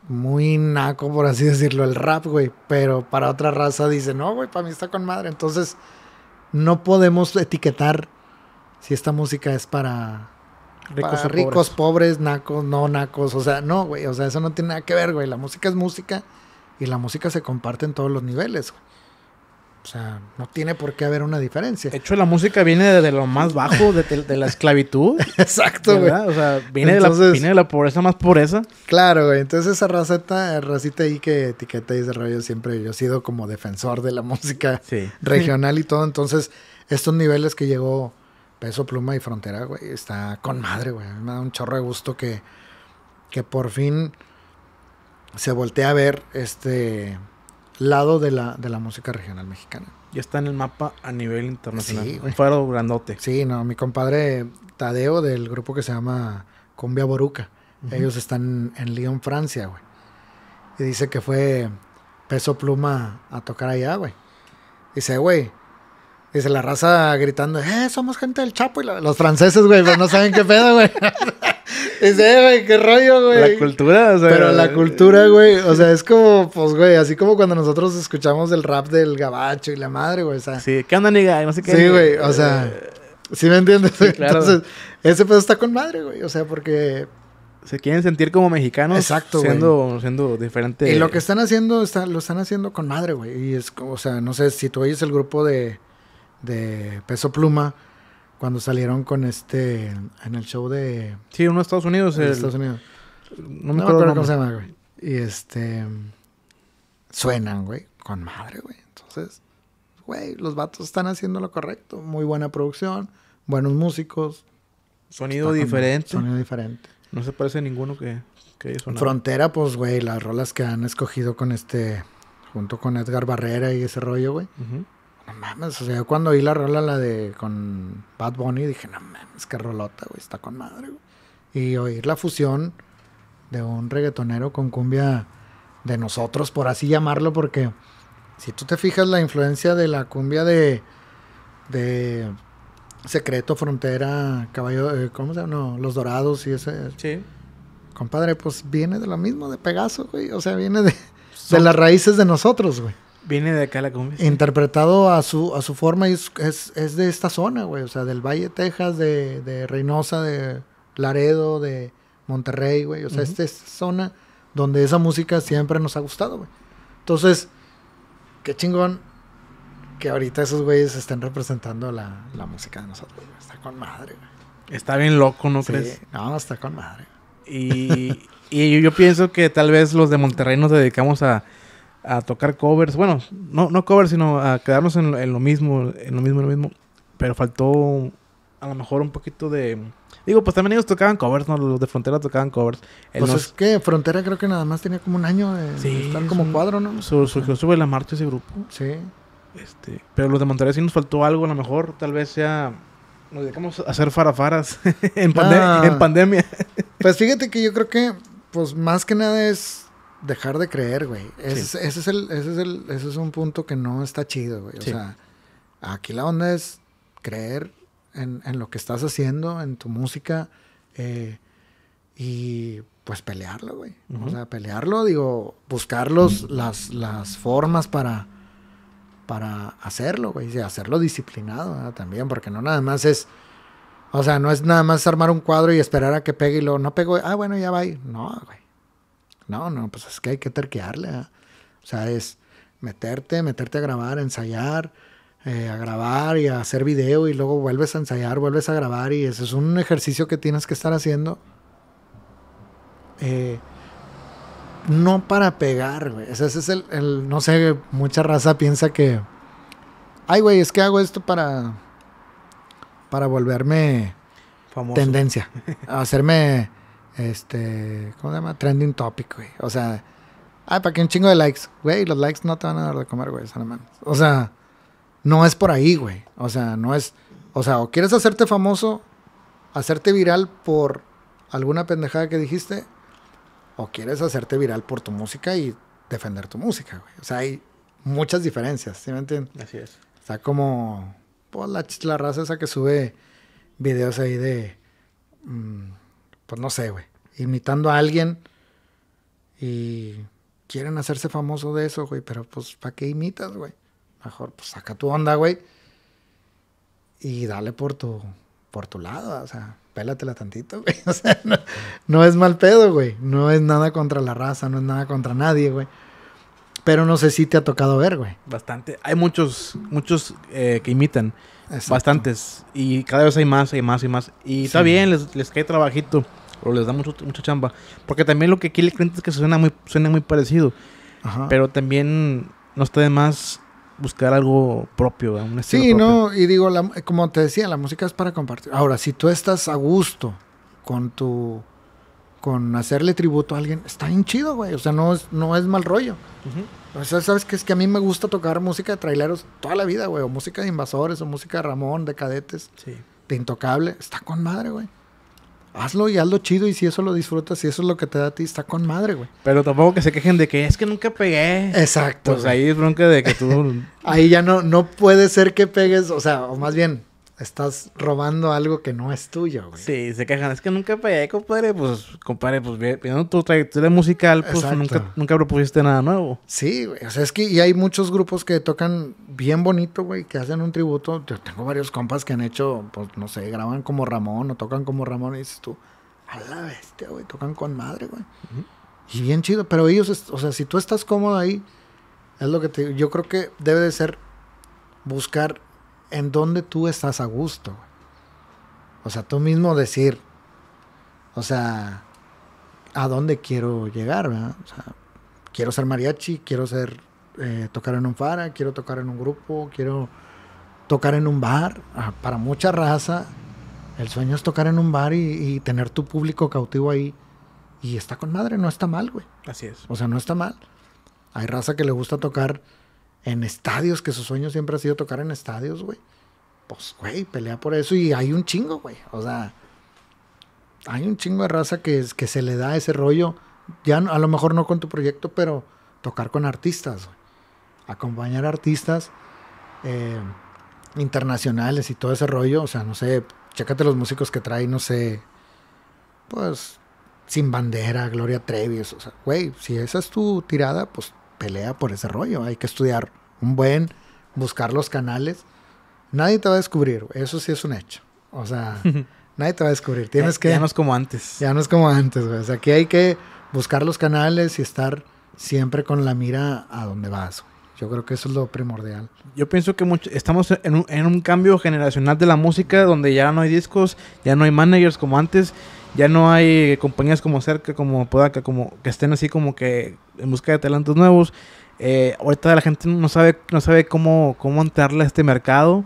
muy naco, por así decirlo, el rap, güey. Pero para otra raza dice, no, güey, para mí está con madre. Entonces, no podemos etiquetar si esta música es para ricos, pobres. nacos, no nacos. O sea, no, güey. O sea, eso no tiene nada que ver, güey. La música es música y la música se comparte en todos los niveles. Güey. O sea, no tiene por qué haber una diferencia. De hecho, la música viene de, lo más bajo, de, la esclavitud. Exacto, güey. O sea, viene, de la, de pobreza más pobreza. Claro, güey. Entonces, esa raceta, racita ahí que etiqueta y ese siempre yo he sido como defensor de la música regional y todo. Entonces, estos niveles que llegó Peso, Pluma y Frontera, güey, está con madre, güey. Me da un chorro de gusto que, que por fin se voltea a ver este lado de la, de la música regional mexicana. Ya está en el mapa a nivel internacional. Sí, un faro grandote. Sí, no, mi compadre Tadeo del grupo que se llama Cumbia Boruca. Ellos están en Lyon, Francia, güey. Y dice que fue peso pluma a tocar allá, güey. Dice, güey. Dice la raza gritando, eh, somos gente del Chapo. Y los franceses, güey, no saben qué pedo, güey. Dice, güey, qué rollo, güey. La cultura, o sea. Pero la cultura, güey. O sea, es como, pues, güey, así como cuando nosotros escuchamos el rap del gabacho y la madre, güey. O sea. Sí, ¿qué onda, niga No sé qué. Sí, güey, o sea. Eh, ¿Sí me entiendes? Entonces, ese peso está con madre, güey. O sea, porque se quieren sentir como mexicanos. Exacto, siendo, güey. siendo diferente. Y lo que están haciendo, está, lo están haciendo con madre, güey. Y es, o sea, no sé, si tú oyes el grupo de, de Peso Pluma, cuando salieron con este. En el show de. Sí, uno de Estados Unidos. De Estados Unidos. No me acuerdo, cómo se llama, güey. Y este. Suenan, güey. Con madre, güey. Entonces, güey, los vatos están haciendo lo correcto. Muy buena producción, buenos músicos. Sonido diferente. sonido diferente. No se parece a ninguno que, que haya sonado. Frontera, pues, güey, las rolas que han escogido con este. Junto con Edgar Barrera y ese rollo, güey. Ajá no mames, o sea, yo cuando oí la rola la de con Bad Bunny dije, no mames, qué rolota, güey, está con madre, güey. Y oír la fusión de un reggaetonero con cumbia de nosotros, por así llamarlo, porque si tú te fijas la influencia de la cumbia de, de Secreto, Frontera, Caballo, eh, ¿cómo se llama? Los Dorados y ese. Sí. Compadre, pues viene de lo mismo, de Pegaso, güey. O sea, viene de, de las raíces de nosotros, güey. Viene de acá la cumbia. Interpretado a su, a su forma, es, es, es de esta zona, güey. O sea, del Valle de Texas, de, de Reynosa, de Laredo, de Monterrey, güey. O sea, esta es zona donde esa música siempre nos ha gustado, güey. Entonces, qué chingón que ahorita esos güeyes estén representando la, música de nosotros. Güey. Está con madre, güey. Está bien loco, ¿no sí. crees? No, está con madre. Y, yo pienso que tal vez los de Monterrey nos dedicamos a a tocar covers. Bueno, no, no covers, sino a quedarnos en, lo mismo, en lo mismo, en lo mismo. Pero faltó a lo mejor un poquito de... Digo, pues también ellos tocaban covers, ¿no? Los de Frontera tocaban covers. pues es que Frontera creo que nada más tenía como un año de, estar como un... cuadro, ¿no? Surgió sube la marcha ese grupo. Sí. Este, pero los de Monterrey sí nos faltó algo, a lo mejor tal vez sea... Nos dedicamos a hacer farafaras en, ah. en pandemia. pues fíjate que yo creo que, pues más que nada es dejar de creer, güey. Ese es el, ese es un punto que no está chido, güey. O sea, aquí la onda es creer en, lo que estás haciendo, en tu música, eh, y pues pelearlo, güey. O sea, pelearlo, digo, buscar los, las, formas para, para hacerlo, güey. Y hacerlo disciplinado también, porque no nada más es. O sea, no es nada más armar un cuadro y esperar a que pegue y luego no pegó. Ah, bueno, ya va. No, güey. No, no, pues es que hay que terquearle. ¿eh? O sea, es meterte, meterte a grabar, ensayar, eh, a grabar y a hacer video y luego vuelves a ensayar, vuelves a grabar y ese es un ejercicio que tienes que estar haciendo. Eh, no para pegar, güey. Ese, es el, el, no sé, mucha raza piensa que, ay, güey, es que hago esto para, para volverme famoso. tendencia, a hacerme este, ¿cómo se llama? Trending topic, güey. O sea, ah, para que un chingo de likes. Güey, los likes no te van a dar de comer, güey, O sea, no es por ahí, güey. O sea, no es. O sea, o quieres hacerte famoso, hacerte viral por alguna pendejada que dijiste, o quieres hacerte viral por tu música y defender tu música, güey. O sea, hay muchas diferencias, ¿sí me entiendes? Así es. O sea, como pues, la, la raza esa que sube videos ahí de. Mm, pues no sé, güey, imitando a alguien y quieren hacerse famoso de eso, güey, pero pues ¿para qué imitas, güey? Mejor pues saca tu onda, güey, y dale por tu por tu lado, o sea, pélatela tantito, güey. O sea, no, es mal pedo, güey. No es nada contra la raza, no es nada contra nadie, güey. Pero no sé si te ha tocado ver, güey. Bastante. Hay muchos, muchos eh, que imitan. Bastantes. Y cada vez hay más, y más, y más. Y está bien, les, les, cae trabajito. O les da mucha chamba. Porque también lo que aquí le cliente es que suena muy, suena muy parecido. Pero también no está de más buscar algo propio, un estilo Sí, no, y digo, como te decía, la música es para compartir. Ahora, si tú estás a gusto con tu con hacerle tributo a alguien, está bien chido, güey. O sea, no es, no es mal rollo. O sea, sabes que es que a mí me gusta tocar música de traileros toda la vida, güey. O música de invasores, o música de Ramón, de cadetes, sí. de intocable. Está con madre, güey. Hazlo y hazlo chido y si eso lo disfrutas, si eso es lo que te da a ti, está con madre, güey. Pero tampoco que se quejen de que es que nunca pegué. Exacto. Pues ahí es bronca de que tú... ahí ya no, no puede ser que pegues, o sea, o más bien, estás robando algo que no es tuyo, güey. Sí, se quejan, es que nunca compadre, pues, compadre, pues, viendo tu trayectoria musical, pues, nunca, nunca propusiste nada nuevo. Sí, güey, o sea, es que, y hay muchos grupos que tocan bien bonito, güey, que hacen un tributo, yo tengo varios compas que han hecho, pues, no sé, graban como Ramón o tocan como Ramón y dices tú, a la bestia, güey, tocan con madre, güey. Y bien chido, pero ellos, o sea, si tú estás cómodo ahí, es lo que te yo creo que debe de ser buscar en dónde tú estás a gusto. O sea, tú mismo decir, o sea, ¿a dónde quiero llegar? ¿verdad? O sea, quiero ser mariachi, quiero ser eh, tocar en un fara, quiero tocar en un grupo, quiero tocar en un bar. Ah, para mucha raza, el sueño es tocar en un bar y, y tener tu público cautivo ahí. Y está con madre, no está mal, güey. Así es. O sea, no está mal. Hay raza que le gusta tocar en estadios, que su sueño siempre ha sido tocar en estadios, güey. Pues, güey, pelea por eso y hay un chingo, güey. O sea, hay un chingo de raza que, que se le da ese rollo. Ya a lo mejor no con tu proyecto, pero tocar con artistas, Acompañar artistas eh, internacionales y todo ese rollo. O sea, no sé, chécate los músicos que trae, no sé, pues, Sin Bandera, Gloria Trevi. O sea, güey, si esa es tu tirada, pues pelea por ese rollo. Hay que estudiar un buen, buscar los canales. Nadie te va a descubrir, eso sí es un hecho. O sea, nadie te va a descubrir. Tienes ya, que. Ya no es como antes. Ya no es como antes, O sea, aquí hay que buscar los canales y estar siempre con la mira a donde vas. Yo creo que eso es lo primordial. Yo pienso que mucho, estamos en un, cambio generacional de la música donde ya no hay discos, ya no hay managers como antes, ya no hay compañías como Cerca, como Podaca, como que estén así como que en busca de talentos nuevos. Eh, ahorita la gente no sabe, no sabe cómo, cómo entrarle a este mercado,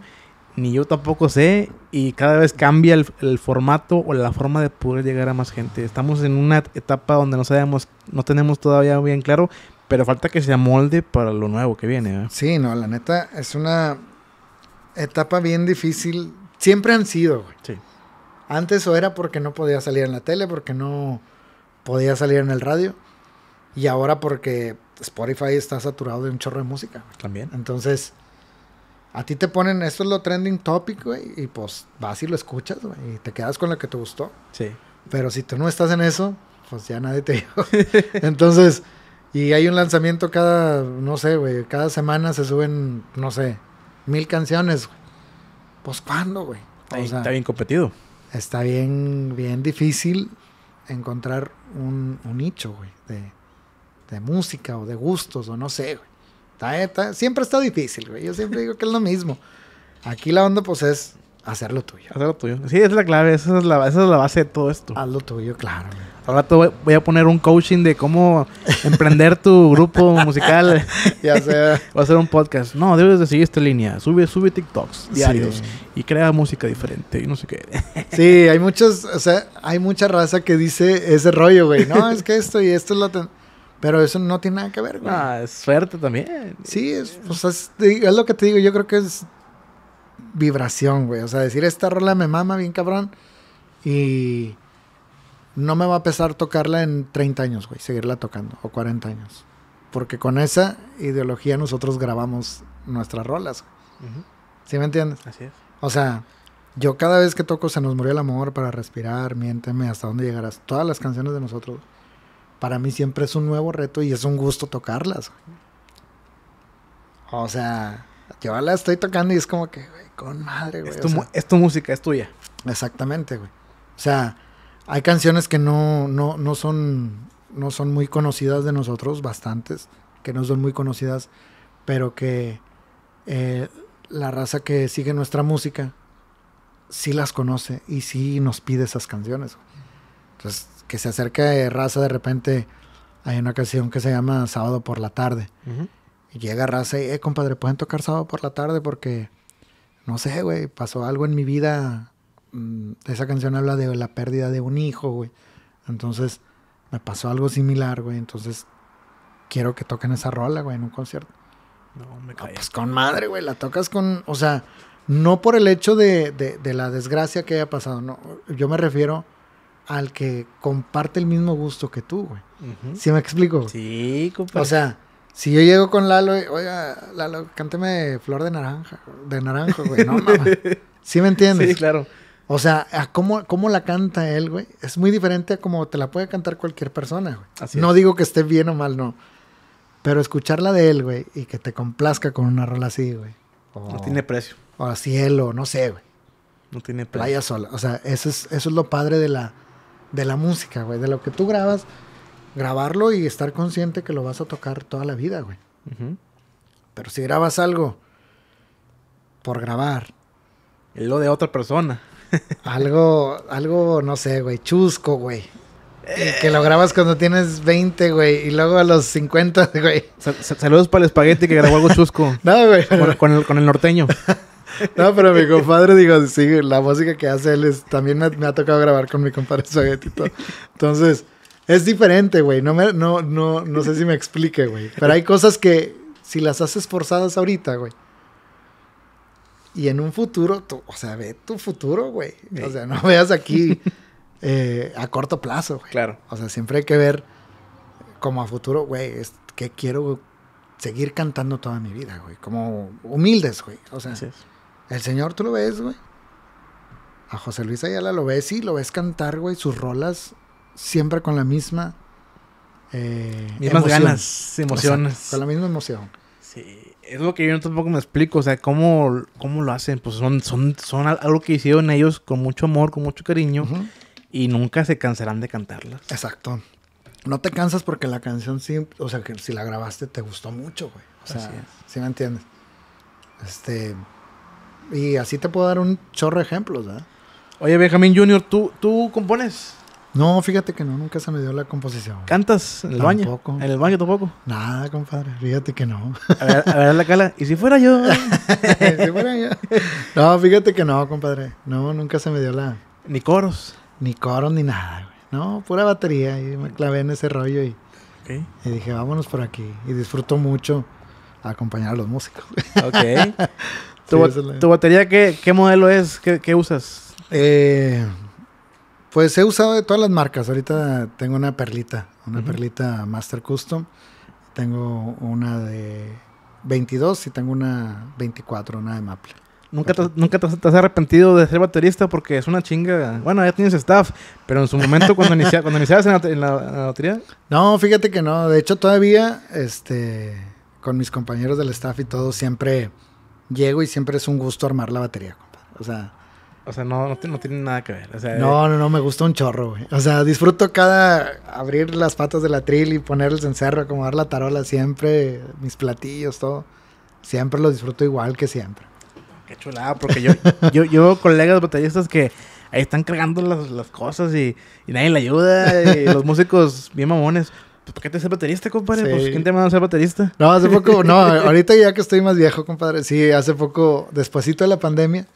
ni yo tampoco sé, y cada vez cambia el, el, formato o la forma de poder llegar a más gente. Estamos en una etapa donde no sabemos, no tenemos todavía bien claro, pero falta que se amolde para lo nuevo que viene. ¿eh? Sí, no, la neta es una etapa bien difícil. Siempre han sido, Sí. Antes o era porque no podía salir en la tele, porque no podía salir en el radio. Y ahora porque Spotify está saturado de un chorro de música. También. Entonces, a ti te ponen, esto es lo trending topic, güey, y pues vas y lo escuchas, güey, y te quedas con lo que te gustó. Sí. Pero si tú no estás en eso, pues ya nadie te dijo. Entonces, y hay un lanzamiento cada, no sé, güey, cada semana se suben, no sé, mil canciones. Pues cuándo, güey. está bien competido. Está bien, bien difícil encontrar un, un nicho, güey, de, de música o de gustos o no sé, güey. siempre está difícil, güey. Yo siempre digo que es lo mismo. Aquí la onda, pues, es hacer lo tuyo. Hacer lo tuyo. Sí, es la clave. Esa es la, esa es la base de todo esto. Haz lo tuyo, claro. Ahora te voy, a poner un coaching de cómo emprender tu grupo musical. ya voy a hacer un podcast. No, debes de seguir esta línea. Sube, sube TikToks diarios y crea música diferente y no sé qué. sí, hay muchos, o sea, hay mucha raza que dice ese rollo, güey. No, es que esto y esto es lo... Pero eso no tiene nada que ver, güey. Ah, es suerte también. Sí, es, o sea, es, lo que te digo, yo creo que es vibración, güey. O sea, decir esta rola me mama bien cabrón y no me va a pesar tocarla en 30 años, güey, seguirla tocando, o 40 años. Porque con esa ideología nosotros grabamos nuestras rolas. ¿Sí me entiendes? Así es. O sea, yo cada vez que toco Se nos murió el amor para respirar, miénteme, hasta dónde llegarás. Todas las canciones de nosotros para mí siempre es un nuevo reto y es un gusto tocarlas. O sea, yo la estoy tocando y es como que, güey, con madre, güey. Es tu, música, es tuya. Exactamente, güey. O sea, hay canciones que no, no, no, son, no son muy conocidas de nosotros, bastantes, que no son muy conocidas, pero que eh, la raza que sigue nuestra música sí las conoce y sí nos pide esas canciones. Entonces, que se acerca de raza de repente. Hay una canción que se llama Sábado por la tarde. Y llega raza y, eh, compadre, pueden tocar sábado por la tarde porque, no sé, güey, pasó algo en mi vida. Mm, esa canción habla de la pérdida de un hijo, güey. Entonces, me pasó algo similar, güey. Entonces, quiero que toquen esa rola, güey, en un concierto. No, me tocas pues, con madre, güey, la tocas con, o sea, no por el hecho de, de, de la desgracia que haya pasado, no. Yo me refiero al que comparte el mismo gusto que tú, güey. ¿Sí me explico? Sí, compadre. O sea, si yo llego con Lalo, oiga, Lalo, cánteme Flor de Naranja, de Naranjo, güey, no mames. ¿Sí me entiendes? Sí, claro. O sea, a cómo, la canta él, güey, es muy diferente a cómo te la puede cantar cualquier persona, güey. no digo que esté bien o mal, no. Pero escucharla de él, güey, y que te complazca con una rola así, güey. no tiene precio. O a cielo, no sé, güey. No tiene precio. Playa sola. O sea, eso es, eso es lo padre de la, de la música, güey, de lo que tú grabas, grabarlo y estar consciente que lo vas a tocar toda la vida, güey. Pero si grabas algo por grabar. lo de otra persona. algo, algo, no sé, güey, chusco, güey. que lo eh. grabas cuando tienes 20, güey, y luego a los 50, güey. saludos para el espagueti que grabó algo chusco. no, güey. con el norteño. No, pero mi compadre, digo, sí, la música que hace él es, también me, ha tocado grabar con mi compadre todo. Entonces, es diferente, güey. No, no, no, no sé si me explique, güey. Pero hay cosas que si las haces forzadas ahorita, güey. Y en un futuro, o sea, ve tu futuro, güey. O sea, no veas aquí eh, a corto plazo, güey. Claro. O sea, siempre hay que ver como a futuro, güey, es que quiero seguir cantando toda mi vida, güey. Como humildes, güey. O sea, es. El señor, tú lo ves, güey. A José Luis Ayala lo ves, y lo ves cantar, güey. Sus rolas siempre con la misma. Eh, Mismas ganas, emociones. con la misma emoción. Sí, es lo que yo tampoco me explico. O sea, ¿cómo, cómo lo hacen? Pues son, son, son algo que hicieron ellos con mucho amor, con mucho cariño. Y nunca se cansarán de cantarlas. Exacto. No te cansas porque la canción, sí, o sea, que si la grabaste te gustó mucho, güey. O sea, si ¿sí me entiendes? Este, y así te puedo dar un chorro de ejemplos, ¿verdad? Oye, Benjamín Junior, ¿tú, ¿tú compones? No, fíjate que no, nunca se me dio la composición. ¿Cantas en el baño? Tampoco. ¿En el baño tampoco? Nada, compadre, fíjate que no. A ver, a ver la cala, ¿y si fuera yo? si fuera yo. No, fíjate que no, compadre. No, nunca se me dio la... Ni coros. Ni coros, ni nada, güey. No, pura batería. Y me clavé en ese rollo y, y dije, vámonos por aquí. Y disfruto mucho acompañar a los músicos. Ok. ¿Tu, batería qué, qué modelo es? ¿Qué, usas? Eh, pues he usado de todas las marcas. Ahorita tengo una perlita, una perlita Master Custom. Tengo una de 22 y tengo una 24, una de Maple. ¿Nunca te, ¿Nunca te, has arrepentido de ser baterista? Porque es una chinga. Bueno, ya tienes staff, pero en su momento, cuando, inicia, cuando iniciabas en la, batería. No, fíjate que no. De hecho, todavía este, con mis compañeros del staff y todo, siempre llego y siempre es un gusto armar la batería, compadre. O sea. O sea, no, no, tiene nada que ver. no, no, no, me gusta un chorro, güey. O sea, disfruto cada abrir las patas de la atril y poner en cerro, acomodar la tarola siempre, mis platillos, todo. Siempre lo disfruto igual que siempre. Qué chulada, porque yo, yo, colegas bateristas que ahí están cargando las, cosas y, y nadie le ayuda, y los músicos bien mamones. ¿Por pues, qué te ser baterista, compadre? Pues, ¿Quién te mandó a ser baterista? No, hace poco, no, ahorita ya que estoy más viejo, compadre. Sí, hace poco, despuesito de la pandemia,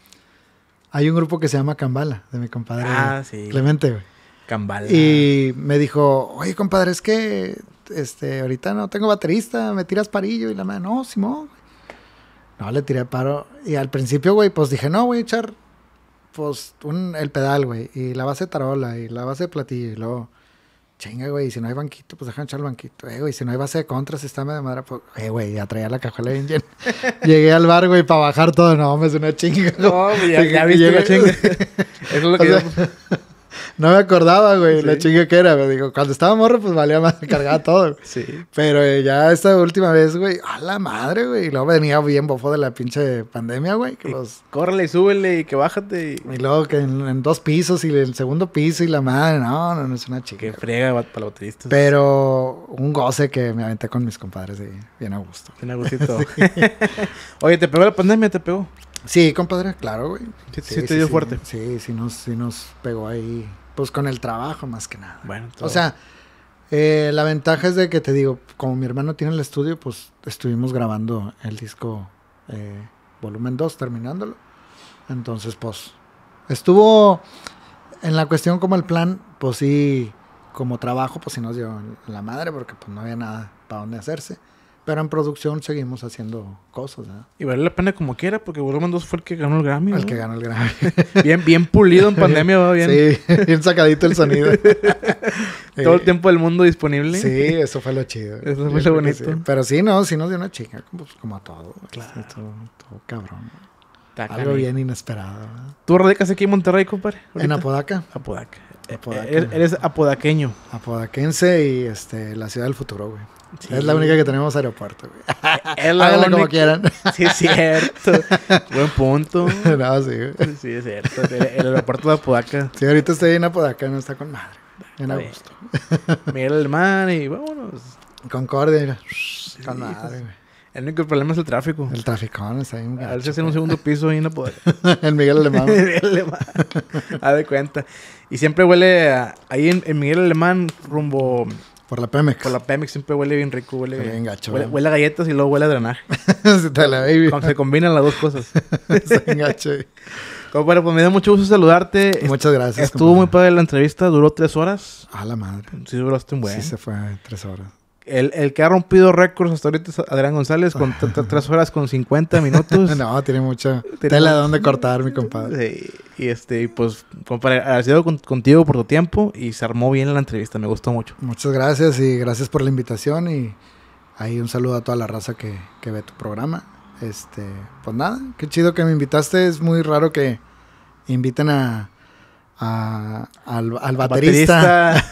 hay un grupo que se llama Cambala, de mi compadre ah, Clemente, güey. Cambala. Y me dijo, oye, compadre, es que este, ahorita no tengo baterista, me tiras parillo. Y la mano no, Simón. No, le tiré paro. Y al principio, güey, pues dije, no, voy a echar pues el pedal, güey, y la base tarola, y la base de platillo, y luego chinga, güey, si no hay banquito, pues déjame echar el banquito. Eh, güey, si no hay base de contras, está medio de madera, pues, eh, güey, ya traía la cajuela bien llena. Llegué al bar, güey, para bajar todo. No, me es una chinga. No, ya, ya, viste chinga. Eso es lo que yo... Pues no me acordaba, güey, la que era, cuando estaba morro, pues valía más, cargar todo. sí. Pero eh, ya esta última vez, güey, a la madre, güey. Y luego venía bien bofo de la pinche pandemia, güey. Que y los... Córrele, súbele y que bájate. Y, y luego que en, dos pisos y el segundo piso y la madre. No, no, no es una chica. Que friega para los Pero un goce que me aventé con mis compadres y bien a gusto. Bien a gustito. Oye, ¿te pegó la pandemia? ¿Te pegó? Sí, compadre, claro, güey. Sí, te dio fuerte. Sí, sí nos, sí nos pegó ahí, pues con el trabajo más que nada. Bueno, O sea, eh, la ventaja es de que te digo, como mi hermano tiene el estudio, pues estuvimos grabando el disco eh, volumen 2, terminándolo. Entonces, pues, estuvo en la cuestión como el plan, pues sí, como trabajo, pues sí nos dio la madre, porque pues no había nada para donde hacerse. Pero en producción seguimos haciendo cosas. Y vale la pena como quiera, porque Volumen 2 fue el que ganó el Grammy. El que ganó el Grammy. bien, bien pulido en pandemia, va bien. Sí, bien sacadito el sonido. Todo el tiempo del mundo disponible. Sí, eso fue lo chido. Eso fue lo bonito. Pero sí, no, sí nos dio una chica, pues, como a todo. Claro. todo, todo, cabrón. Algo bien inesperado. ¿Tú radicas aquí en Monterrey, compadre? En Apodaca. Apodaca. Eh, eres apodaqueño. Apodaquense y este, la ciudad del futuro, güey. Es la única que tenemos aeropuerto, güey. como quieran. Sí, es cierto. Buen punto. No, sí, güey. Sí, es cierto. El, aeropuerto de Apodaca. Sí, ahorita estoy en Apodaca, no está con madre. En agosto. Augusto. Mira el y vámonos. Concordia, con madre, güey. El único problema es el tráfico. El traficón está ahí. A ver si hacen un segundo piso ahí en Apodaca. en Miguel Alemán. Miguel Alemán. A de cuenta. Y siempre huele ahí en Miguel Alemán rumbo por la Pemex. Por la Pemex siempre huele bien rico, huele bien. gacho. Huele, a galletas y luego huele a drenaje. se, baby. se combinan las dos cosas. se engacho. bueno, pues me da mucho gusto saludarte. Muchas gracias. Estuvo muy padre la entrevista, duró tres horas. A la madre. Sí, duraste un buen. Sí, se fue tres horas. El, que ha rompido récords hasta ahorita es Adrián González con tres horas con 50 minutos. no, tiene mucha tela de dónde cortar, mi compadre. Y este, pues, compadre, ha sido contigo por tu tiempo y se armó bien la entrevista, me gustó mucho. Muchas gracias y gracias por la invitación y ahí un saludo a toda la raza que, ve tu programa. Este, pues nada, qué chido que me invitaste, es muy raro que inviten a, al, baterista.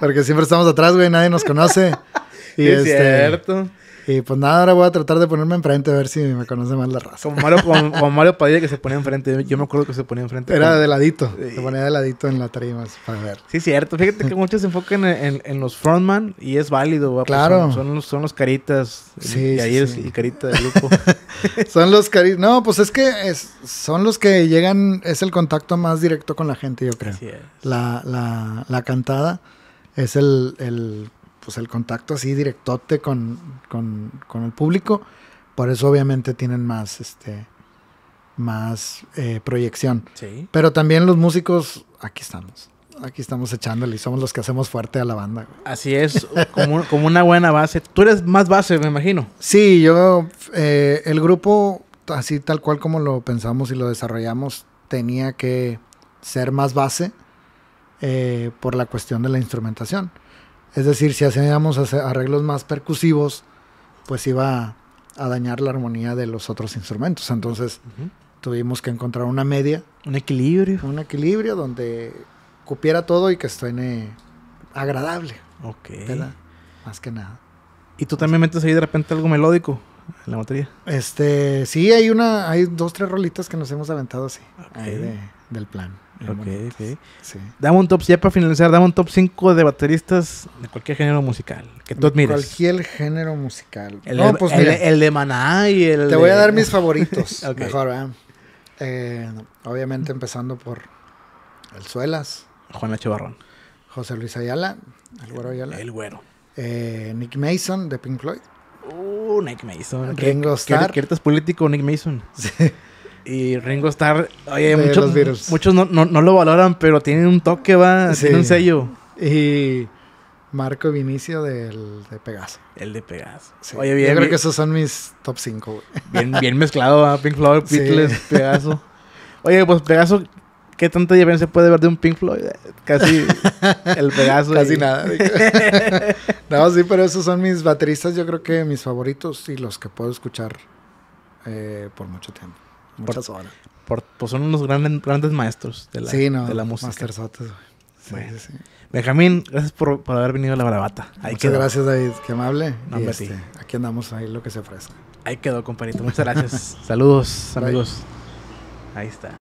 Porque siempre estamos atrás, güey, nadie nos conoce. Y es este, cierto. Y pues nada, ahora voy a tratar de ponerme enfrente a ver si me conoce más la raza. Como Mario, Padilla que se ponía enfrente. Yo me acuerdo que se ponía enfrente. Era de ladito. Se ponía de ladito en la tarima para ver. Sí, cierto. Fíjate que muchos se enfocan en, los frontman y es válido. Pues, claro. son, los, caritas. Sí, ahí sí, carita del grupo. son los caritas. No, pues es que son los que llegan. Es el contacto más directo con la gente, yo creo. La, la, la cantada es el, el, pues el contacto así directote con, con, el público. Por eso obviamente tienen más, este, más eh, proyección. Pero también los músicos, aquí estamos. Aquí estamos echándole y somos los que hacemos fuerte a la banda. Así es, como, una buena base. Tú eres más base, me imagino. Sí, yo, eh, el grupo, así tal cual como lo pensamos y lo desarrollamos, tenía que ser más base eh, por la cuestión de la instrumentación. Es decir, si hacíamos arreglos más percusivos, pues iba a dañar la armonía de los otros instrumentos. Entonces tuvimos que encontrar una media. Un equilibrio. Un equilibrio donde cupiera todo y que suene agradable. Ok. Más que nada. ¿Y tú también metes ahí de repente algo melódico en la batería? Este, sí, hay una, hay dos, tres rolitas que nos hemos aventado así. Ahí del plan. Ok, Sí. Dame un top, ya para finalizar, dame un top 5 de bateristas de cualquier género musical que tú admires. Cualquier género musical. El, no, de, pues, el, el de Maná y el. Te voy a dar mis favoritos. okay. Mejor, ¿eh? Obviamente empezando por El Suelas. Juan H. Barrón. José Luis Ayala. El Güero Ayala. El Güero. Eh, Nick Mason de Pink Floyd. Uh, Nick Mason. Ringo Starr. político Nick Mason. Sí. Y Ringo Starr, oye, muchos, muchos no, lo valoran, pero tiene un toque, va, tiene un sello. Y Marco Vinicio del de Pegaso. El de Pegaso. Oye, bien. Yo creo que esos son mis top 5, Bien, bien mezclado, ¿va? Pink Floyd, Beatles, Pegaso. Oye, pues Pegaso, ¿qué tanta diferencia puede ver de un Pink Floyd? Casi el Pegaso. Casi nada. no, sí, pero esos son mis bateristas, yo creo que mis favoritos y los que puedo escuchar eh, por mucho tiempo por, horas. pues son unos grandes, grandes maestros de la, de la música. güey. Sí, sí, Benjamín, gracias por, haber venido a la Barabata Muchas gracias, David. Qué amable. Este, aquí andamos, ahí lo que se ofrezca. Ahí quedó, compadrito. Muchas gracias. Saludos, amigos. Ahí está.